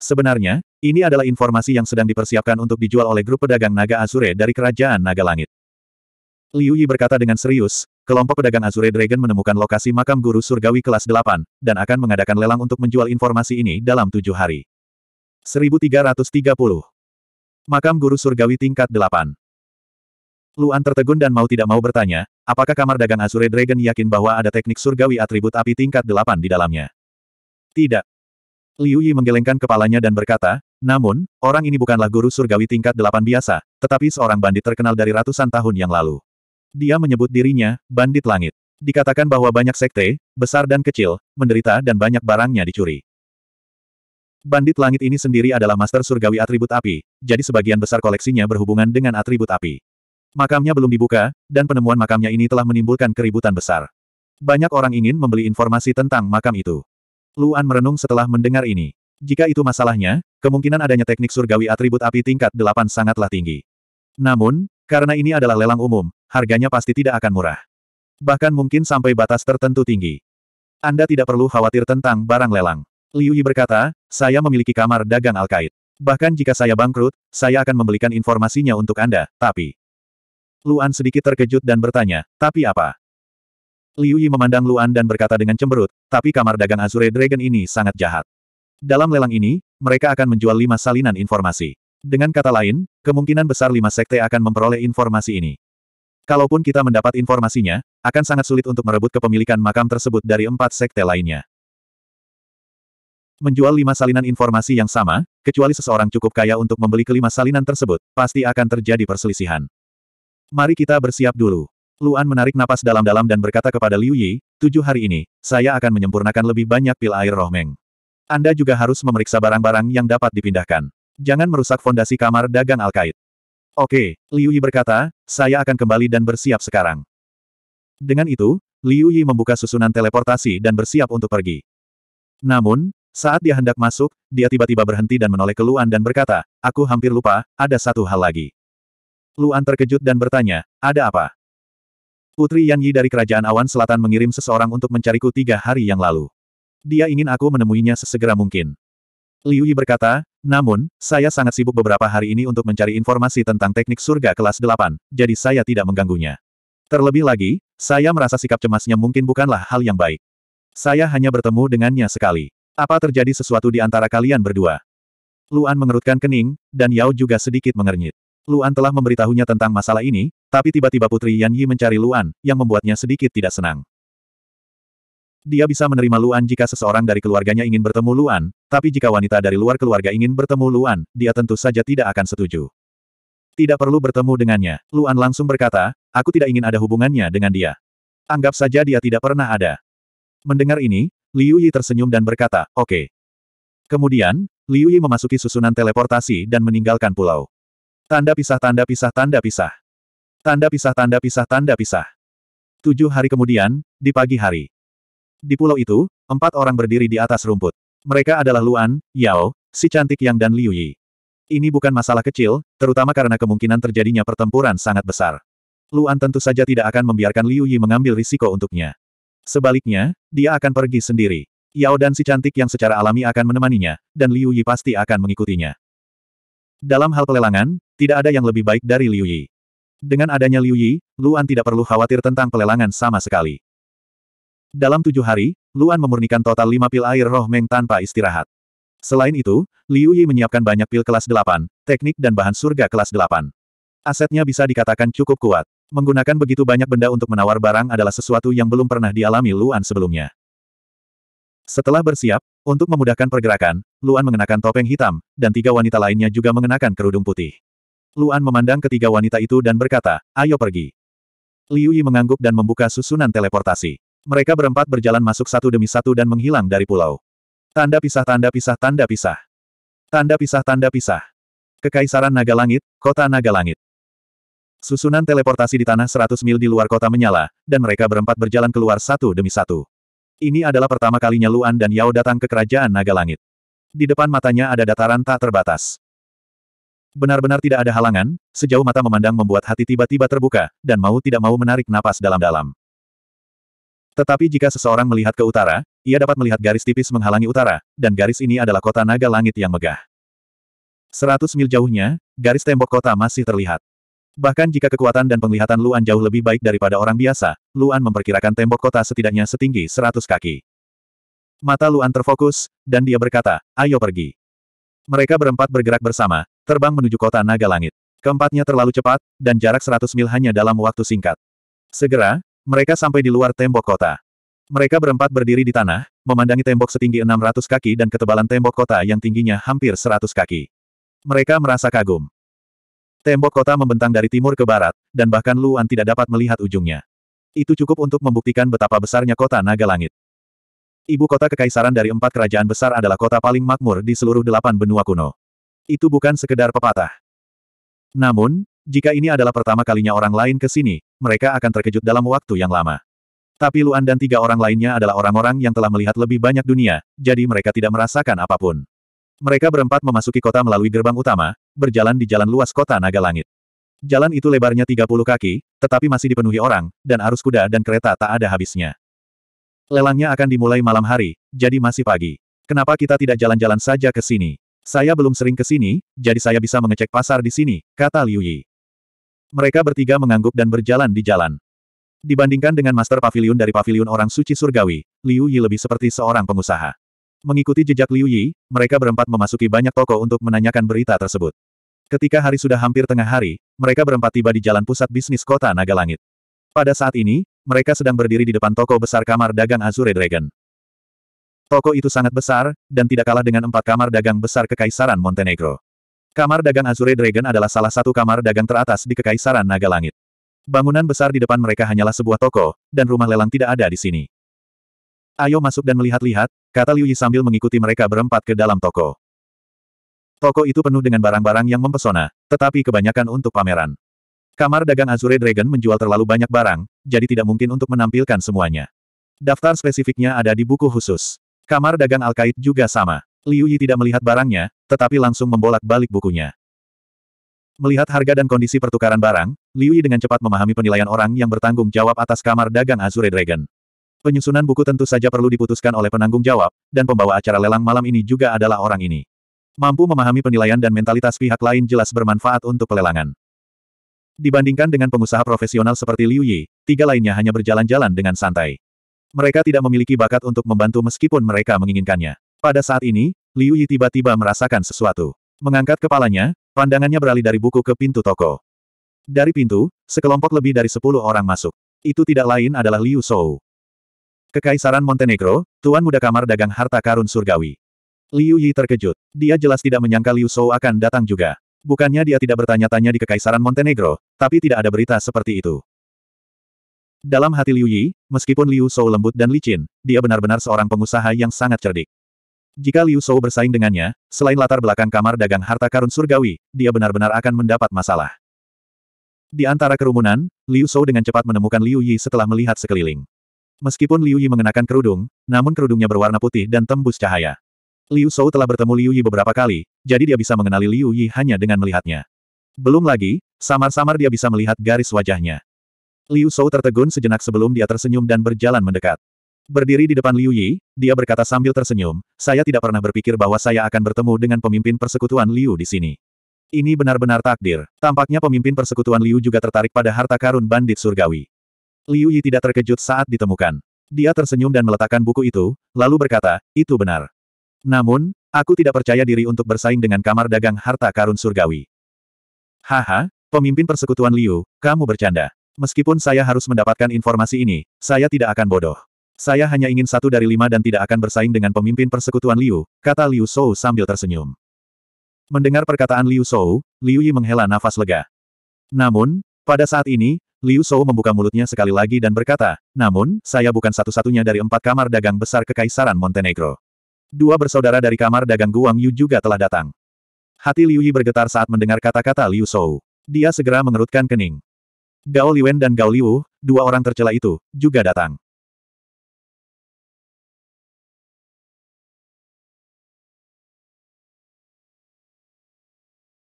Sebenarnya, ini adalah informasi yang sedang dipersiapkan untuk dijual oleh grup pedagang naga Azure dari Kerajaan Naga Langit. Liu Yi berkata dengan serius, kelompok pedagang Azure Dragon menemukan lokasi makam guru surgawi kelas 8, dan akan mengadakan lelang untuk menjual informasi ini dalam tujuh hari. 1330. Makam guru surgawi tingkat 8. Luan tertegun dan mau tidak mau bertanya, apakah kamar dagang Azure Dragon yakin bahwa ada teknik surgawi atribut api tingkat 8 di dalamnya? Tidak, Liu Yi menggelengkan kepalanya dan berkata, namun, orang ini bukanlah guru surgawi tingkat delapan biasa, tetapi seorang bandit terkenal dari ratusan tahun yang lalu. Dia menyebut dirinya, bandit langit. Dikatakan bahwa banyak sekte, besar dan kecil, menderita dan banyak barangnya dicuri. Bandit langit ini sendiri adalah master surgawi atribut api, jadi sebagian besar koleksinya berhubungan dengan atribut api. Makamnya belum dibuka, dan penemuan makamnya ini telah menimbulkan keributan besar. Banyak orang ingin membeli informasi tentang makam itu. Luan merenung setelah mendengar ini. Jika itu masalahnya, kemungkinan adanya teknik surgawi atribut api tingkat 8 sangatlah tinggi. Namun, karena ini adalah lelang umum, harganya pasti tidak akan murah. Bahkan mungkin sampai batas tertentu tinggi. Anda tidak perlu khawatir tentang barang lelang. Liu Yi berkata, saya memiliki kamar dagang al Alkait. Bahkan jika saya bangkrut, saya akan membelikan informasinya untuk Anda, tapi... Luan sedikit terkejut dan bertanya, tapi apa? Liu Yi memandang Luan dan berkata dengan cemberut, tapi kamar dagang Azure Dragon ini sangat jahat. Dalam lelang ini, mereka akan menjual lima salinan informasi. Dengan kata lain, kemungkinan besar lima sekte akan memperoleh informasi ini. Kalaupun kita mendapat informasinya, akan sangat sulit untuk merebut kepemilikan makam tersebut dari empat sekte lainnya. Menjual lima salinan informasi yang sama, kecuali seseorang cukup kaya untuk membeli kelima salinan tersebut, pasti akan terjadi perselisihan. Mari kita bersiap dulu. Luan menarik napas dalam-dalam dan berkata kepada Liu Yi, tujuh hari ini, saya akan menyempurnakan lebih banyak pil air Roh Meng. Anda juga harus memeriksa barang-barang yang dapat dipindahkan. Jangan merusak fondasi kamar dagang Al-Qaid. Oke, Liu Yi berkata, saya akan kembali dan bersiap sekarang. Dengan itu, Liu Yi membuka susunan teleportasi dan bersiap untuk pergi. Namun, saat dia hendak masuk, dia tiba-tiba berhenti dan menoleh ke Luan dan berkata, aku hampir lupa, ada satu hal lagi. Luan terkejut dan bertanya, ada apa? Putri Yan Yi dari Kerajaan Awan Selatan mengirim seseorang untuk mencariku tiga hari yang lalu. Dia ingin aku menemuinya sesegera mungkin. Liu Yi berkata, namun, saya sangat sibuk beberapa hari ini untuk mencari informasi tentang teknik surga kelas 8, jadi saya tidak mengganggunya. Terlebih lagi, saya merasa sikap cemasnya mungkin bukanlah hal yang baik. Saya hanya bertemu dengannya sekali. Apa terjadi sesuatu di antara kalian berdua? Luan mengerutkan kening, dan Yao juga sedikit mengernyit. Luan telah memberitahunya tentang masalah ini, tapi tiba-tiba Putri Yan Yi mencari Luan, yang membuatnya sedikit tidak senang. Dia bisa menerima Luan jika seseorang dari keluarganya ingin bertemu Luan, tapi jika wanita dari luar keluarga ingin bertemu Luan, dia tentu saja tidak akan setuju. Tidak perlu bertemu dengannya, Luan langsung berkata, aku tidak ingin ada hubungannya dengan dia. Anggap saja dia tidak pernah ada. Mendengar ini, Liu Yi tersenyum dan berkata, oke. Okay. Kemudian, Liu Yi memasuki susunan teleportasi dan meninggalkan pulau. Tanda pisah tanda pisah tanda pisah. Tanda pisah tanda pisah tanda pisah. Tujuh hari kemudian, di pagi hari. Di pulau itu, empat orang berdiri di atas rumput. Mereka adalah Luan, Yao, si cantik Yang dan Liu Yi. Ini bukan masalah kecil, terutama karena kemungkinan terjadinya pertempuran sangat besar. Luan tentu saja tidak akan membiarkan Liu Yi mengambil risiko untuknya. Sebaliknya, dia akan pergi sendiri. Yao dan si cantik yang secara alami akan menemaninya, dan Liu Yi pasti akan mengikutinya. Dalam hal pelelangan, tidak ada yang lebih baik dari Liu Yi. Dengan adanya Liu Yi, Luan tidak perlu khawatir tentang pelelangan sama sekali. Dalam tujuh hari, Luan memurnikan total lima pil air roh Meng tanpa istirahat. Selain itu, Liu Yi menyiapkan banyak pil kelas delapan, teknik dan bahan surga kelas delapan. Asetnya bisa dikatakan cukup kuat. Menggunakan begitu banyak benda untuk menawar barang adalah sesuatu yang belum pernah dialami Luan sebelumnya. Setelah bersiap, untuk memudahkan pergerakan, Luan mengenakan topeng hitam, dan tiga wanita lainnya juga mengenakan kerudung putih. Luan memandang ketiga wanita itu dan berkata, ayo pergi. Liu Yi mengangguk dan membuka susunan teleportasi. Mereka berempat berjalan masuk satu demi satu dan menghilang dari pulau. Tanda pisah tanda pisah tanda pisah. Tanda pisah tanda pisah. Kekaisaran Naga Langit, Kota Naga Langit. Susunan teleportasi di tanah 100 mil di luar kota menyala, dan mereka berempat berjalan keluar satu demi satu. Ini adalah pertama kalinya Luan dan Yao datang ke kerajaan Naga Langit. Di depan matanya ada dataran tak terbatas. Benar-benar tidak ada halangan, sejauh mata memandang membuat hati tiba-tiba terbuka, dan mau tidak mau menarik napas dalam-dalam. Tetapi jika seseorang melihat ke utara, ia dapat melihat garis tipis menghalangi utara, dan garis ini adalah kota naga langit yang megah. Seratus mil jauhnya, garis tembok kota masih terlihat. Bahkan jika kekuatan dan penglihatan Luan jauh lebih baik daripada orang biasa, Luan memperkirakan tembok kota setidaknya setinggi seratus kaki. Mata Luan terfokus, dan dia berkata, ayo pergi. Mereka berempat bergerak bersama, terbang menuju kota naga langit. Keempatnya terlalu cepat, dan jarak 100 mil hanya dalam waktu singkat. Segera, mereka sampai di luar tembok kota. Mereka berempat berdiri di tanah, memandangi tembok setinggi 600 kaki dan ketebalan tembok kota yang tingginya hampir 100 kaki. Mereka merasa kagum. Tembok kota membentang dari timur ke barat, dan bahkan Luan tidak dapat melihat ujungnya. Itu cukup untuk membuktikan betapa besarnya kota naga langit. Ibu kota kekaisaran dari empat kerajaan besar adalah kota paling makmur di seluruh delapan benua kuno. Itu bukan sekedar pepatah. Namun, jika ini adalah pertama kalinya orang lain ke sini, mereka akan terkejut dalam waktu yang lama. Tapi Luan dan tiga orang lainnya adalah orang-orang yang telah melihat lebih banyak dunia, jadi mereka tidak merasakan apapun. Mereka berempat memasuki kota melalui gerbang utama, berjalan di jalan luas kota Naga Langit. Jalan itu lebarnya 30 kaki, tetapi masih dipenuhi orang, dan arus kuda dan kereta tak ada habisnya. Lelangnya akan dimulai malam hari, jadi masih pagi. Kenapa kita tidak jalan-jalan saja ke sini? Saya belum sering ke sini, jadi saya bisa mengecek pasar di sini, kata Liu Yi. Mereka bertiga mengangguk dan berjalan di jalan. Dibandingkan dengan master pavilion dari pavilion orang suci surgawi, Liu Yi lebih seperti seorang pengusaha. Mengikuti jejak Liu Yi, mereka berempat memasuki banyak toko untuk menanyakan berita tersebut. Ketika hari sudah hampir tengah hari, mereka berempat tiba di jalan pusat bisnis kota Naga Langit. Pada saat ini, mereka sedang berdiri di depan toko besar kamar dagang Azure Dragon. Toko itu sangat besar, dan tidak kalah dengan empat kamar dagang besar Kekaisaran Montenegro. Kamar dagang Azure Dragon adalah salah satu kamar dagang teratas di Kekaisaran Naga Langit. Bangunan besar di depan mereka hanyalah sebuah toko, dan rumah lelang tidak ada di sini. Ayo masuk dan melihat-lihat, kata Liu Yi sambil mengikuti mereka berempat ke dalam toko. Toko itu penuh dengan barang-barang yang mempesona, tetapi kebanyakan untuk pameran. Kamar dagang Azure Dragon menjual terlalu banyak barang, jadi tidak mungkin untuk menampilkan semuanya. Daftar spesifiknya ada di buku khusus. Kamar dagang Alkait juga sama. Liu Yi tidak melihat barangnya, tetapi langsung membolak-balik bukunya. Melihat harga dan kondisi pertukaran barang, Liu Yi dengan cepat memahami penilaian orang yang bertanggung jawab atas kamar dagang Azure Dragon. Penyusunan buku tentu saja perlu diputuskan oleh penanggung jawab, dan pembawa acara lelang malam ini juga adalah orang ini. Mampu memahami penilaian dan mentalitas pihak lain jelas bermanfaat untuk pelelangan. Dibandingkan dengan pengusaha profesional seperti Liu Yi, tiga lainnya hanya berjalan-jalan dengan santai. Mereka tidak memiliki bakat untuk membantu meskipun mereka menginginkannya. Pada saat ini, Liu Yi tiba-tiba merasakan sesuatu. Mengangkat kepalanya, pandangannya beralih dari buku ke pintu toko. Dari pintu, sekelompok lebih dari sepuluh orang masuk. Itu tidak lain adalah Liu Shou. Kekaisaran Montenegro, Tuan Muda Kamar Dagang Harta Karun Surgawi. Liu Yi terkejut. Dia jelas tidak menyangka Liu Shou akan datang juga. Bukannya dia tidak bertanya-tanya di Kekaisaran Montenegro, tapi tidak ada berita seperti itu. Dalam hati Liu Yi, meskipun Liu Shou lembut dan licin, dia benar-benar seorang pengusaha yang sangat cerdik. Jika Liu Shou bersaing dengannya, selain latar belakang kamar dagang harta karun surgawi, dia benar-benar akan mendapat masalah. Di antara kerumunan, Liu Shou dengan cepat menemukan Liu Yi setelah melihat sekeliling. Meskipun Liu Yi mengenakan kerudung, namun kerudungnya berwarna putih dan tembus cahaya. Liu Shou telah bertemu Liu Yi beberapa kali, jadi dia bisa mengenali Liu Yi hanya dengan melihatnya. Belum lagi, samar-samar dia bisa melihat garis wajahnya. Liu Shou tertegun sejenak sebelum dia tersenyum dan berjalan mendekat. Berdiri di depan Liu Yi, dia berkata sambil tersenyum, saya tidak pernah berpikir bahwa saya akan bertemu dengan pemimpin persekutuan Liu di sini. Ini benar-benar takdir. Tampaknya pemimpin persekutuan Liu juga tertarik pada harta karun bandit surgawi. Liu Yi tidak terkejut saat ditemukan. Dia tersenyum dan meletakkan buku itu, lalu berkata, itu benar. Namun, aku tidak percaya diri untuk bersaing dengan kamar dagang harta karun surgawi. Haha, pemimpin persekutuan Liu, kamu bercanda. Meskipun saya harus mendapatkan informasi ini, saya tidak akan bodoh. Saya hanya ingin satu dari lima dan tidak akan bersaing dengan pemimpin persekutuan Liu, kata Liu Shou sambil tersenyum. Mendengar perkataan Liu Shou, Liu Yi menghela nafas lega. Namun, pada saat ini, Liu Shou membuka mulutnya sekali lagi dan berkata, namun, saya bukan satu-satunya dari empat kamar dagang besar Kekaisaran Montenegro. Dua bersaudara dari kamar dagang Guang Yu juga telah datang. Hati Liu Yi bergetar saat mendengar kata-kata Liu Shou. Dia segera mengerutkan kening. Gao Liwen dan Gao Liu, dua orang tercela itu, juga datang.